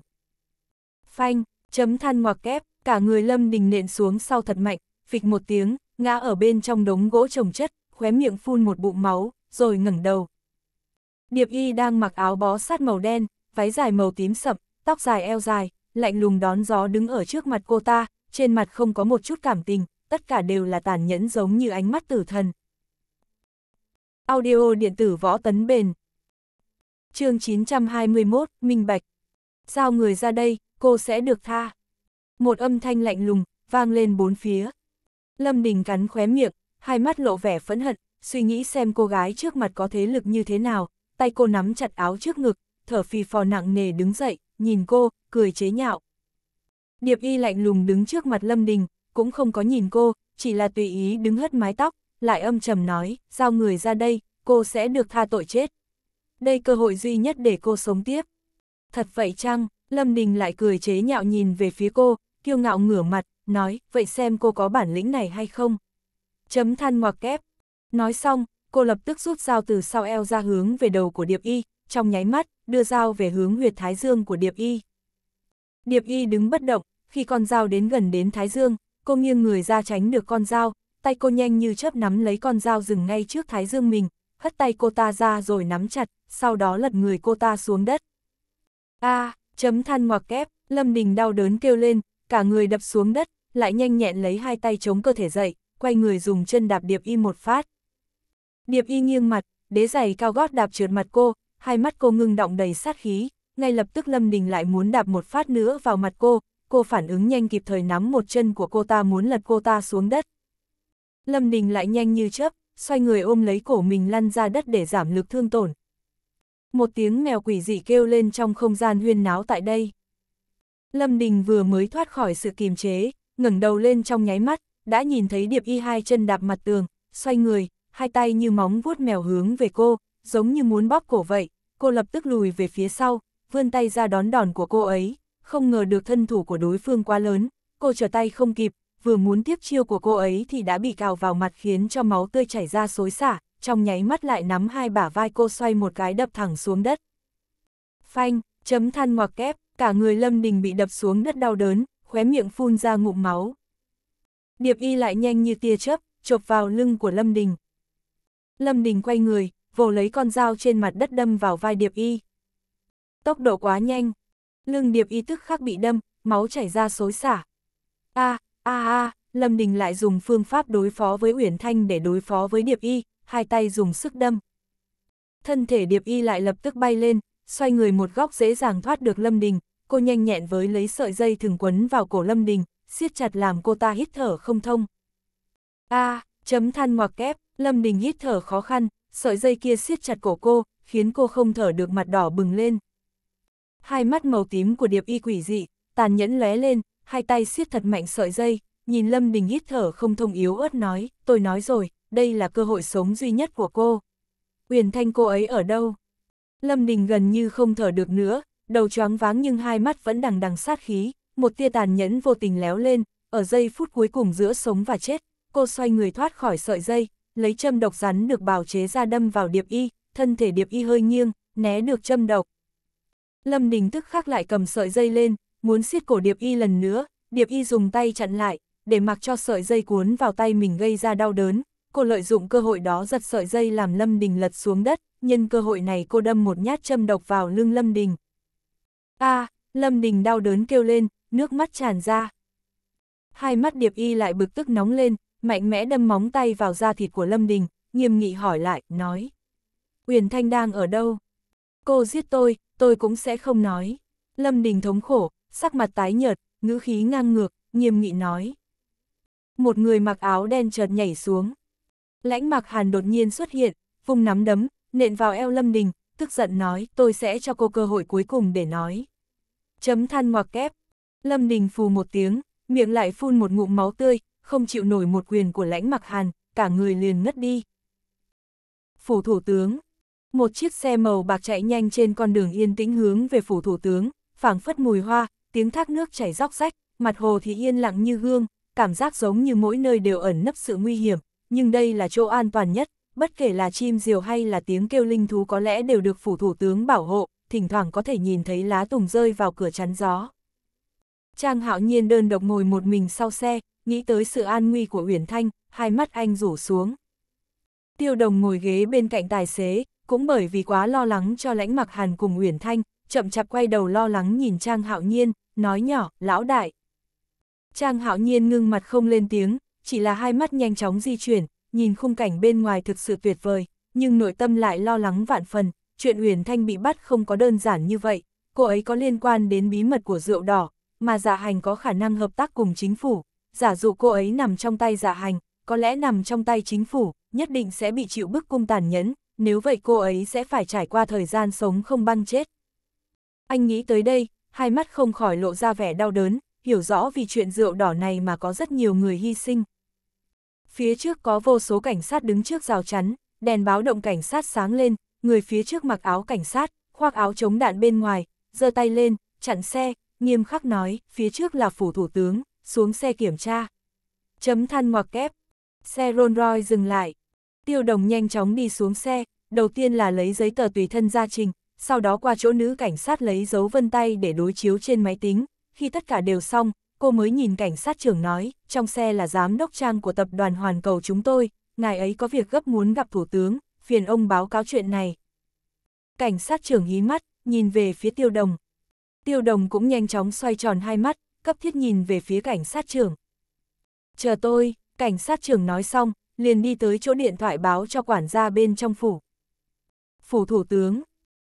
Phanh, chấm than ngoặc kép, cả người Lâm Đình nện xuống sau thật mạnh, phịch một tiếng, ngã ở bên trong đống gỗ trồng chất, khóe miệng phun một bụng máu, rồi ngẩng đầu. Điệp y đang mặc áo bó sát màu đen, váy dài màu tím sậm, tóc dài eo dài, lạnh lùng đón gió đứng ở trước mặt cô ta, trên mặt không có một chút cảm tình, tất cả đều là tàn nhẫn giống như ánh mắt tử thần. Audio điện tử võ tấn bền chương 921, Minh Bạch Giao người ra đây, cô sẽ được tha. Một âm thanh lạnh lùng, vang lên bốn phía. Lâm Đình cắn khóe miệng, hai mắt lộ vẻ phẫn hận, suy nghĩ xem cô gái trước mặt có thế lực như thế nào, tay cô nắm chặt áo trước ngực, thở phì phò nặng nề đứng dậy, nhìn cô, cười chế nhạo. Điệp y lạnh lùng đứng trước mặt Lâm Đình, cũng không có nhìn cô, chỉ là tùy ý đứng hất mái tóc, lại âm trầm nói, giao người ra đây, cô sẽ được tha tội chết. Đây cơ hội duy nhất để cô sống tiếp. Thật vậy chăng, Lâm Đình lại cười chế nhạo nhìn về phía cô, kiêu ngạo ngửa mặt, nói, vậy xem cô có bản lĩnh này hay không? Chấm than ngoặc kép. Nói xong, cô lập tức rút dao từ sau eo ra hướng về đầu của Điệp Y, trong nháy mắt, đưa dao về hướng huyệt thái dương của Điệp Y. Điệp Y đứng bất động, khi con dao đến gần đến thái dương, cô nghiêng người ra tránh được con dao, tay cô nhanh như chớp nắm lấy con dao dừng ngay trước thái dương mình, hất tay cô ta ra rồi nắm chặt, sau đó lật người cô ta xuống đất. A, à, chấm than ngoặc kép, Lâm Đình đau đớn kêu lên, cả người đập xuống đất, lại nhanh nhẹn lấy hai tay chống cơ thể dậy, quay người dùng chân đạp điệp y một phát. Điệp y nghiêng mặt, đế giày cao gót đạp trượt mặt cô, hai mắt cô ngưng động đầy sát khí, ngay lập tức Lâm Đình lại muốn đạp một phát nữa vào mặt cô, cô phản ứng nhanh kịp thời nắm một chân của cô ta muốn lật cô ta xuống đất. Lâm Đình lại nhanh như chớp, xoay người ôm lấy cổ mình lăn ra đất để giảm lực thương tổn. Một tiếng mèo quỷ dị kêu lên trong không gian huyên náo tại đây. Lâm Đình vừa mới thoát khỏi sự kiềm chế, ngẩng đầu lên trong nháy mắt, đã nhìn thấy Điệp Y hai chân đạp mặt tường, xoay người, hai tay như móng vuốt mèo hướng về cô, giống như muốn bóp cổ vậy, cô lập tức lùi về phía sau, vươn tay ra đón đòn của cô ấy, không ngờ được thân thủ của đối phương quá lớn, cô trở tay không kịp, vừa muốn tiếp chiêu của cô ấy thì đã bị cào vào mặt khiến cho máu tươi chảy ra xối xả, trong nháy mắt lại nắm hai bả vai cô xoay một cái đập thẳng xuống đất. Phanh, chấm than ngoặc kép, cả người Lâm Đình bị đập xuống đất đau đớn, khóe miệng phun ra ngụm máu. Điệp y lại nhanh như tia chớp, chộp vào lưng của Lâm Đình. Lâm Đình quay người, vồ lấy con dao trên mặt đất đâm vào vai Điệp y. Tốc độ quá nhanh, lưng Điệp y tức khắc bị đâm, máu chảy ra xối xả. A, a a, Lâm Đình lại dùng phương pháp đối phó với Uyển Thanh để đối phó với Điệp y, hai tay dùng sức đâm. Thân thể Điệp y lại lập tức bay lên, xoay người một góc dễ dàng thoát được Lâm Đình, cô nhanh nhẹn với lấy sợi dây thừng quấn vào cổ Lâm Đình, siết chặt làm cô ta hít thở không thông. A, à, chấm than ngoặc kép, Lâm Đình hít thở khó khăn, sợi dây kia siết chặt cổ cô, khiến cô không thở được mặt đỏ bừng lên. Hai mắt màu tím của điệp y quỷ dị, tàn nhẫn lóe lên, hai tay siết thật mạnh sợi dây, nhìn Lâm Đình hít thở không thông yếu ớt nói, tôi nói rồi, đây là cơ hội sống duy nhất của cô. Uyển Thanh cô ấy ở đâu? Lâm Đình gần như không thở được nữa, đầu choáng váng nhưng hai mắt vẫn đằng đằng sát khí, một tia tàn nhẫn vô tình léo lên, ở giây phút cuối cùng giữa sống và chết, cô xoay người thoát khỏi sợi dây, lấy châm độc rắn được bào chế ra đâm vào điệp y, thân thể điệp y hơi nghiêng, né được châm độc. Lâm Đình tức khắc lại cầm sợi dây lên, muốn siết cổ điệp y lần nữa, điệp y dùng tay chặn lại, để mặc cho sợi dây cuốn vào tay mình gây ra đau đớn. Cô lợi dụng cơ hội đó giật sợi dây làm Lâm Đình lật xuống đất, nhân cơ hội này cô đâm một nhát châm độc vào lưng Lâm Đình a à, Lâm Đình đau đớn kêu lên, nước mắt tràn ra. Hai mắt Điệp Y lại bực tức nóng lên, mạnh mẽ đâm móng tay vào da thịt của Lâm Đình, nghiêm nghị hỏi lại, nói. Uyển Thanh đang ở đâu? Cô giết tôi, tôi cũng sẽ không nói. Lâm Đình thống khổ, sắc mặt tái nhợt, ngữ khí ngang ngược, nghiêm nghị nói. Một người mặc áo đen chợt nhảy xuống. Lãnh mặc hàn đột nhiên xuất hiện, vùng nắm đấm, nện vào eo Lâm Đình, tức giận nói, tôi sẽ cho cô cơ hội cuối cùng để nói. Chấm than ngoặc kép. Lâm Đình phù một tiếng, miệng lại phun một ngụm máu tươi, không chịu nổi một quyền của lãnh mặc hàn, cả người liền ngất đi. Phủ thủ tướng. Một chiếc xe màu bạc chạy nhanh trên con đường yên tĩnh hướng về phủ thủ tướng, phảng phất mùi hoa, tiếng thác nước chảy róc rách, mặt hồ thì yên lặng như gương, cảm giác giống như mỗi nơi đều ẩn nấp sự nguy hiểm, nhưng đây là chỗ an toàn nhất, bất kể là chim diều hay là tiếng kêu linh thú có lẽ đều được phủ thủ tướng bảo hộ, thỉnh thoảng có thể nhìn thấy lá tùng rơi vào cửa chắn gió. Trang hạo nhiên đơn độc ngồi một mình sau xe, nghĩ tới sự an nguy của Uyển Thanh, hai mắt anh rủ xuống. Tiêu đồng ngồi ghế bên cạnh tài xế, cũng bởi vì quá lo lắng cho lãnh mặc hàn cùng Uyển Thanh, chậm chạp quay đầu lo lắng nhìn Trang hạo nhiên, nói nhỏ, lão đại. Trang hạo nhiên ngưng mặt không lên tiếng, chỉ là hai mắt nhanh chóng di chuyển, nhìn khung cảnh bên ngoài thực sự tuyệt vời, nhưng nội tâm lại lo lắng vạn phần, chuyện Uyển Thanh bị bắt không có đơn giản như vậy, cô ấy có liên quan đến bí mật của rượu đỏ, mà giả dạ hành có khả năng hợp tác cùng chính phủ, giả dụ cô ấy nằm trong tay giả dạ hành, có lẽ nằm trong tay chính phủ, nhất định sẽ bị chịu bức cung tàn nhẫn, nếu vậy cô ấy sẽ phải trải qua thời gian sống không băng chết. Anh nghĩ tới đây, hai mắt không khỏi lộ ra vẻ đau đớn, hiểu rõ vì chuyện rượu đỏ này mà có rất nhiều người hy sinh, Phía trước có vô số cảnh sát đứng trước rào chắn, đèn báo động cảnh sát sáng lên, người phía trước mặc áo cảnh sát, khoác áo chống đạn bên ngoài, giơ tay lên, chặn xe, nghiêm khắc nói, phía trước là phủ thủ tướng, xuống xe kiểm tra. Chấm than ngoặc kép. Xe Rolls Royce dừng lại. Tiêu đồng nhanh chóng đi xuống xe, đầu tiên là lấy giấy tờ tùy thân ra trình, sau đó qua chỗ nữ cảnh sát lấy dấu vân tay để đối chiếu trên máy tính. Khi tất cả đều xong, cô mới nhìn cảnh sát trưởng nói, trong xe là giám đốc trang của tập đoàn Hoàn Cầu chúng tôi, ngài ấy có việc gấp muốn gặp thủ tướng, phiền ông báo cáo chuyện này. Cảnh sát trưởng hí mắt, nhìn về phía tiêu đồng. Tiêu đồng cũng nhanh chóng xoay tròn hai mắt, cấp thiết nhìn về phía cảnh sát trưởng. Chờ tôi, cảnh sát trưởng nói xong, liền đi tới chỗ điện thoại báo cho quản gia bên trong phủ. Phủ thủ tướng,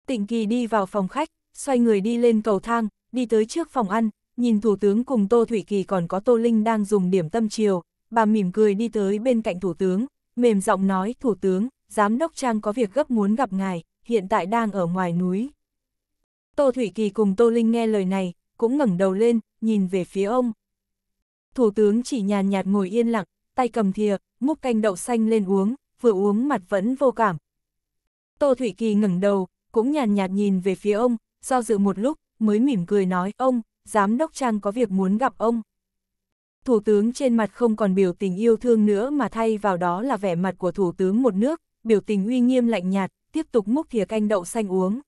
tịnh kỳ đi vào phòng khách, xoay người đi lên cầu thang, đi tới trước phòng ăn, Nhìn Thủ tướng cùng Tô Thủy Kỳ còn có Tô Linh đang dùng điểm tâm chiều, bà mỉm cười đi tới bên cạnh Thủ tướng, mềm giọng nói Thủ tướng, Giám đốc Trang có việc gấp muốn gặp ngài, hiện tại đang ở ngoài núi. Tô Thủy Kỳ cùng Tô Linh nghe lời này, cũng ngẩng đầu lên, nhìn về phía ông. Thủ tướng chỉ nhàn nhạt ngồi yên lặng, tay cầm thìa, múc canh đậu xanh lên uống, vừa uống mặt vẫn vô cảm. Tô Thủy Kỳ ngẩng đầu, cũng nhàn nhạt nhìn về phía ông, do dự một lúc, mới mỉm cười nói, ông, giám đốc Trang có việc muốn gặp ông. Thủ tướng trên mặt không còn biểu tình yêu thương nữa mà thay vào đó là vẻ mặt của thủ tướng một nước, biểu tình uy nghiêm lạnh nhạt, tiếp tục múc thìa canh đậu xanh uống.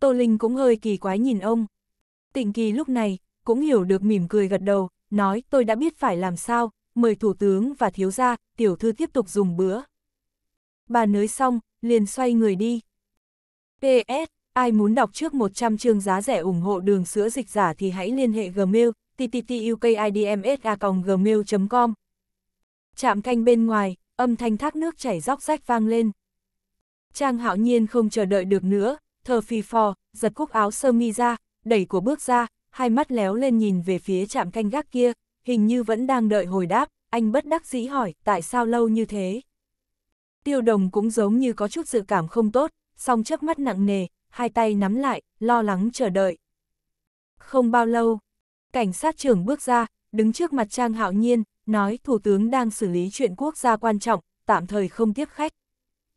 Tô Linh cũng hơi kỳ quái nhìn ông. Tịnh kỳ lúc này, cũng hiểu được mỉm cười gật đầu, nói tôi đã biết phải làm sao, mời thủ tướng và thiếu gia, tiểu thư tiếp tục dùng bữa. Bà nới xong, liền xoay người đi. p s Ai muốn đọc trước 100 chương giá rẻ ủng hộ đường sữa dịch giả thì hãy liên hệ Gmail, tttukidmsa.gmail.com. Chạm canh bên ngoài, âm thanh thác nước chảy róc rách vang lên. Trang hạo nhiên không chờ đợi được nữa, thờ phì phò, giật cúc áo sơ mi ra, đẩy của bước ra, hai mắt léo lên nhìn về phía chạm canh gác kia, hình như vẫn đang đợi hồi đáp, anh bất đắc dĩ hỏi tại sao lâu như thế. Tiêu đồng cũng giống như có chút dự cảm không tốt, song chớp mắt nặng nề, hai tay nắm lại, lo lắng chờ đợi. Không bao lâu, cảnh sát trưởng bước ra, đứng trước mặt Trang Hạo Nhiên, nói Thủ tướng đang xử lý chuyện quốc gia quan trọng, tạm thời không tiếp khách.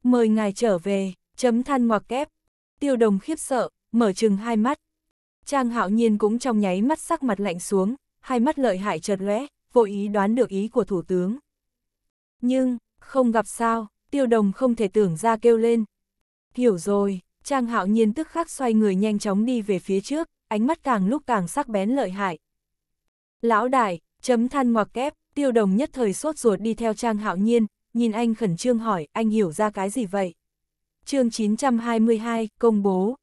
Mời ngài trở về, chấm than ngoặc kép. Tiêu đồng khiếp sợ, mở chừng hai mắt. Trang Hạo Nhiên cũng trong nháy mắt sắc mặt lạnh xuống, hai mắt lợi hại chợt lóe, vô ý đoán được ý của Thủ tướng. Nhưng, không gặp sao, tiêu đồng không thể tưởng ra kêu lên. Hiểu rồi, Trang hạo nhiên tức khắc xoay người nhanh chóng đi về phía trước, ánh mắt càng lúc càng sắc bén lợi hại. Lão đại, chấm than ngoặc kép, tiêu đồng nhất thời sốt ruột đi theo Trang hạo nhiên, nhìn anh khẩn trương hỏi, anh hiểu ra cái gì vậy? chương 922, công bố.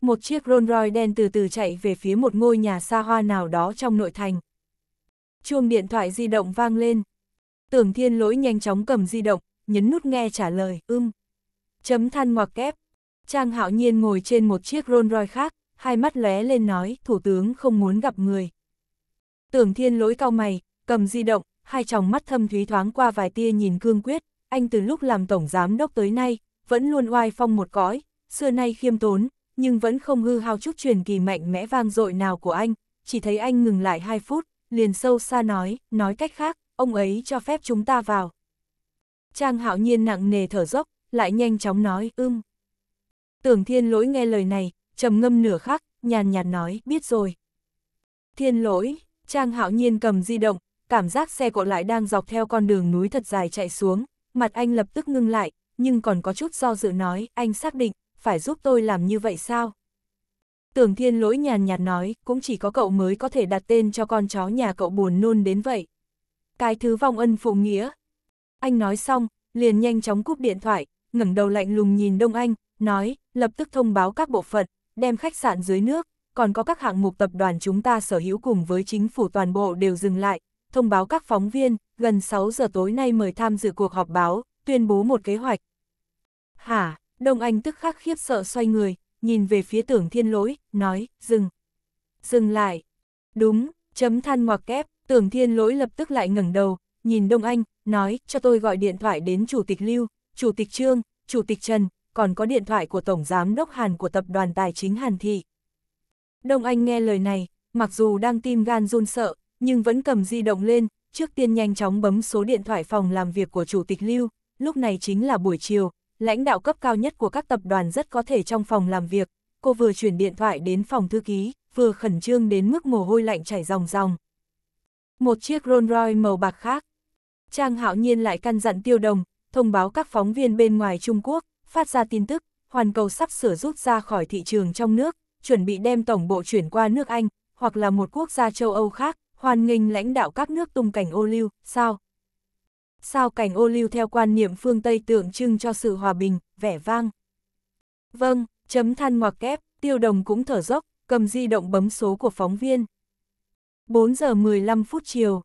Một chiếc Rolls Royce đen từ từ chạy về phía một ngôi nhà xa hoa nào đó trong nội thành. Chuông điện thoại di động vang lên. Tưởng thiên lỗi nhanh chóng cầm di động, nhấn nút nghe trả lời, ưm. Chấm than ngoặc kép, Trang hạo nhiên ngồi trên một chiếc Rolls Royce khác, hai mắt lóe lên nói, thủ tướng không muốn gặp người. Tưởng thiên lỗi cao mày, cầm di động, hai tròng mắt thâm thúy thoáng qua vài tia nhìn cương quyết, anh từ lúc làm tổng giám đốc tới nay, vẫn luôn oai phong một cõi, xưa nay khiêm tốn, nhưng vẫn không hư hao chút truyền kỳ mạnh mẽ vang dội nào của anh, chỉ thấy anh ngừng lại hai phút, liền sâu xa nói, nói cách khác, ông ấy cho phép chúng ta vào. Trang hạo nhiên nặng nề thở dốc, lại nhanh chóng nói, ưm. Tưởng thiên lỗi nghe lời này, trầm ngâm nửa khắc, nhàn nhạt nói, biết rồi. Thiên lỗi, Trang hạo nhiên cầm di động, cảm giác xe cộ lại đang dọc theo con đường núi thật dài chạy xuống, mặt anh lập tức ngưng lại, nhưng còn có chút do dự nói, anh xác định, phải giúp tôi làm như vậy sao? Tưởng thiên lỗi nhàn nhạt nói, cũng chỉ có cậu mới có thể đặt tên cho con chó nhà cậu buồn nôn đến vậy. Cái thứ vong ân phụ nghĩa. Anh nói xong, liền nhanh chóng cúp điện thoại, ngẩng đầu lạnh lùng nhìn Đông Anh, nói, lập tức thông báo các bộ phận, đem khách sạn dưới nước, còn có các hạng mục tập đoàn chúng ta sở hữu cùng với chính phủ toàn bộ đều dừng lại, thông báo các phóng viên, gần 6 giờ tối nay mời tham dự cuộc họp báo, tuyên bố một kế hoạch. Hả, Đông Anh tức khắc khiếp sợ xoay người, nhìn về phía tưởng thiên lỗi, nói, dừng. Dừng lại. Đúng, chấm than ngoặc kép, tưởng thiên lỗi lập tức lại ngẩng đầu, nhìn Đông Anh, nói, cho tôi gọi điện thoại đến Chủ tịch Lưu, Chủ tịch Trương, Chủ tịch Trần, còn có điện thoại của Tổng Giám đốc Hàn của Tập đoàn Tài chính Hàn Thị. Đông Anh nghe lời này, mặc dù đang tim gan run sợ, nhưng vẫn cầm di động lên, trước tiên nhanh chóng bấm số điện thoại phòng làm việc của Chủ tịch Lưu, lúc này chính là buổi chiều, lãnh đạo cấp cao nhất của các tập đoàn rất có thể trong phòng làm việc, cô vừa chuyển điện thoại đến phòng thư ký, vừa khẩn trương đến mức mồ hôi lạnh chảy ròng ròng. Một chiếc Rolls Royce màu bạc khác. Trang Hạo Nhiên lại căn dặn Tiêu Đồng, thông báo các phóng viên bên ngoài Trung Quốc, phát ra tin tức, Hoàn Cầu sắp sửa rút ra khỏi thị trường trong nước, chuẩn bị đem tổng bộ chuyển qua nước Anh, hoặc là một quốc gia châu Âu khác, hoàn nghênh lãnh đạo các nước tung cảnh ô lưu, sao? Sao cảnh ô lưu theo quan niệm phương Tây tượng trưng cho sự hòa bình, vẻ vang? Vâng, chấm than ngoặc kép, tiêu đồng cũng thở dốc, cầm di động bấm số của phóng viên. 4 giờ 15 phút chiều.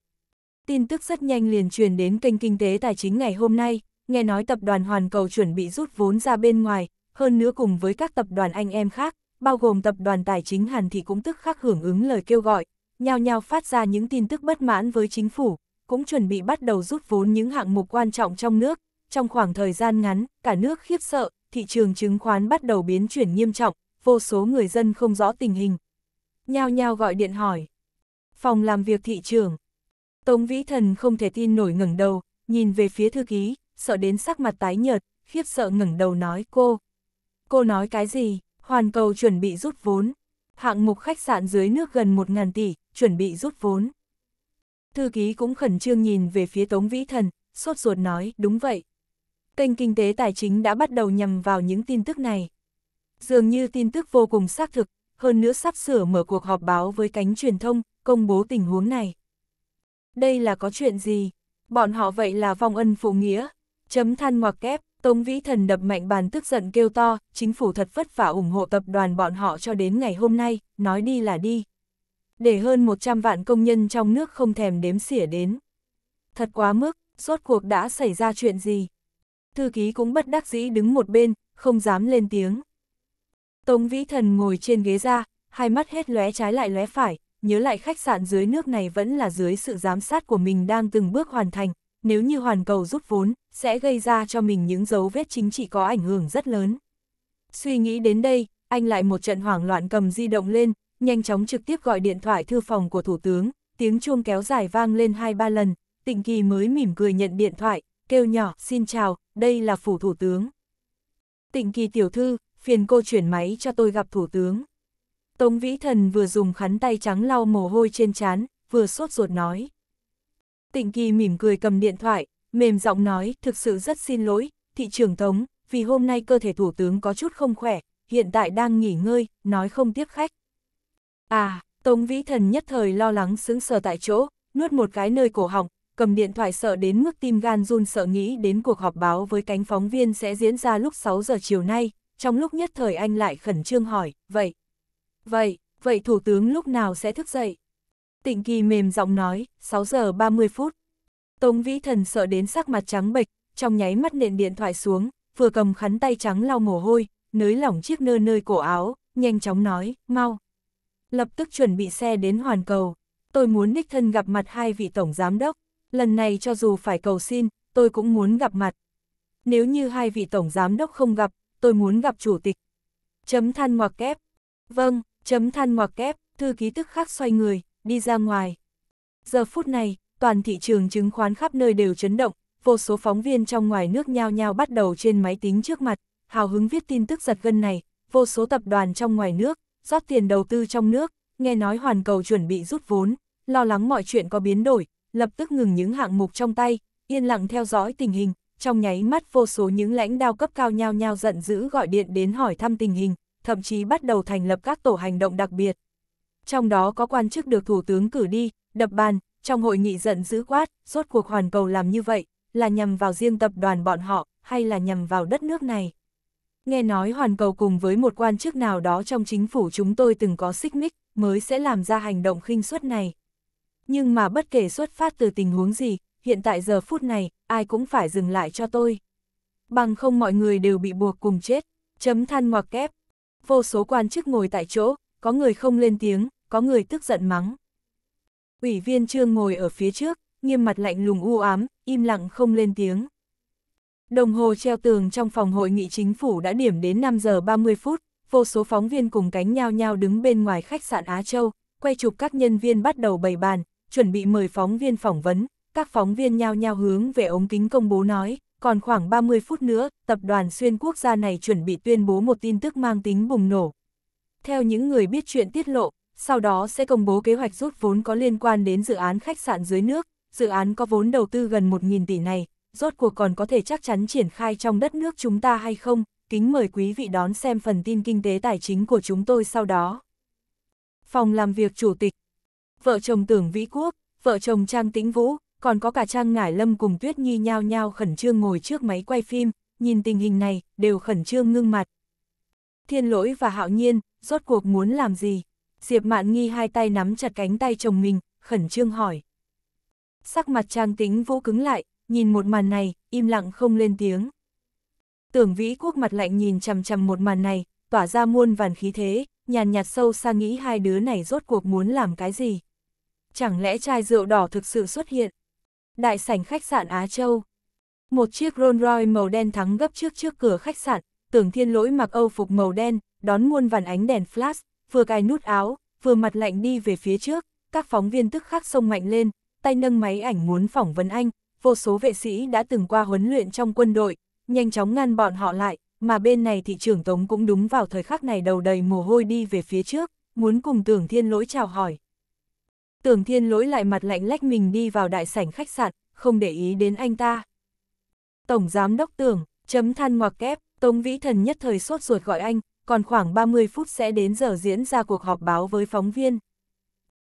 Tin tức rất nhanh liền truyền đến kênh Kinh tế Tài chính ngày hôm nay, nghe nói tập đoàn Hoàn Cầu chuẩn bị rút vốn ra bên ngoài, hơn nữa cùng với các tập đoàn anh em khác, bao gồm tập đoàn tài chính Hàn thì cũng tức khắc hưởng ứng lời kêu gọi, nhao nhao phát ra những tin tức bất mãn với chính phủ, cũng chuẩn bị bắt đầu rút vốn những hạng mục quan trọng trong nước. Trong khoảng thời gian ngắn, cả nước khiếp sợ, thị trường chứng khoán bắt đầu biến chuyển nghiêm trọng, vô số người dân không rõ tình hình. Nhao nhao gọi điện hỏi. Phòng làm việc thị trường. Tống Vĩ Thần không thể tin nổi ngẩng đầu, nhìn về phía thư ký, sợ đến sắc mặt tái nhợt, khiếp sợ ngẩng đầu nói cô. Cô nói cái gì? Hoàn cầu chuẩn bị rút vốn. Hạng mục khách sạn dưới nước gần 1.000 tỷ, chuẩn bị rút vốn. Thư ký cũng khẩn trương nhìn về phía Tống Vĩ Thần, sốt ruột nói, đúng vậy. Kênh kinh tế tài chính đã bắt đầu nhằm vào những tin tức này. Dường như tin tức vô cùng xác thực, hơn nữa sắp sửa mở cuộc họp báo với cánh truyền thông, công bố tình huống này. Đây là có chuyện gì? Bọn họ vậy là vong ân phụ nghĩa, Chấm than ngoặc kép, Tống Vĩ Thần đập mạnh bàn tức giận kêu to, chính phủ thật vất vả ủng hộ tập đoàn bọn họ cho đến ngày hôm nay, nói đi là đi. Để hơn 100 vạn công nhân trong nước không thèm đếm xỉa đến. Thật quá mức, rốt cuộc đã xảy ra chuyện gì? Thư ký cũng bất đắc dĩ đứng một bên, không dám lên tiếng. Tống Vĩ Thần ngồi trên ghế ra, hai mắt hết lóe trái lại lóe phải, nhớ lại khách sạn dưới nước này vẫn là dưới sự giám sát của mình đang từng bước hoàn thành, nếu như hoàn cầu rút vốn, sẽ gây ra cho mình những dấu vết chính trị có ảnh hưởng rất lớn. Suy nghĩ đến đây, anh lại một trận hoảng loạn cầm di động lên, nhanh chóng trực tiếp gọi điện thoại thư phòng của Thủ tướng, tiếng chuông kéo dài vang lên hai ba lần, tịnh kỳ mới mỉm cười nhận điện thoại, kêu nhỏ, xin chào, đây là phủ Thủ tướng. Tịnh kỳ tiểu thư, phiền cô chuyển máy cho tôi gặp Thủ tướng. Tống Vĩ Thần vừa dùng khắn tay trắng lau mồ hôi trên trán, vừa sốt ruột nói. Tịnh Kỳ mỉm cười cầm điện thoại, mềm giọng nói, thực sự rất xin lỗi, thị trưởng thống, vì hôm nay cơ thể thủ tướng có chút không khỏe, hiện tại đang nghỉ ngơi, nói không tiếp khách. À, Tống Vĩ Thần nhất thời lo lắng sững sờ tại chỗ, nuốt một cái nơi cổ họng, cầm điện thoại sợ đến mức tim gan run sợ nghĩ đến cuộc họp báo với cánh phóng viên sẽ diễn ra lúc 6 giờ chiều nay, trong lúc nhất thời anh lại khẩn trương hỏi, vậy, vậy, vậy Thủ tướng lúc nào sẽ thức dậy? Tịnh kỳ mềm giọng nói, 6 giờ 30 phút. Tống vĩ thần sợ đến sắc mặt trắng bệch, trong nháy mắt nện điện thoại xuống, vừa cầm khắn tay trắng lau mồ hôi, nới lỏng chiếc nơ nơi cổ áo, nhanh chóng nói, mau. Lập tức chuẩn bị xe đến hoàn cầu. Tôi muốn đích thân gặp mặt hai vị tổng giám đốc. Lần này cho dù phải cầu xin, tôi cũng muốn gặp mặt. Nếu như hai vị tổng giám đốc không gặp, tôi muốn gặp chủ tịch. Chấm than ngoặc kép. Vâng, chấm than ngoặc kép, thư ký tức khắc xoay người, đi ra ngoài. Giờ phút này, toàn thị trường chứng khoán khắp nơi đều chấn động, vô số phóng viên trong ngoài nước nhao nhao bắt đầu trên máy tính trước mặt, hào hứng viết tin tức giật gân này, vô số tập đoàn trong ngoài nước, rót tiền đầu tư trong nước, nghe nói hoàn cầu chuẩn bị rút vốn, lo lắng mọi chuyện có biến đổi, lập tức ngừng những hạng mục trong tay, yên lặng theo dõi tình hình, trong nháy mắt vô số những lãnh đạo cấp cao nhao nhao giận dữ gọi điện đến hỏi thăm tình hình, thậm chí bắt đầu thành lập các tổ hành động đặc biệt trong đó có quan chức được Thủ tướng cử đi, đập bàn, trong hội nghị giận dữ quát, suốt cuộc hoàn cầu làm như vậy, là nhằm vào riêng tập đoàn bọn họ, hay là nhằm vào đất nước này. Nghe nói hoàn cầu cùng với một quan chức nào đó trong chính phủ chúng tôi từng có xích mích, mới sẽ làm ra hành động khinh suất này. Nhưng mà bất kể xuất phát từ tình huống gì, hiện tại giờ phút này, ai cũng phải dừng lại cho tôi. Bằng không mọi người đều bị buộc cùng chết, chấm than ngoặc kép. Vô số quan chức ngồi tại chỗ, có người không lên tiếng, có người tức giận mắng. Ủy viên trương ngồi ở phía trước, nghiêm mặt lạnh lùng u ám, im lặng không lên tiếng. Đồng hồ treo tường trong phòng hội nghị chính phủ đã điểm đến 5 giờ 30 phút, vô số phóng viên cùng cánh nhao nhao đứng bên ngoài khách sạn Á Châu, quay chụp các nhân viên bắt đầu bày bàn, chuẩn bị mời phóng viên phỏng vấn, các phóng viên nhao nhao hướng về ống kính công bố nói, còn khoảng 30 phút nữa, tập đoàn xuyên quốc gia này chuẩn bị tuyên bố một tin tức mang tính bùng nổ. Theo những người biết chuyện tiết lộ, sau đó sẽ công bố kế hoạch rút vốn có liên quan đến dự án khách sạn dưới nước, dự án có vốn đầu tư gần 1.000 tỷ này, rốt cuộc còn có thể chắc chắn triển khai trong đất nước chúng ta hay không, kính mời quý vị đón xem phần tin kinh tế tài chính của chúng tôi sau đó. Phòng làm việc chủ tịch Vợ chồng Tưởng Vĩ Quốc, vợ chồng Trang Tĩnh Vũ, còn có cả Trang Ngải Lâm cùng Tuyết Nhi nhao nhao khẩn trương ngồi trước máy quay phim, nhìn tình hình này, đều khẩn trương ngưng mặt. Thiên lỗi và hạo nhiên, rốt cuộc muốn làm gì? Diệp Mạn Nghi hai tay nắm chặt cánh tay chồng mình, khẩn trương hỏi. Sắc mặt Trang Tĩnh Vũ cứng lại, nhìn một màn này, im lặng không lên tiếng. Tưởng Vĩ Quốc mặt lạnh nhìn chằm chằm một màn này, tỏa ra muôn vàn khí thế, nhàn nhạt sâu xa nghĩ hai đứa này rốt cuộc muốn làm cái gì. Chẳng lẽ chai rượu đỏ thực sự xuất hiện? Đại sảnh khách sạn Á Châu. Một chiếc Rolls Royce màu đen thắng gấp trước trước cửa khách sạn, tưởng thiên lỗi mặc âu phục màu đen, đón muôn vàn ánh đèn flash, vừa cài nút áo, vừa mặt lạnh đi về phía trước, các phóng viên tức khắc sông mạnh lên, tay nâng máy ảnh muốn phỏng vấn anh, vô số vệ sĩ đã từng qua huấn luyện trong quân đội, nhanh chóng ngăn bọn họ lại, mà bên này thị trưởng Tống cũng đúng vào thời khắc này đầu đầy mồ hôi đi về phía trước, muốn cùng tưởng thiên lỗi chào hỏi. Tưởng thiên lỗi lại mặt lạnh lách mình đi vào đại sảnh khách sạn, không để ý đến anh ta. Tổng giám đốc tưởng, chấm than ngoặc kép, Tống Vĩ Thần nhất thời sốt ruột gọi anh, còn khoảng 30 phút sẽ đến giờ diễn ra cuộc họp báo với phóng viên.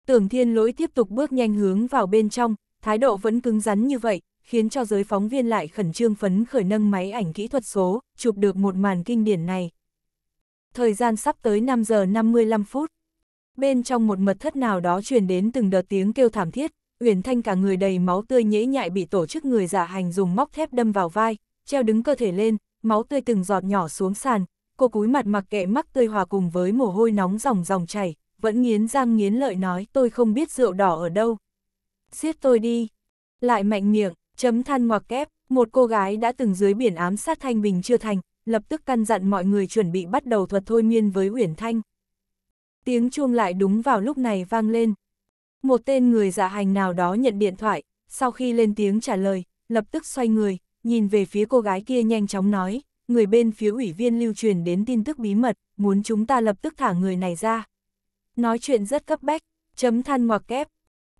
Tưởng thiên lỗi tiếp tục bước nhanh hướng vào bên trong, thái độ vẫn cứng rắn như vậy, khiến cho giới phóng viên lại khẩn trương phấn khởi nâng máy ảnh kỹ thuật số, chụp được một màn kinh điển này. Thời gian sắp tới 5 giờ 55 phút. Bên trong một mật thất nào đó truyền đến từng đợt tiếng kêu thảm thiết, Uyển Thanh cả người đầy máu tươi nhễ nhại bị tổ chức người giả hành dùng móc thép đâm vào vai, treo đứng cơ thể lên, máu tươi từng giọt nhỏ xuống sàn, cô cúi mặt mặc kệ mắc tươi hòa cùng với mồ hôi nóng ròng ròng chảy, vẫn nghiến răng nghiến lợi nói tôi không biết rượu đỏ ở đâu. Giết tôi đi. Lại mạnh miệng, chấm than ngoặc kép, một cô gái đã từng dưới biển ám sát Thanh Bình chưa thành, lập tức căn dặn mọi người chuẩn bị bắt đầu thuật thôi miên với Uyển Thanh. Tiếng chuông lại đúng vào lúc này vang lên. Một tên người dạ hành nào đó nhận điện thoại, sau khi lên tiếng trả lời, lập tức xoay người, nhìn về phía cô gái kia nhanh chóng nói, người bên phía ủy viên lưu truyền đến tin tức bí mật, muốn chúng ta lập tức thả người này ra. Nói chuyện rất cấp bách, chấm than ngoặc kép.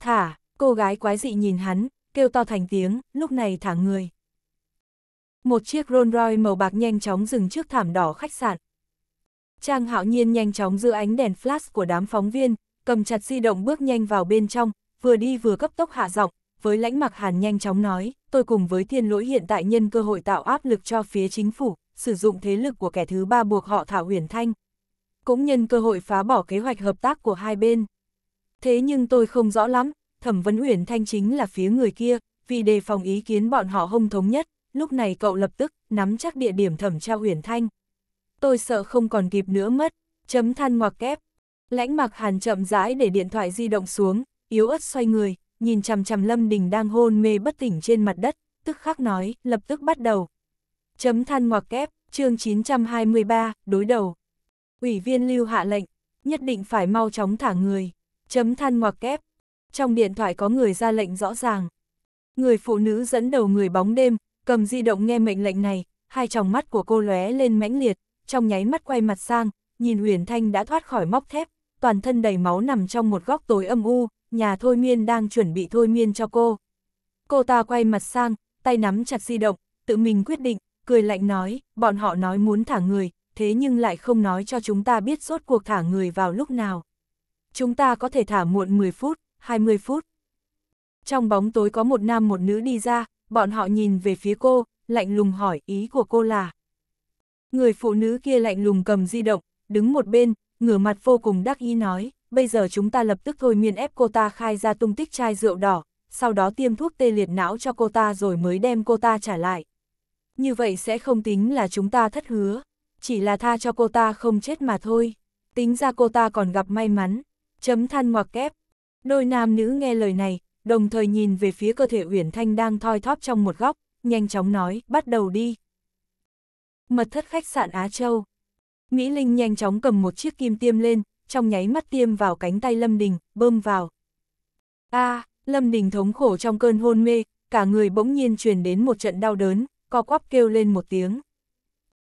Thả, cô gái quái dị nhìn hắn, kêu to thành tiếng, lúc này thả người. Một chiếc Rolls Royce màu bạc nhanh chóng dừng trước thảm đỏ khách sạn. Trang hạo nhiên nhanh chóng giữ ánh đèn flash của đám phóng viên, cầm chặt di động bước nhanh vào bên trong, vừa đi vừa cấp tốc hạ giọng, với lãnh mặc hàn nhanh chóng nói, tôi cùng với thiên lỗi hiện tại nhân cơ hội tạo áp lực cho phía chính phủ, sử dụng thế lực của kẻ thứ ba buộc họ thả huyền thanh. Cũng nhân cơ hội phá bỏ kế hoạch hợp tác của hai bên. Thế nhưng tôi không rõ lắm, thẩm vấn huyền thanh chính là phía người kia, vì đề phòng ý kiến bọn họ không thống nhất, lúc này cậu lập tức nắm chắc địa điểm thẩm tra huyền thanh. Tôi sợ không còn kịp nữa mất, chấm than ngoặc kép. Lãnh mặc hàn chậm rãi để điện thoại di động xuống, yếu ớt xoay người, nhìn chằm chằm Lâm Đình đang hôn mê bất tỉnh trên mặt đất, tức khắc nói, lập tức bắt đầu, Chấm than ngoặc kép, chương 923, đối đầu. Ủy viên lưu hạ lệnh, nhất định phải mau chóng thả người. Chấm than ngoặc kép. Trong điện thoại có người ra lệnh rõ ràng. Người phụ nữ dẫn đầu người bóng đêm, cầm di động nghe mệnh lệnh này, hai tròng mắt của cô lóe lên mãnh liệt, trong nháy mắt quay mặt sang, nhìn Huyền Thanh đã thoát khỏi móc thép, toàn thân đầy máu nằm trong một góc tối âm u, nhà thôi miên đang chuẩn bị thôi miên cho cô. Cô ta quay mặt sang, tay nắm chặt di động, tự mình quyết định, cười lạnh nói, bọn họ nói muốn thả người, thế nhưng lại không nói cho chúng ta biết rốt cuộc thả người vào lúc nào. Chúng ta có thể thả muộn 10 phút, 20 phút. Trong bóng tối có một nam một nữ đi ra, bọn họ nhìn về phía cô, lạnh lùng hỏi ý của cô là. Người phụ nữ kia lạnh lùng cầm di động, đứng một bên, ngửa mặt vô cùng đắc ý nói, bây giờ chúng ta lập tức thôi miên ép cô ta khai ra tung tích chai rượu đỏ, sau đó tiêm thuốc tê liệt não cho cô ta rồi mới đem cô ta trả lại như vậy sẽ không tính là chúng ta thất hứa, chỉ là tha cho cô ta không chết mà thôi. Tính ra cô ta còn gặp may mắn, chấm than ngoặc kép. Đôi nam nữ nghe lời này, đồng thời nhìn về phía cơ thể Uyển Thanh đang thoi thóp trong một góc, nhanh chóng nói, bắt đầu đi. Mật thất khách sạn Á Châu. Mỹ Linh nhanh chóng cầm một chiếc kim tiêm lên, trong nháy mắt tiêm vào cánh tay Lâm Đình, bơm vào. a à, Lâm Đình thống khổ trong cơn hôn mê, cả người bỗng nhiên truyền đến một trận đau đớn, co quắp kêu lên một tiếng.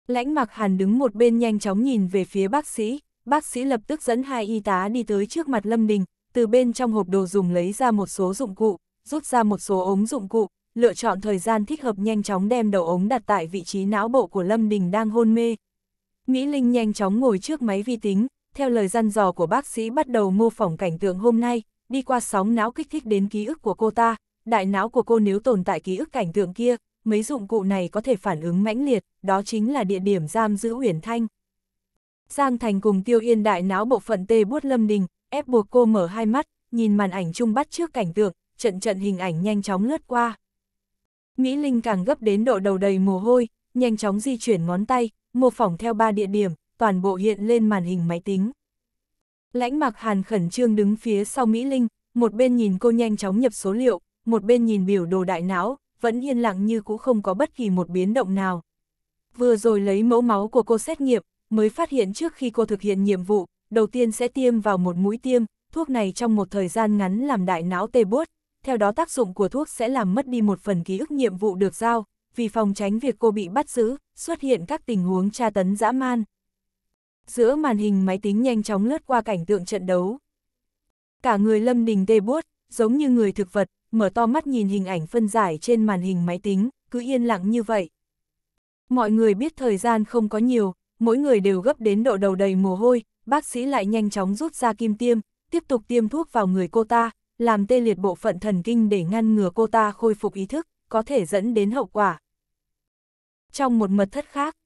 Lãnh mặc hàn đứng một bên nhanh chóng nhìn về phía bác sĩ, bác sĩ lập tức dẫn hai y tá đi tới trước mặt Lâm Đình, từ bên trong hộp đồ dùng lấy ra một số dụng cụ, rút ra một số ống dụng cụ, lựa chọn thời gian thích hợp nhanh chóng đem đầu ống đặt tại vị trí não bộ của Lâm Đình đang hôn mê. Mỹ Linh nhanh chóng ngồi trước máy vi tính, theo lời dặn dò của bác sĩ bắt đầu mô phỏng cảnh tượng hôm nay, đi qua sóng não kích thích đến ký ức của cô ta, đại não của cô nếu tồn tại ký ức cảnh tượng kia, mấy dụng cụ này có thể phản ứng mãnh liệt, đó chính là địa điểm giam giữ Huyền Thanh. Giang Thành cùng Tiêu Yên đại náo bộ phận tê buốt lâm đình, ép buộc cô mở hai mắt, nhìn màn ảnh chung bắt trước cảnh tượng, trận trận hình ảnh nhanh chóng lướt qua. Mỹ Linh càng gấp đến độ đầu đầy mồ hôi, nhanh chóng di chuyển ngón tay, mô phỏng theo ba địa điểm, toàn bộ hiện lên màn hình máy tính. Lãnh mặc hàn khẩn trương đứng phía sau Mỹ Linh, một bên nhìn cô nhanh chóng nhập số liệu, một bên nhìn biểu đồ đại não, vẫn yên lặng như cũ không có bất kỳ một biến động nào. Vừa rồi lấy mẫu máu của cô xét nghiệm, mới phát hiện trước khi cô thực hiện nhiệm vụ, đầu tiên sẽ tiêm vào một mũi tiêm, thuốc này trong một thời gian ngắn làm đại não tê buốt, theo đó tác dụng của thuốc sẽ làm mất đi một phần ký ức nhiệm vụ được giao, vì phòng tránh việc cô bị bắt giữ, xuất hiện các tình huống tra tấn dã man. Giữa màn hình máy tính nhanh chóng lướt qua cảnh tượng trận đấu. Cả người Lâm Đình tê buốt, giống như người thực vật, mở to mắt nhìn hình ảnh phân giải trên màn hình máy tính, cứ yên lặng như vậy. Mọi người biết thời gian không có nhiều, mỗi người đều gấp đến độ đầu đầy mồ hôi, bác sĩ lại nhanh chóng rút ra kim tiêm, tiếp tục tiêm thuốc vào người cô ta, làm tê liệt bộ phận thần kinh để ngăn ngừa cô ta khôi phục ý thức, có thể dẫn đến hậu quả. Trong một mật thất khác,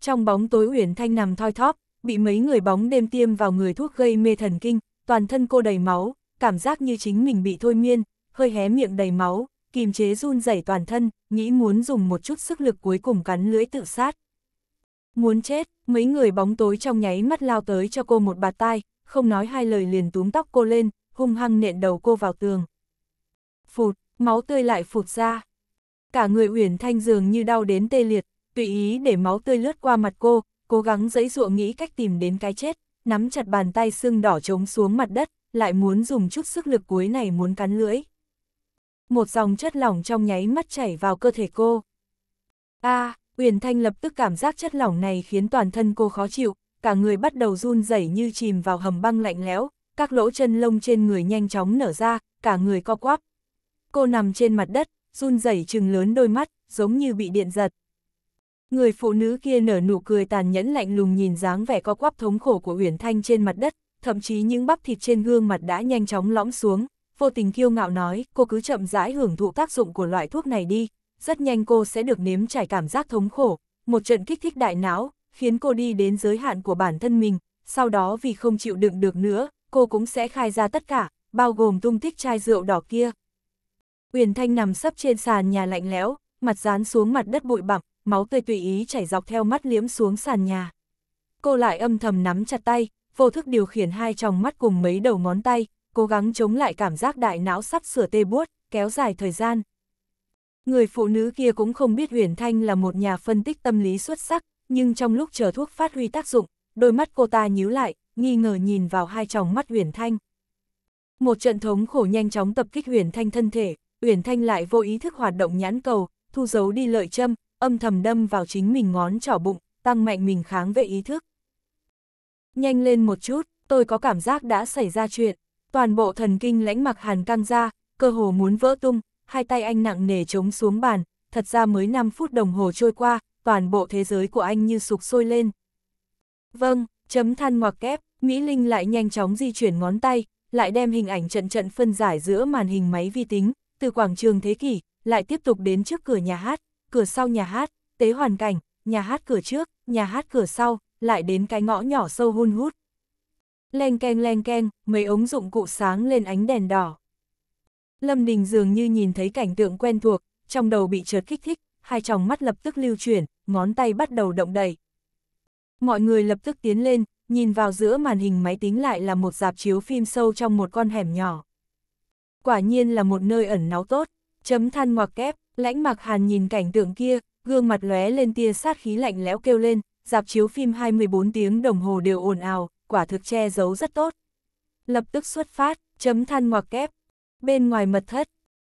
trong bóng tối Uyển Thanh nằm thoi thóp, bị mấy người bóng đêm tiêm vào người thuốc gây mê thần kinh, toàn thân cô đầy máu, cảm giác như chính mình bị thôi miên, hơi hé miệng đầy máu, kìm chế run rẩy toàn thân, nghĩ muốn dùng một chút sức lực cuối cùng cắn lưỡi tự sát. Muốn chết, mấy người bóng tối trong nháy mắt lao tới cho cô một bạt tai, không nói hai lời liền túm tóc cô lên, hung hăng nện đầu cô vào tường. Phụt, máu tươi lại phụt ra. Cả người Uyển Thanh dường như đau đến tê liệt, tùy ý để máu tươi lướt qua mặt cô, cố gắng dẫy dụa nghĩ cách tìm đến cái chết, nắm chặt bàn tay sưng đỏ trống xuống mặt đất, lại muốn dùng chút sức lực cuối này muốn cắn lưỡi một dòng chất lỏng trong nháy mắt chảy vào cơ thể cô. A, à, Uyển Thanh lập tức cảm giác chất lỏng này khiến toàn thân cô khó chịu, cả người bắt đầu run rẩy như chìm vào hầm băng lạnh lẽo, các lỗ chân lông trên người nhanh chóng nở ra, cả người co quắp. Cô nằm trên mặt đất, run rẩy chừng lớn đôi mắt, giống như bị điện giật. Người phụ nữ kia nở nụ cười tàn nhẫn lạnh lùng nhìn dáng vẻ co quắp thống khổ của Uyển Thanh trên mặt đất, thậm chí những bắp thịt trên gương mặt đã nhanh chóng lõm xuống, vô tình kiêu ngạo nói, cô cứ chậm rãi hưởng thụ tác dụng của loại thuốc này đi, rất nhanh cô sẽ được nếm trải cảm giác thống khổ, một trận kích thích đại não, khiến cô đi đến giới hạn của bản thân mình, sau đó vì không chịu đựng được nữa, cô cũng sẽ khai ra tất cả, bao gồm tung tích chai rượu đỏ kia. Uyển Thanh nằm sấp trên sàn nhà lạnh lẽo, mặt dán xuống mặt đất bụi bặm, máu tươi tùy ý chảy dọc theo mắt liếm xuống sàn nhà. Cô lại âm thầm nắm chặt tay, vô thức điều khiển hai tròng mắt cùng mấy đầu ngón tay, cố gắng chống lại cảm giác đại não sắp sửa tê buốt, kéo dài thời gian. Người phụ nữ kia cũng không biết Huyền Thanh là một nhà phân tích tâm lý xuất sắc, nhưng trong lúc chờ thuốc phát huy tác dụng, đôi mắt cô ta nhíu lại, nghi ngờ nhìn vào hai tròng mắt Huyền Thanh. Một trận thống khổ nhanh chóng tập kích Huyền Thanh thân thể, Huyền Thanh lại vô ý thức hoạt động nhãn cầu, thu giấu đi lợi châm, âm thầm đâm vào chính mình ngón trỏ bụng, tăng mạnh mình kháng vệ ý thức. Nhanh lên một chút, tôi có cảm giác đã xảy ra chuyện toàn bộ thần kinh lãnh mặc hàn căng ra, cơ hồ muốn vỡ tung, hai tay anh nặng nề chống xuống bàn, thật ra mới 5 phút đồng hồ trôi qua, toàn bộ thế giới của anh như sụp sôi lên. Vâng, chấm than ngoặc kép, Mỹ Linh lại nhanh chóng di chuyển ngón tay, lại đem hình ảnh trận trận phân giải giữa màn hình máy vi tính, từ quảng trường thế kỷ, lại tiếp tục đến trước cửa nhà hát, cửa sau nhà hát, tế hoàn cảnh, nhà hát cửa trước, nhà hát cửa sau, lại đến cái ngõ nhỏ sâu hun hút, Len keng len keng, mấy ống dụng cụ sáng lên ánh đèn đỏ. Lâm Đình dường như nhìn thấy cảnh tượng quen thuộc, trong đầu bị chợt kích thích, hai tròng mắt lập tức lưu chuyển, ngón tay bắt đầu động đậy Mọi người lập tức tiến lên, nhìn vào giữa màn hình máy tính lại là một dạp chiếu phim sâu trong một con hẻm nhỏ. Quả nhiên là một nơi ẩn náu tốt, chấm than ngoặc kép, lãnh mặc hàn nhìn cảnh tượng kia, gương mặt lóe lên tia sát khí lạnh lẽo kêu lên, dạp chiếu phim 24 tiếng đồng hồ đều ồn ào, quả thực che giấu rất tốt. Lập tức xuất phát, chấm than ngoặc kép. Bên ngoài mật thất,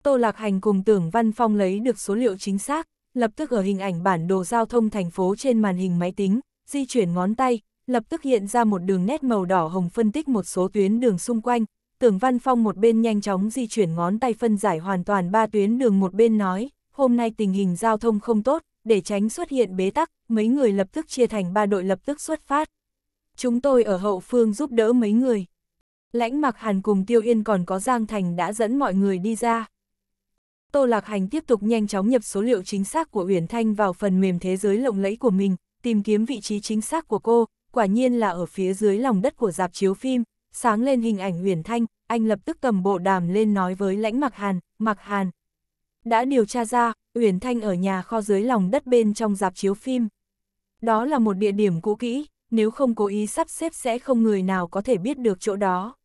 Tô Lạc Hành cùng tưởng Văn Phong lấy được số liệu chính xác, lập tức ở hình ảnh bản đồ giao thông thành phố trên màn hình máy tính, di chuyển ngón tay, lập tức hiện ra một đường nét màu đỏ hồng phân tích một số tuyến đường xung quanh. Tưởng Văn Phong một bên nhanh chóng di chuyển ngón tay phân giải hoàn toàn ba tuyến đường một bên nói, hôm nay tình hình giao thông không tốt, để tránh xuất hiện bế tắc, mấy người lập tức chia thành ba đội lập tức xuất phát chúng tôi ở hậu phương giúp đỡ mấy người. Lãnh mặc hàn cùng Tiêu Yên còn có Giang Thành đã dẫn mọi người đi ra. Tô Lạc Hành tiếp tục nhanh chóng nhập số liệu chính xác của Uyển Thanh vào phần mềm thế giới lộng lẫy của mình, tìm kiếm vị trí chính xác của cô, quả nhiên là ở phía dưới lòng đất của dạp chiếu phim, sáng lên hình ảnh Uyển Thanh, anh lập tức cầm bộ đàm lên nói với lãnh mặc Hàn, mặc Hàn. Đã điều tra ra, Uyển Thanh ở nhà kho dưới lòng đất bên trong dạp chiếu phim. Đó là một địa điểm cũ kỹ, nếu không cố ý sắp xếp sẽ không người nào có thể biết được chỗ đó.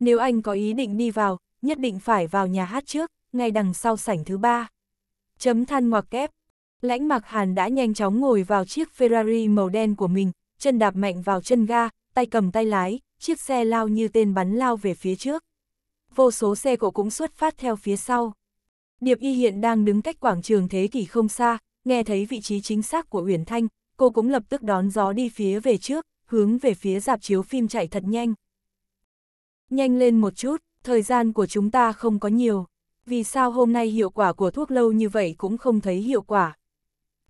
Nếu anh có ý định đi vào, nhất định phải vào nhà hát trước, ngay đằng sau sảnh thứ ba. Chấm than ngoặc kép. Lãnh mặc hàn đã nhanh chóng ngồi vào chiếc Ferrari màu đen của mình, chân đạp mạnh vào chân ga, tay cầm tay lái, chiếc xe lao như tên bắn lao về phía trước. Vô số xe cộ cũng xuất phát theo phía sau. Điệp y hiện đang đứng cách quảng trường thế kỷ không xa, nghe thấy vị trí chính xác của Uyển Thanh, cô cũng lập tức đón gió đi phía về trước, hướng về phía dạp chiếu phim chạy thật nhanh. Nhanh lên một chút, thời gian của chúng ta không có nhiều. Vì sao hôm nay hiệu quả của thuốc lâu như vậy cũng không thấy hiệu quả?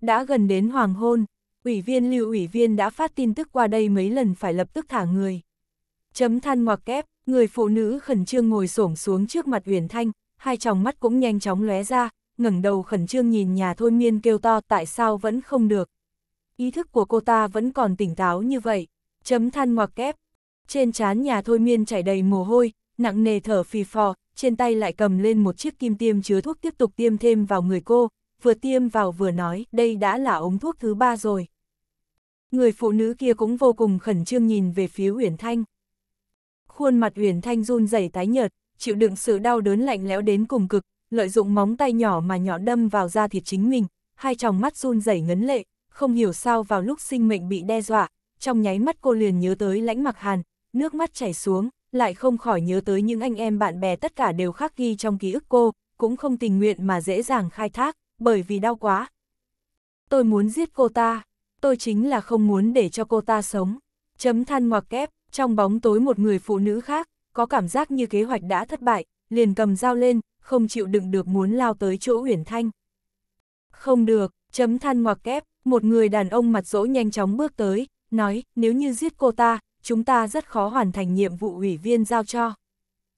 Đã gần đến hoàng hôn, ủy viên lưu ủy viên đã phát tin tức qua đây mấy lần phải lập tức thả người. Chấm than ngoặc kép, người phụ nữ khẩn trương ngồi xổm xuống trước mặt Uyển Thanh, hai tròng mắt cũng nhanh chóng lóe ra, ngẩng đầu khẩn trương nhìn nhà thôi miên kêu to tại sao vẫn không được ý thức của cô ta vẫn còn tỉnh táo như vậy. Chấm than ngoặc kép. Trên trán nhà thôi miên chảy đầy mồ hôi, nặng nề thở phì phò, trên tay lại cầm lên một chiếc kim tiêm chứa thuốc tiếp tục tiêm thêm vào người cô, vừa tiêm vào vừa nói đây đã là ống thuốc thứ ba rồi. Người phụ nữ kia cũng vô cùng khẩn trương nhìn về phía Uyển Thanh. Khuôn mặt Uyển Thanh run rẩy tái nhợt, chịu đựng sự đau đớn lạnh lẽo đến cùng cực, lợi dụng móng tay nhỏ mà nhỏ đâm vào da thịt chính mình, hai tròng mắt run rẩy ngấn lệ, không hiểu sao vào lúc sinh mệnh bị đe dọa, trong nháy mắt cô liền nhớ tới lãnh mặc hàn, nước mắt chảy xuống, lại không khỏi nhớ tới những anh em bạn bè tất cả đều khắc ghi trong ký ức cô, cũng không tình nguyện mà dễ dàng khai thác, bởi vì đau quá. Tôi muốn giết cô ta, tôi chính là không muốn để cho cô ta sống. Chấm than ngoặc kép, trong bóng tối một người phụ nữ khác, có cảm giác như kế hoạch đã thất bại, liền cầm dao lên, không chịu đựng được muốn lao tới chỗ huyền Thanh. Không được, chấm than ngoặc kép, một người đàn ông mặt dỗ nhanh chóng bước tới, nói, nếu như giết cô ta, chúng ta rất khó hoàn thành nhiệm vụ ủy viên giao cho.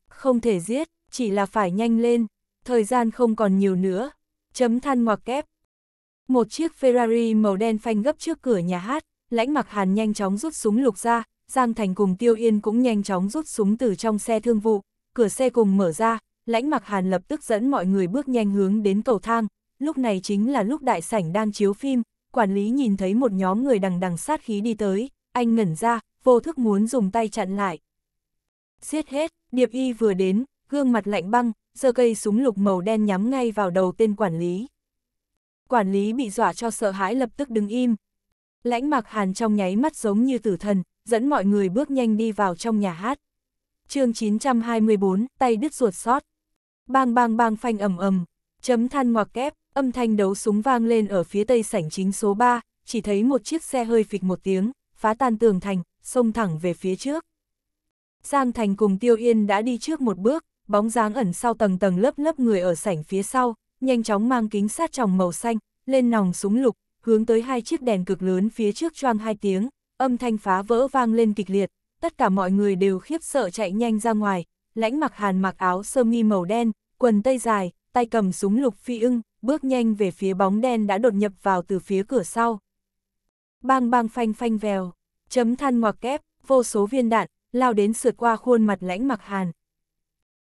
Không thể giết, chỉ là phải nhanh lên, thời gian không còn nhiều nữa. Chấm than ngoặc kép. Một chiếc Ferrari màu đen phanh gấp trước cửa nhà hát, lãnh mặc hàn nhanh chóng rút súng lục ra, Giang Thành cùng Tiêu Yên cũng nhanh chóng rút súng từ trong xe thương vụ, cửa xe cùng mở ra, lãnh mặc hàn lập tức dẫn mọi người bước nhanh hướng đến cầu thang, lúc này chính là lúc đại sảnh đang chiếu phim, quản lý nhìn thấy một nhóm người đằng đằng sát khí đi tới, anh ngẩn ra, vô thức muốn dùng tay chặn lại. Giết hết, Điệp Y vừa đến, gương mặt lạnh băng, giơ cây súng lục màu đen nhắm ngay vào đầu tên quản lý. Quản lý bị dọa cho sợ hãi lập tức đứng im. Lãnh mặc hàn trong nháy mắt giống như tử thần, dẫn mọi người bước nhanh đi vào trong nhà hát. chương 924, tay đứt ruột sót. Bang bang bang phanh ầm ầm, chấm than ngoặc kép, Âm thanh đấu súng vang lên ở phía tây sảnh chính số 3, chỉ thấy một chiếc xe hơi phịch một tiếng, phá tan tường thành, xông thẳng về phía trước. Giang Thành cùng Tiêu Yên đã đi trước một bước, bóng dáng ẩn sau tầng tầng lớp lớp người ở sảnh phía sau, nhanh chóng mang kính sát tròng màu xanh, lên nòng súng lục, hướng tới hai chiếc đèn cực lớn phía trước choang hai tiếng, âm thanh phá vỡ vang lên kịch liệt, tất cả mọi người đều khiếp sợ chạy nhanh ra ngoài, lãnh mặc hàn mặc áo sơ mi màu đen, quần tây dài, tay cầm súng lục phi ưng, bước nhanh về phía bóng đen đã đột nhập vào từ phía cửa sau. Bang bang phanh phanh vèo, chấm than ngoặc kép, vô số viên đạn, lao đến sượt qua khuôn mặt lãnh mặc hàn.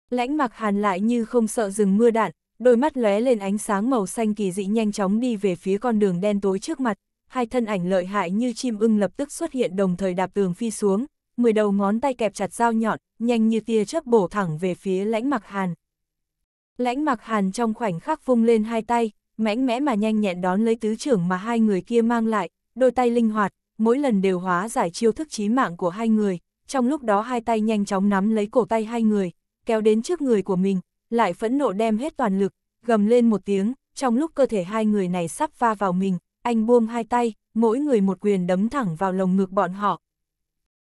Lãnh mặc hàn lại như không sợ rừng mưa đạn, đôi mắt lóe lên ánh sáng màu xanh kỳ dị nhanh chóng đi về phía con đường đen tối trước mặt, hai thân ảnh lợi hại như chim ưng lập tức xuất hiện đồng thời đạp tường phi xuống, mười đầu ngón tay kẹp chặt dao nhọn, nhanh như tia chớp bổ thẳng về phía lãnh mặc hàn. Lãnh mặc hàn trong khoảnh khắc vung lên hai tay, mãnh mẽ mà nhanh nhẹn đón lấy tứ trưởng mà hai người kia mang lại, đôi tay linh hoạt, mỗi lần đều hóa giải chiêu thức chí mạng của hai người, trong lúc đó hai tay nhanh chóng nắm lấy cổ tay hai người, kéo đến trước người của mình, lại phẫn nộ đem hết toàn lực, gầm lên một tiếng, trong lúc cơ thể hai người này sắp va vào mình, anh buông hai tay, mỗi người một quyền đấm thẳng vào lồng ngực bọn họ.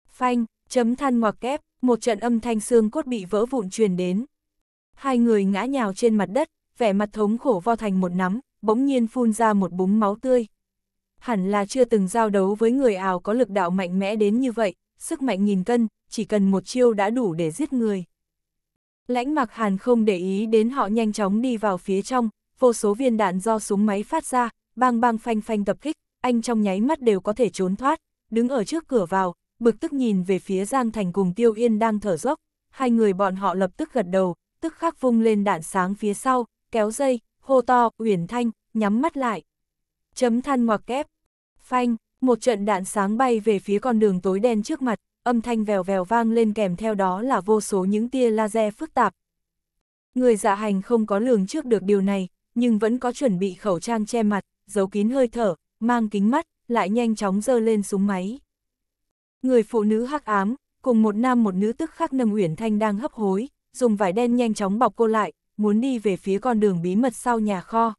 Phanh, chấm than ngoặc kép, một trận âm thanh xương cốt bị vỡ vụn truyền đến, hai người ngã nhào trên mặt đất, vẻ mặt thống khổ vo thành một nắm, bỗng nhiên phun ra một búng máu tươi. Hẳn là chưa từng giao đấu với người ảo có lực đạo mạnh mẽ đến như vậy, sức mạnh nghìn cân, chỉ cần một chiêu đã đủ để giết người. Lãnh mặc hàn không để ý đến họ nhanh chóng đi vào phía trong, vô số viên đạn do súng máy phát ra, bang bang phanh phanh tập kích, anh trong nháy mắt đều có thể trốn thoát, đứng ở trước cửa vào, bực tức nhìn về phía Giang Thành cùng Tiêu Yên đang thở dốc, hai người bọn họ lập tức gật đầu, tức khắc vung lên đạn sáng phía sau, kéo dây, hô to, uyển thanh, nhắm mắt lại. Chấm than ngoặc kép. Phanh, một trận đạn sáng bay về phía con đường tối đen trước mặt, âm thanh vèo vèo vang lên kèm theo đó là vô số những tia laser phức tạp. Người dạ hành không có lường trước được điều này, nhưng vẫn có chuẩn bị khẩu trang che mặt, giấu kín hơi thở, mang kính mắt, lại nhanh chóng dơ lên súng máy. Người phụ nữ hắc ám, cùng một nam một nữ tức khắc nâng Uyển Thanh đang hấp hối, dùng vải đen nhanh chóng bọc cô lại, muốn đi về phía con đường bí mật sau nhà kho.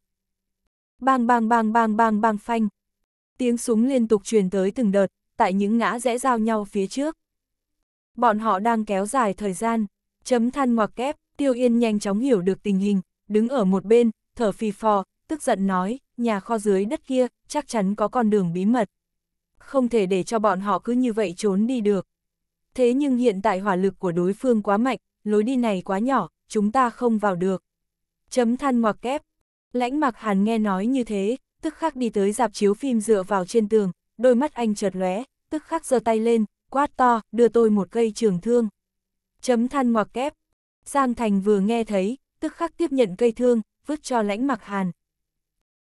Bang bang bang bang bang bang phanh. Tiếng súng liên tục truyền tới từng đợt, tại những ngã rẽ giao nhau phía trước. Bọn họ đang kéo dài thời gian, chấm than ngoặc kép, Tiêu Yên nhanh chóng hiểu được tình hình, đứng ở một bên, thở phì phò, tức giận nói, nhà kho dưới đất kia, chắc chắn có con đường bí mật. Không thể để cho bọn họ cứ như vậy trốn đi được. Thế nhưng hiện tại hỏa lực của đối phương quá mạnh, lối đi này quá nhỏ, chúng ta không vào được. Chấm than ngoặc kép. Lãnh mặc hàn nghe nói như thế, tức khắc đi tới dạp chiếu phim dựa vào trên tường, đôi mắt anh chợt lóe, tức khắc giơ tay lên, quát to, đưa tôi một cây trường thương. Chấm than ngoặc kép. Giang Thành vừa nghe thấy, tức khắc tiếp nhận cây thương, vứt cho lãnh mặc hàn.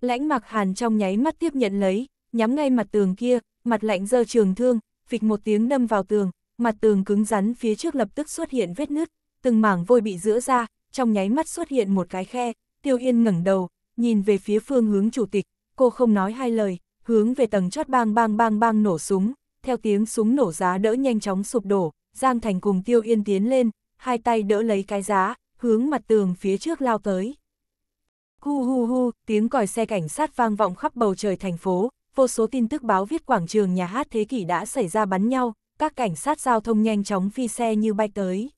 Lãnh mặc hàn trong nháy mắt tiếp nhận lấy, nhắm ngay mặt tường kia, mặt lạnh giơ trường thương, phịch một tiếng đâm vào tường, mặt tường cứng rắn phía trước lập tức xuất hiện vết nứt, từng mảng vôi bị giữa ra, trong nháy mắt xuất hiện một cái khe, Tiêu Yên ngẩng đầu, nhìn về phía phương hướng chủ tịch, cô không nói hai lời, hướng về tầng chót bang bang bang bang nổ súng, theo tiếng súng nổ giá đỡ nhanh chóng sụp đổ, Giang Thành cùng Tiêu Yên tiến lên, hai tay đỡ lấy cái giá, hướng mặt tường phía trước lao tới. Hu hu hu, tiếng còi xe cảnh sát vang vọng khắp bầu trời thành phố, vô số tin tức báo viết quảng trường nhà hát thế kỷ đã xảy ra bắn nhau, các cảnh sát giao thông nhanh chóng phi xe như bay tới.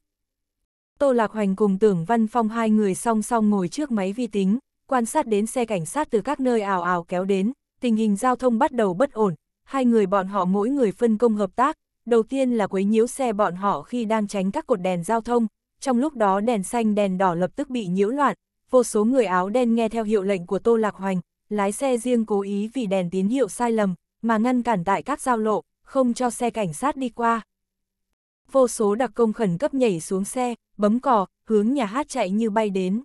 Tô Lạc Hoành cùng Tưởng Văn Phong hai người song song ngồi trước máy vi tính, quan sát đến xe cảnh sát từ các nơi ảo ảo kéo đến, tình hình giao thông bắt đầu bất ổn, hai người bọn họ mỗi người phân công hợp tác, đầu tiên là quấy nhiễu xe bọn họ khi đang tránh các cột đèn giao thông, trong lúc đó đèn xanh đèn đỏ lập tức bị nhiễu loạn, vô số người áo đen nghe theo hiệu lệnh của Tô Lạc Hoành, lái xe riêng cố ý vì đèn tín hiệu sai lầm, mà ngăn cản tại các giao lộ, không cho xe cảnh sát đi qua. Vô số đặc công khẩn cấp nhảy xuống xe, bấm cò, hướng nhà hát chạy như bay đến.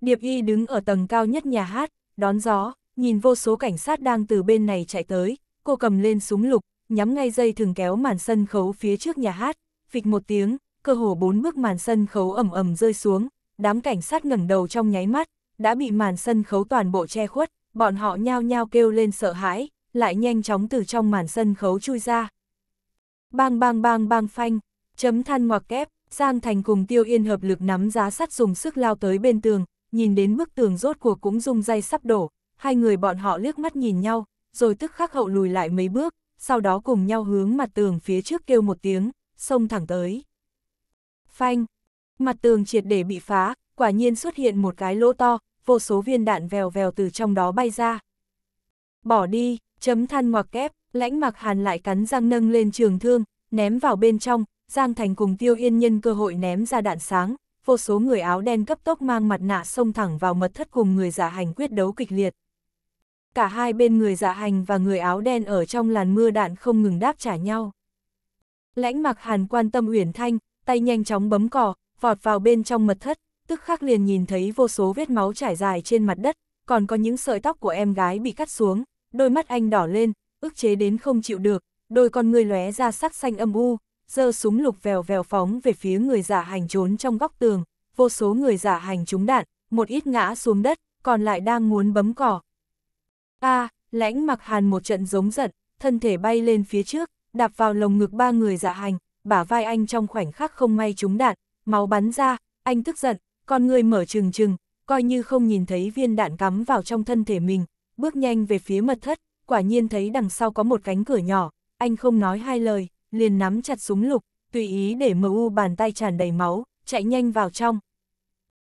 Điệp y đứng ở tầng cao nhất nhà hát, đón gió, nhìn vô số cảnh sát đang từ bên này chạy tới, cô cầm lên súng lục, nhắm ngay dây thường kéo màn sân khấu phía trước nhà hát, phịch một tiếng, cơ hồ bốn bước màn sân khấu ẩm ẩm rơi xuống, đám cảnh sát ngẩng đầu trong nháy mắt, đã bị màn sân khấu toàn bộ che khuất, bọn họ nhao nhao kêu lên sợ hãi, lại nhanh chóng từ trong màn sân khấu chui ra. Bang bang bang bang phanh, chấm than ngoặc kép, Giang Thành cùng Tiêu Yên hợp lực nắm giá sắt dùng sức lao tới bên tường, nhìn đến bức tường rốt cuộc cũng rung dây sắp đổ, hai người bọn họ liếc mắt nhìn nhau, rồi tức khắc hậu lùi lại mấy bước, sau đó cùng nhau hướng mặt tường phía trước kêu một tiếng, xông thẳng tới. Phanh, mặt tường triệt để bị phá, quả nhiên xuất hiện một cái lỗ to, vô số viên đạn vèo vèo từ trong đó bay ra. Bỏ đi, chấm than ngoặc kép, lãnh mặc hàn lại cắn răng nâng lên trường thương, ném vào bên trong, Giang Thành cùng Tiêu Yên nhân cơ hội ném ra đạn sáng, vô số người áo đen cấp tốc mang mặt nạ xông thẳng vào mật thất cùng người giả dạ hành quyết đấu kịch liệt. Cả hai bên người giả dạ hành và người áo đen ở trong làn mưa đạn không ngừng đáp trả nhau. Lãnh mặc hàn quan tâm uyển thanh, tay nhanh chóng bấm cò vọt vào bên trong mật thất, tức khắc liền nhìn thấy vô số vết máu trải dài trên mặt đất, còn có những sợi tóc của em gái bị cắt xuống, đôi mắt anh đỏ lên, ức chế đến không chịu được, đôi con người lóe ra sắc xanh âm u, giơ súng lục vèo vèo phóng về phía người giả hành trốn trong góc tường, vô số người giả hành trúng đạn, một ít ngã xuống đất, còn lại đang muốn bấm cỏ. A, lãnh mặc hàn một trận giống giận, thân thể bay lên phía trước, đạp vào lồng ngực ba người giả hành, bả vai anh trong khoảnh khắc không may trúng đạn, máu bắn ra, anh tức giận, con người mở trừng trừng, coi như không nhìn thấy viên đạn cắm vào trong thân thể mình, bước nhanh về phía mật thất, quả nhiên thấy đằng sau có một cánh cửa nhỏ, anh không nói hai lời, liền nắm chặt súng lục, tùy ý để MU bàn tay tràn đầy máu, chạy nhanh vào trong.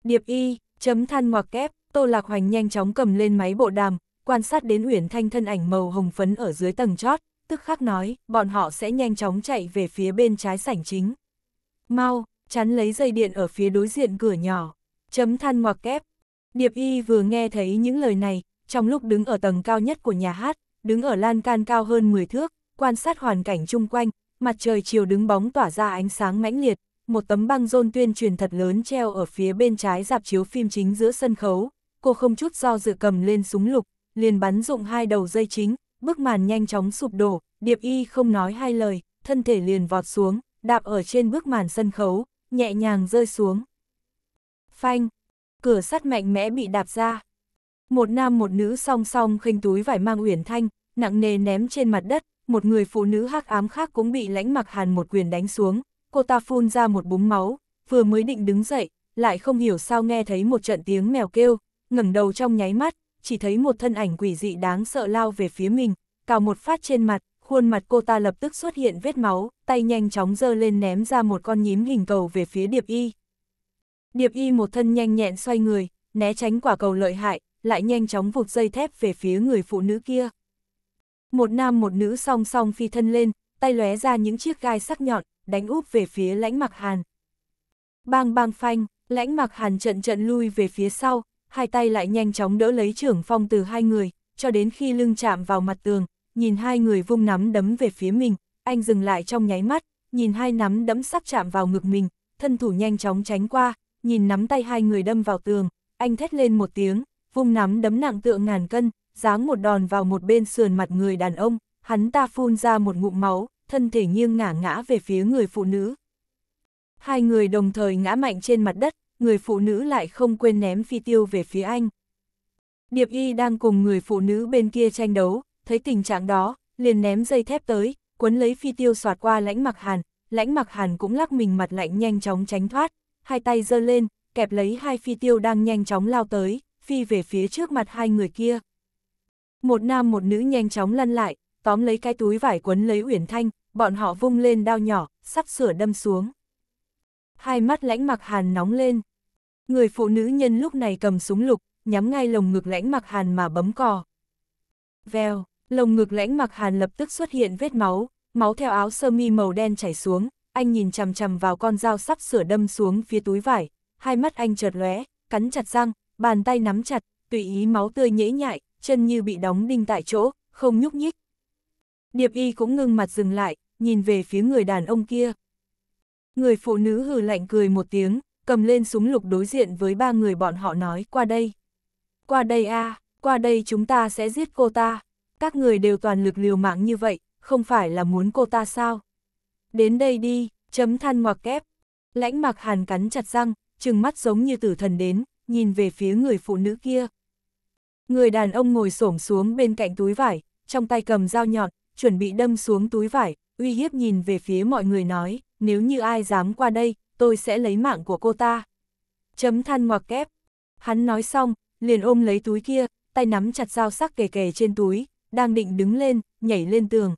Điệp y, chấm than ngoặc kép, Tô Lạc Hoành nhanh chóng cầm lên máy bộ đàm, quan sát đến Uyển Thanh thân ảnh màu hồng phấn ở dưới tầng chót, tức khắc nói, bọn họ sẽ nhanh chóng chạy về phía bên trái sảnh chính. Mau, chắn lấy dây điện ở phía đối diện cửa nhỏ, chấm than ngoặc kép. Điệp y vừa nghe thấy những lời này, trong lúc đứng ở tầng cao nhất của nhà hát, đứng ở lan can cao hơn 10 thước, quan sát hoàn cảnh chung quanh, mặt trời chiều đứng bóng tỏa ra ánh sáng mãnh liệt, một tấm băng rôn tuyên truyền thật lớn treo ở phía bên trái dạp chiếu phim chính giữa sân khấu, cô không chút do dự cầm lên súng lục, liền bắn dụng hai đầu dây chính, bức màn nhanh chóng sụp đổ, Điệp Y không nói hai lời, thân thể liền vọt xuống, đạp ở trên bức màn sân khấu, nhẹ nhàng rơi xuống. Phanh, cửa sắt mạnh mẽ bị đạp ra. Một nam một nữ song song khinh túi vải mang uyển thanh, nặng nề ném trên mặt đất, một người phụ nữ hắc ám khác cũng bị lãnh mặc hàn một quyền đánh xuống, cô ta phun ra một búng máu, vừa mới định đứng dậy, lại không hiểu sao nghe thấy một trận tiếng mèo kêu, ngẩng đầu trong nháy mắt, chỉ thấy một thân ảnh quỷ dị đáng sợ lao về phía mình, cào một phát trên mặt, khuôn mặt cô ta lập tức xuất hiện vết máu, tay nhanh chóng giơ lên ném ra một con nhím hình cầu về phía Điệp Y. Điệp Y một thân nhanh nhẹn xoay người, né tránh quả cầu lợi hại, lại nhanh chóng vụt dây thép về phía người phụ nữ kia. Một nam một nữ song song phi thân lên, tay lóe ra những chiếc gai sắc nhọn, đánh úp về phía lãnh mặc hàn. Bang bang phanh, lãnh mặc hàn trận trận lui về phía sau, hai tay lại nhanh chóng đỡ lấy trưởng phong từ hai người, cho đến khi lưng chạm vào mặt tường, nhìn hai người vung nắm đấm về phía mình, anh dừng lại trong nháy mắt, nhìn hai nắm đấm sắp chạm vào ngực mình, thân thủ nhanh chóng tránh qua, nhìn nắm tay hai người đâm vào tường, anh thét lên một tiếng, vung nắm đấm nặng tựa ngàn cân, giáng một đòn vào một bên sườn mặt người đàn ông, hắn ta phun ra một ngụm máu, thân thể nghiêng ngả ngã về phía người phụ nữ. Hai người đồng thời ngã mạnh trên mặt đất, người phụ nữ lại không quên ném phi tiêu về phía anh. Điệp y đang cùng người phụ nữ bên kia tranh đấu, thấy tình trạng đó, liền ném dây thép tới, quấn lấy phi tiêu soạt qua lãnh mặc hàn, lãnh mặc hàn cũng lắc mình mặt lạnh nhanh chóng tránh thoát, hai tay giơ lên, kẹp lấy hai phi tiêu đang nhanh chóng lao tới phi về phía trước mặt hai người kia. Một nam một nữ nhanh chóng lăn lại, tóm lấy cái túi vải quấn lấy Uyển Thanh, bọn họ vung lên đao nhỏ, sắp sửa đâm xuống. Hai mắt lãnh mặc hàn nóng lên. Người phụ nữ nhân lúc này cầm súng lục, nhắm ngay lồng ngực lãnh mặc hàn mà bấm cò. Vèo, lồng ngực lãnh mặc hàn lập tức xuất hiện vết máu, máu theo áo sơ mi màu đen chảy xuống, anh nhìn chằm chằm vào con dao sắp sửa đâm xuống phía túi vải, hai mắt anh chợt lóe, cắn chặt răng, bàn tay nắm chặt, tùy ý máu tươi nhễ nhại, chân như bị đóng đinh tại chỗ, không nhúc nhích. Điệp y cũng ngưng mặt dừng lại, nhìn về phía người đàn ông kia. Người phụ nữ hừ lạnh cười một tiếng, cầm lên súng lục đối diện với ba người bọn họ nói qua đây. Qua đây a à, qua đây chúng ta sẽ giết cô ta. Các người đều toàn lực liều mạng như vậy, không phải là muốn cô ta sao? Đến đây đi, chấm than ngoặc kép. Lãnh mặc hàn cắn chặt răng, trừng mắt giống như tử thần đến, nhìn về phía người phụ nữ kia. Người đàn ông ngồi xổm xuống bên cạnh túi vải, trong tay cầm dao nhọn, chuẩn bị đâm xuống túi vải, uy hiếp nhìn về phía mọi người nói, nếu như ai dám qua đây, tôi sẽ lấy mạng của cô ta. Chấm than ngoặc kép. Hắn nói xong, liền ôm lấy túi kia, tay nắm chặt dao sắc kề kề trên túi, đang định đứng lên, nhảy lên tường.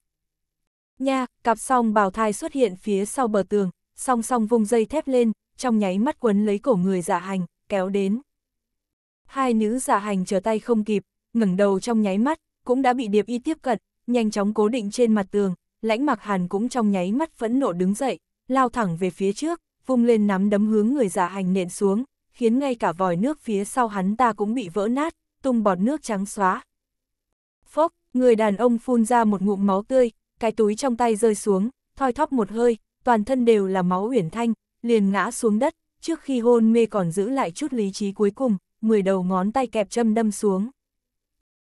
Nha, cặp song bào thai xuất hiện phía sau bờ tường, song song vung dây thép lên, trong nháy mắt quấn lấy cổ người dạ hành kéo đến. Hai nữ giả hành trở tay không kịp, ngẩng đầu trong nháy mắt, cũng đã bị Điệp Y tiếp cận, nhanh chóng cố định trên mặt tường, lãnh mặc hàn cũng trong nháy mắt phẫn nộ đứng dậy, lao thẳng về phía trước, vung lên nắm đấm hướng người giả hành nện xuống, khiến ngay cả vòi nước phía sau hắn ta cũng bị vỡ nát, tung bọt nước trắng xóa. Phốc, người đàn ông phun ra một ngụm máu tươi, cái túi trong tay rơi xuống, thoi thóp một hơi, toàn thân đều là máu uyển thanh, liền ngã xuống đất, trước khi hôn mê còn giữ lại chút lý trí cuối cùng, mười đầu ngón tay kẹp châm đâm xuống.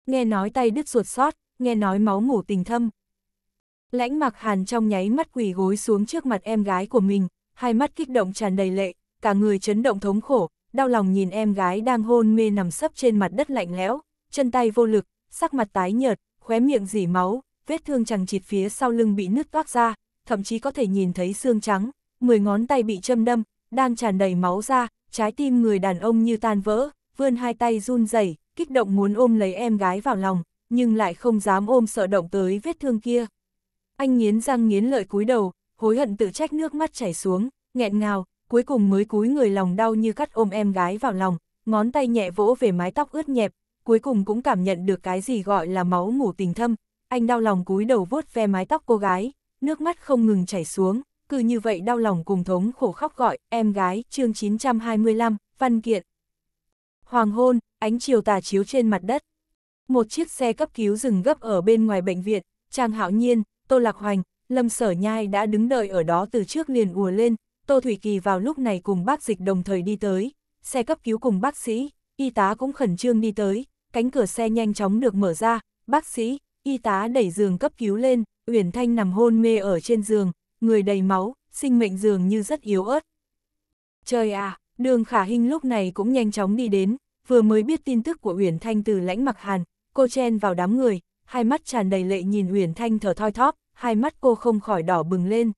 Nghe nói tay đứt ruột sót, nghe nói máu ngủ tình thâm. Lãnh mặc hàn trong nháy mắt quỳ gối xuống trước mặt em gái của mình, hai mắt kích động tràn đầy lệ, cả người chấn động thống khổ, đau lòng nhìn em gái đang hôn mê nằm sấp trên mặt đất lạnh lẽo, chân tay vô lực, sắc mặt tái nhợt, khóe miệng dỉ máu, vết thương chẳng chịt phía sau lưng bị nứt toác ra, thậm chí có thể nhìn thấy xương trắng, mười ngón tay bị châm đâm, đang tràn đầy máu ra, trái tim người đàn ông như tan vỡ, vươn hai tay run rẩy, kích động muốn ôm lấy em gái vào lòng, nhưng lại không dám ôm sợ động tới vết thương kia. Anh nghiến răng nghiến lợi cúi đầu, hối hận tự trách nước mắt chảy xuống, nghẹn ngào, cuối cùng mới cúi người lòng đau như cắt ôm em gái vào lòng, ngón tay nhẹ vỗ về mái tóc ướt nhẹp, cuối cùng cũng cảm nhận được cái gì gọi là máu ngủ tình thâm, anh đau lòng cúi đầu vuốt ve mái tóc cô gái, nước mắt không ngừng chảy xuống, cứ như vậy đau lòng cùng thống khổ khóc gọi, em gái, chương 925, văn kiện. Hoàng hôn, ánh chiều tà chiếu trên mặt đất. Một chiếc xe cấp cứu dừng gấp ở bên ngoài bệnh viện, Trang Hạo Nhiên, Tô Lạc Hoành, Lâm Sở Nhai đã đứng đợi ở đó từ trước liền ùa lên, Tô Thủy Kỳ vào lúc này cùng bác dịch đồng thời đi tới, xe cấp cứu cùng bác sĩ, y tá cũng khẩn trương đi tới, cánh cửa xe nhanh chóng được mở ra, bác sĩ, y tá đẩy giường cấp cứu lên, Uyển Thanh nằm hôn mê ở trên giường, người đầy máu, sinh mệnh dường như rất yếu ớt. Trời à, đường khả hình lúc này cũng nhanh chóng đi đến, vừa mới biết tin tức của Uyển Thanh từ lãnh mặc hàn, cô chen vào đám người, hai mắt tràn đầy lệ nhìn Uyển Thanh thở thoi thóp, hai mắt cô không khỏi đỏ bừng lên.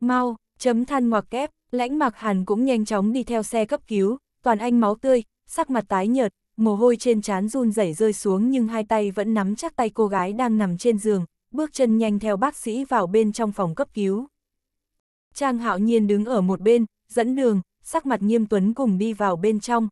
Mau, chấm than ngoặc kép, lãnh mặc hàn cũng nhanh chóng đi theo xe cấp cứu, toàn anh máu tươi, sắc mặt tái nhợt, mồ hôi trên trán run rẩy rơi xuống nhưng hai tay vẫn nắm chắc tay cô gái đang nằm trên giường, bước chân nhanh theo bác sĩ vào bên trong phòng cấp cứu. Trang hạo nhiên đứng ở một bên, dẫn đường, sắc mặt nghiêm tuấn cùng đi vào bên trong.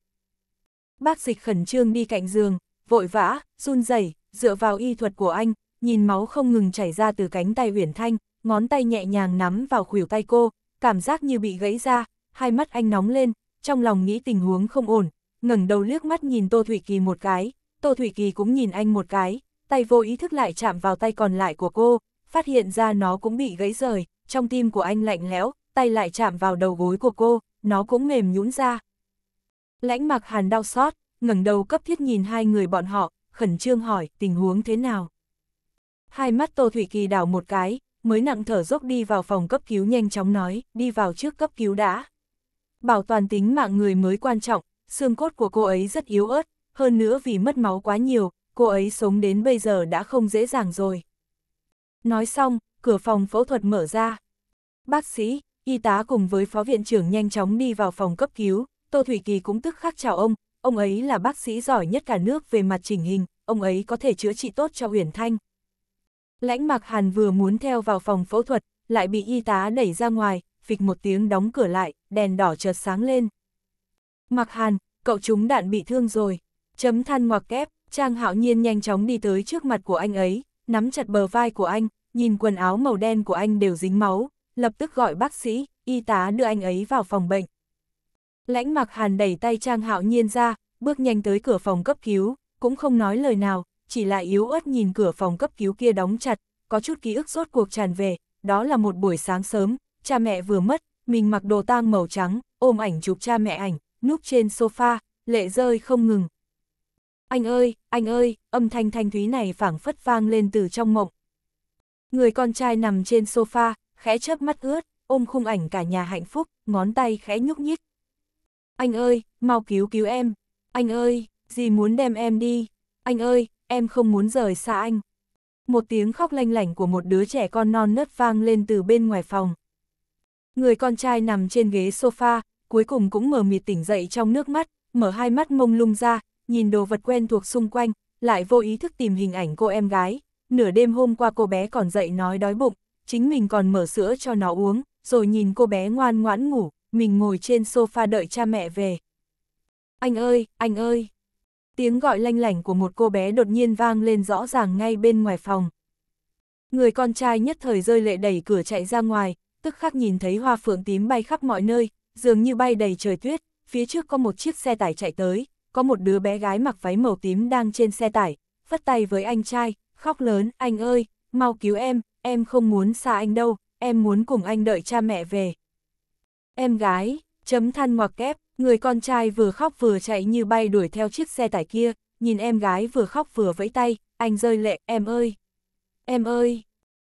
Bác dịch khẩn trương đi cạnh giường, vội vã, run rẩy dựa vào y thuật của anh, nhìn máu không ngừng chảy ra từ cánh tay Huyền Thanh, ngón tay nhẹ nhàng nắm vào khuỷu tay cô, cảm giác như bị gãy ra, hai mắt anh nóng lên, trong lòng nghĩ tình huống không ổn, ngẩng đầu liếc mắt nhìn Tô thủy Kỳ một cái, Tô thủy Kỳ cũng nhìn anh một cái, tay vô ý thức lại chạm vào tay còn lại của cô, phát hiện ra nó cũng bị gãy rời, trong tim của anh lạnh lẽo, tay lại chạm vào đầu gối của cô, nó cũng mềm nhũn ra. Lãnh mặc hàn đau xót, ngẩng đầu cấp thiết nhìn hai người bọn họ, khẩn trương hỏi tình huống thế nào. Hai mắt Tô Thủy Kỳ đảo một cái, mới nặng thở dốc đi vào phòng cấp cứu nhanh chóng nói, đi vào trước cấp cứu đã. Bảo toàn tính mạng người mới quan trọng, xương cốt của cô ấy rất yếu ớt, hơn nữa vì mất máu quá nhiều, cô ấy sống đến bây giờ đã không dễ dàng rồi. Nói xong, cửa phòng phẫu thuật mở ra. Bác sĩ, y tá cùng với phó viện trưởng nhanh chóng đi vào phòng cấp cứu, Tô Thủy Kỳ cũng tức khắc chào ông, ông ấy là bác sĩ giỏi nhất cả nước về mặt chỉnh hình, ông ấy có thể chữa trị tốt cho Huyền Thanh. Lãnh Mạc Hàn vừa muốn theo vào phòng phẫu thuật, lại bị y tá đẩy ra ngoài, phịch một tiếng đóng cửa lại, đèn đỏ chợt sáng lên. Mạc Hàn, cậu chúng đạn bị thương rồi, chấm than ngoặc kép. Trang hạo nhiên nhanh chóng đi tới trước mặt của anh ấy, nắm chặt bờ vai của anh, nhìn quần áo màu đen của anh đều dính máu, lập tức gọi bác sĩ, y tá đưa anh ấy vào phòng bệnh. Lãnh mặc hàn đẩy tay Trang hạo nhiên ra, bước nhanh tới cửa phòng cấp cứu, cũng không nói lời nào, chỉ lại yếu ớt nhìn cửa phòng cấp cứu kia đóng chặt, có chút ký ức rốt cuộc tràn về, đó là một buổi sáng sớm, cha mẹ vừa mất, mình mặc đồ tang màu trắng, ôm ảnh chụp cha mẹ ảnh, núp trên sofa, lệ rơi không ngừng, anh ơi, anh ơi, âm thanh thanh thúy này phảng phất vang lên từ trong mộng. Người con trai nằm trên sofa, khẽ chớp mắt ướt, ôm khung ảnh cả nhà hạnh phúc, ngón tay khẽ nhúc nhích. Anh ơi, mau cứu cứu em. Anh ơi, gì muốn đem em đi. Anh ơi, em không muốn rời xa anh. Một tiếng khóc lanh lảnh của một đứa trẻ con non nớt vang lên từ bên ngoài phòng. Người con trai nằm trên ghế sofa, cuối cùng cũng mở mịt tỉnh dậy trong nước mắt, mở hai mắt mông lung ra, nhìn đồ vật quen thuộc xung quanh, lại vô ý thức tìm hình ảnh cô em gái. Nửa đêm hôm qua cô bé còn dậy nói đói bụng, chính mình còn mở sữa cho nó uống, rồi nhìn cô bé ngoan ngoãn ngủ, mình ngồi trên sofa đợi cha mẹ về. Anh ơi, anh ơi! Tiếng gọi lanh lảnh của một cô bé đột nhiên vang lên rõ ràng ngay bên ngoài phòng. Người con trai nhất thời rơi lệ đẩy cửa chạy ra ngoài, tức khắc nhìn thấy hoa phượng tím bay khắp mọi nơi, dường như bay đầy trời tuyết, phía trước có một chiếc xe tải chạy tới, có một đứa bé gái mặc váy màu tím đang trên xe tải, phất tay với anh trai, khóc lớn, anh ơi, mau cứu em, em không muốn xa anh đâu, em muốn cùng anh đợi cha mẹ về. Em gái, chấm than ngoặc kép, người con trai vừa khóc vừa chạy như bay đuổi theo chiếc xe tải kia, nhìn em gái vừa khóc vừa vẫy tay, anh rơi lệ, em ơi, em ơi.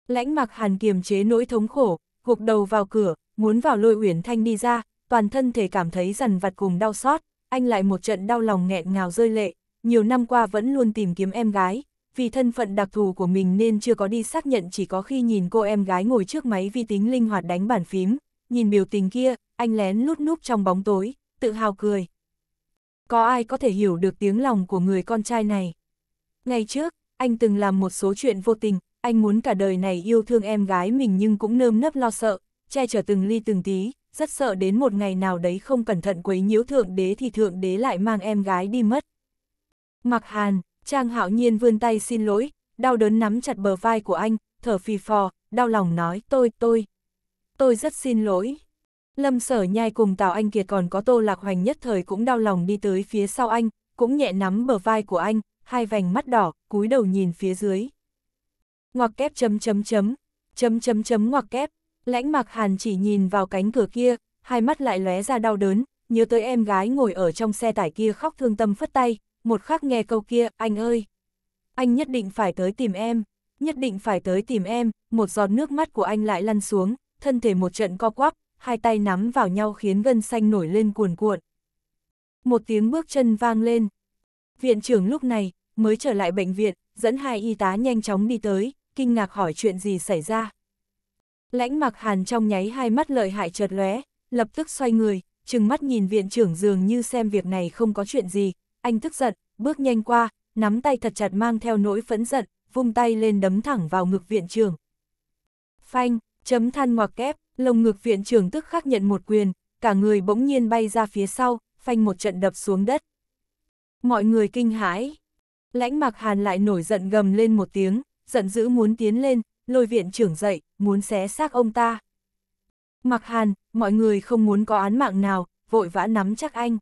Lãnh mặc hàn kiềm chế nỗi thống khổ, gục đầu vào cửa, muốn vào lôi uyển thanh đi ra, toàn thân thể cảm thấy dần vặt cùng đau xót, anh lại một trận đau lòng nghẹn ngào rơi lệ, nhiều năm qua vẫn luôn tìm kiếm em gái, vì thân phận đặc thù của mình nên chưa có đi xác nhận chỉ có khi nhìn cô em gái ngồi trước máy vi tính linh hoạt đánh bản phím, nhìn biểu tình kia, anh lén lút núp trong bóng tối, tự hào cười. Có ai có thể hiểu được tiếng lòng của người con trai này? Ngày trước, anh từng làm một số chuyện vô tình, anh muốn cả đời này yêu thương em gái mình nhưng cũng nơm nấp lo sợ, che chở từng ly từng tí, rất sợ đến một ngày nào đấy không cẩn thận quấy nhiễu thượng đế thì thượng đế lại mang em gái đi mất. Mặc hàn, Trang hạo nhiên vươn tay xin lỗi, đau đớn nắm chặt bờ vai của anh, thở phì phò, đau lòng nói tôi, tôi, tôi rất xin lỗi. Lâm sở nhai cùng Tào Anh Kiệt còn có tô lạc hoành nhất thời cũng đau lòng đi tới phía sau anh, cũng nhẹ nắm bờ vai của anh, hai vành mắt đỏ, cúi đầu nhìn phía dưới. Ngoặc kép chấm chấm chấm, chấm chấm chấm ngoặc kép, Lãnh mặc hàn chỉ nhìn vào cánh cửa kia, hai mắt lại lóe ra đau đớn, nhớ tới em gái ngồi ở trong xe tải kia khóc thương tâm phất tay, một khắc nghe câu kia, anh ơi. Anh nhất định phải tới tìm em, nhất định phải tới tìm em, một giọt nước mắt của anh lại lăn xuống, thân thể một trận co quắp, hai tay nắm vào nhau khiến gân xanh nổi lên cuồn cuộn. Một tiếng bước chân vang lên. Viện trưởng lúc này mới trở lại bệnh viện, dẫn hai y tá nhanh chóng đi tới, kinh ngạc hỏi chuyện gì xảy ra. Lãnh mặc hàn trong nháy hai mắt lợi hại chợt lóe, lập tức xoay người, chừng mắt nhìn viện trưởng dường như xem việc này không có chuyện gì, anh tức giận, bước nhanh qua, nắm tay thật chặt mang theo nỗi phẫn giận, vung tay lên đấm thẳng vào ngực viện trưởng. Phanh, chấm than ngoặc kép, lồng ngực viện trưởng tức khắc nhận một quyền, cả người bỗng nhiên bay ra phía sau, phanh một trận đập xuống đất. Mọi người kinh hãi. Lãnh mặc hàn lại nổi giận gầm lên một tiếng, giận dữ muốn tiến lên, lôi viện trưởng dậy, muốn xé xác ông ta. Mặc hàn, mọi người không muốn có án mạng nào, vội vã nắm chắc anh.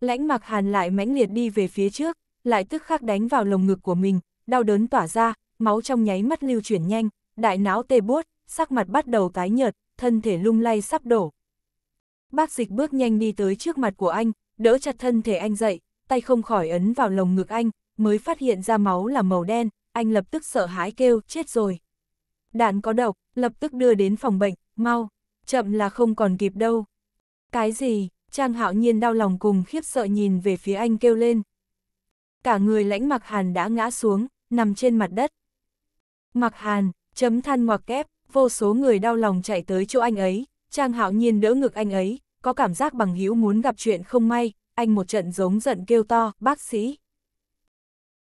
Lãnh mặc hàn lại mãnh liệt đi về phía trước, lại tức khắc đánh vào lồng ngực của mình, đau đớn tỏa ra, máu trong nháy mắt lưu chuyển nhanh, đại não tê buốt, sắc mặt bắt đầu tái nhợt, thân thể lung lay sắp đổ. Bác dịch bước nhanh đi tới trước mặt của anh, đỡ chặt thân thể anh dậy, tay không khỏi ấn vào lồng ngực anh, mới phát hiện ra máu là màu đen, anh lập tức sợ hãi kêu, chết rồi. Đạn có độc, lập tức đưa đến phòng bệnh, mau, chậm là không còn kịp đâu. Cái gì, Trang Hạo Nhiên đau lòng cùng khiếp sợ nhìn về phía anh kêu lên. Cả người lãnh Mặc Hàn đã ngã xuống, nằm trên mặt đất. Mặc Hàn, chấm than ngoặc kép, vô số người đau lòng chạy tới chỗ anh ấy, Trang Hạo Nhiên đỡ ngực anh ấy, có cảm giác bằng hữu muốn gặp chuyện không may, anh một trận giống giận kêu to, bác sĩ.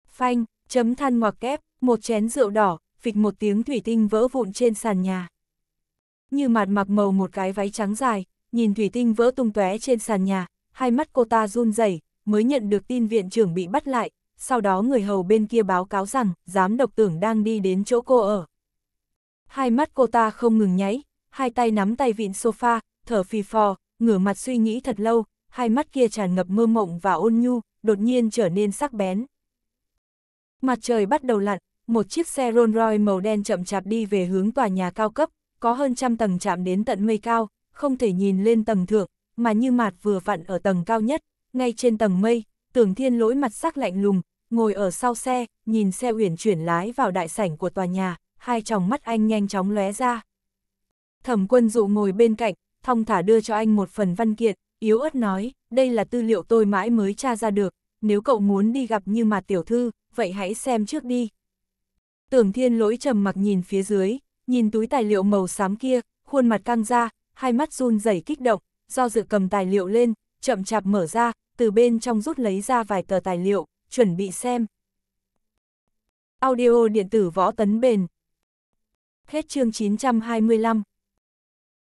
Phanh, chấm than ngoặc kép, một chén rượu đỏ, phịch một tiếng thủy tinh vỡ vụn trên sàn nhà. Như mạt mặc màu một cái váy trắng dài, nhìn thủy tinh vỡ tung tóe trên sàn nhà, hai mắt cô ta run rẩy, mới nhận được tin viện trưởng bị bắt lại, sau đó người hầu bên kia báo cáo rằng giám độc tưởng đang đi đến chỗ cô ở. Hai mắt cô ta không ngừng nháy, hai tay nắm tay vịn sofa, thở phì phò, ngửa mặt suy nghĩ thật lâu, hai mắt kia tràn ngập mơ mộng và ôn nhu, đột nhiên trở nên sắc bén. Mặt trời bắt đầu lặn, một chiếc xe Rolls Royce màu đen chậm chạp đi về hướng tòa nhà cao cấp, có hơn trăm tầng chạm đến tận mây cao, không thể nhìn lên tầng thượng, mà như mạt vừa vặn ở tầng cao nhất, ngay trên tầng mây, tưởng thiên lỗi mặt sắc lạnh lùng, ngồi ở sau xe, nhìn xe uyển chuyển lái vào đại sảnh của tòa nhà, hai tròng mắt anh nhanh chóng lóe ra. Thẩm quân dụ ngồi bên cạnh, thong thả đưa cho anh một phần văn kiện, yếu ớt nói, đây là tư liệu tôi mãi mới tra ra được, nếu cậu muốn đi gặp như mà tiểu thư, vậy hãy xem trước đi. Tưởng thiên lỗi trầm mặc nhìn phía dưới, nhìn túi tài liệu màu xám kia, khuôn mặt căng ra, hai mắt run rẩy kích động, do dự cầm tài liệu lên, chậm chạp mở ra, từ bên trong rút lấy ra vài tờ tài liệu, chuẩn bị xem. Audio điện tử võ tấn bền Hết chương 925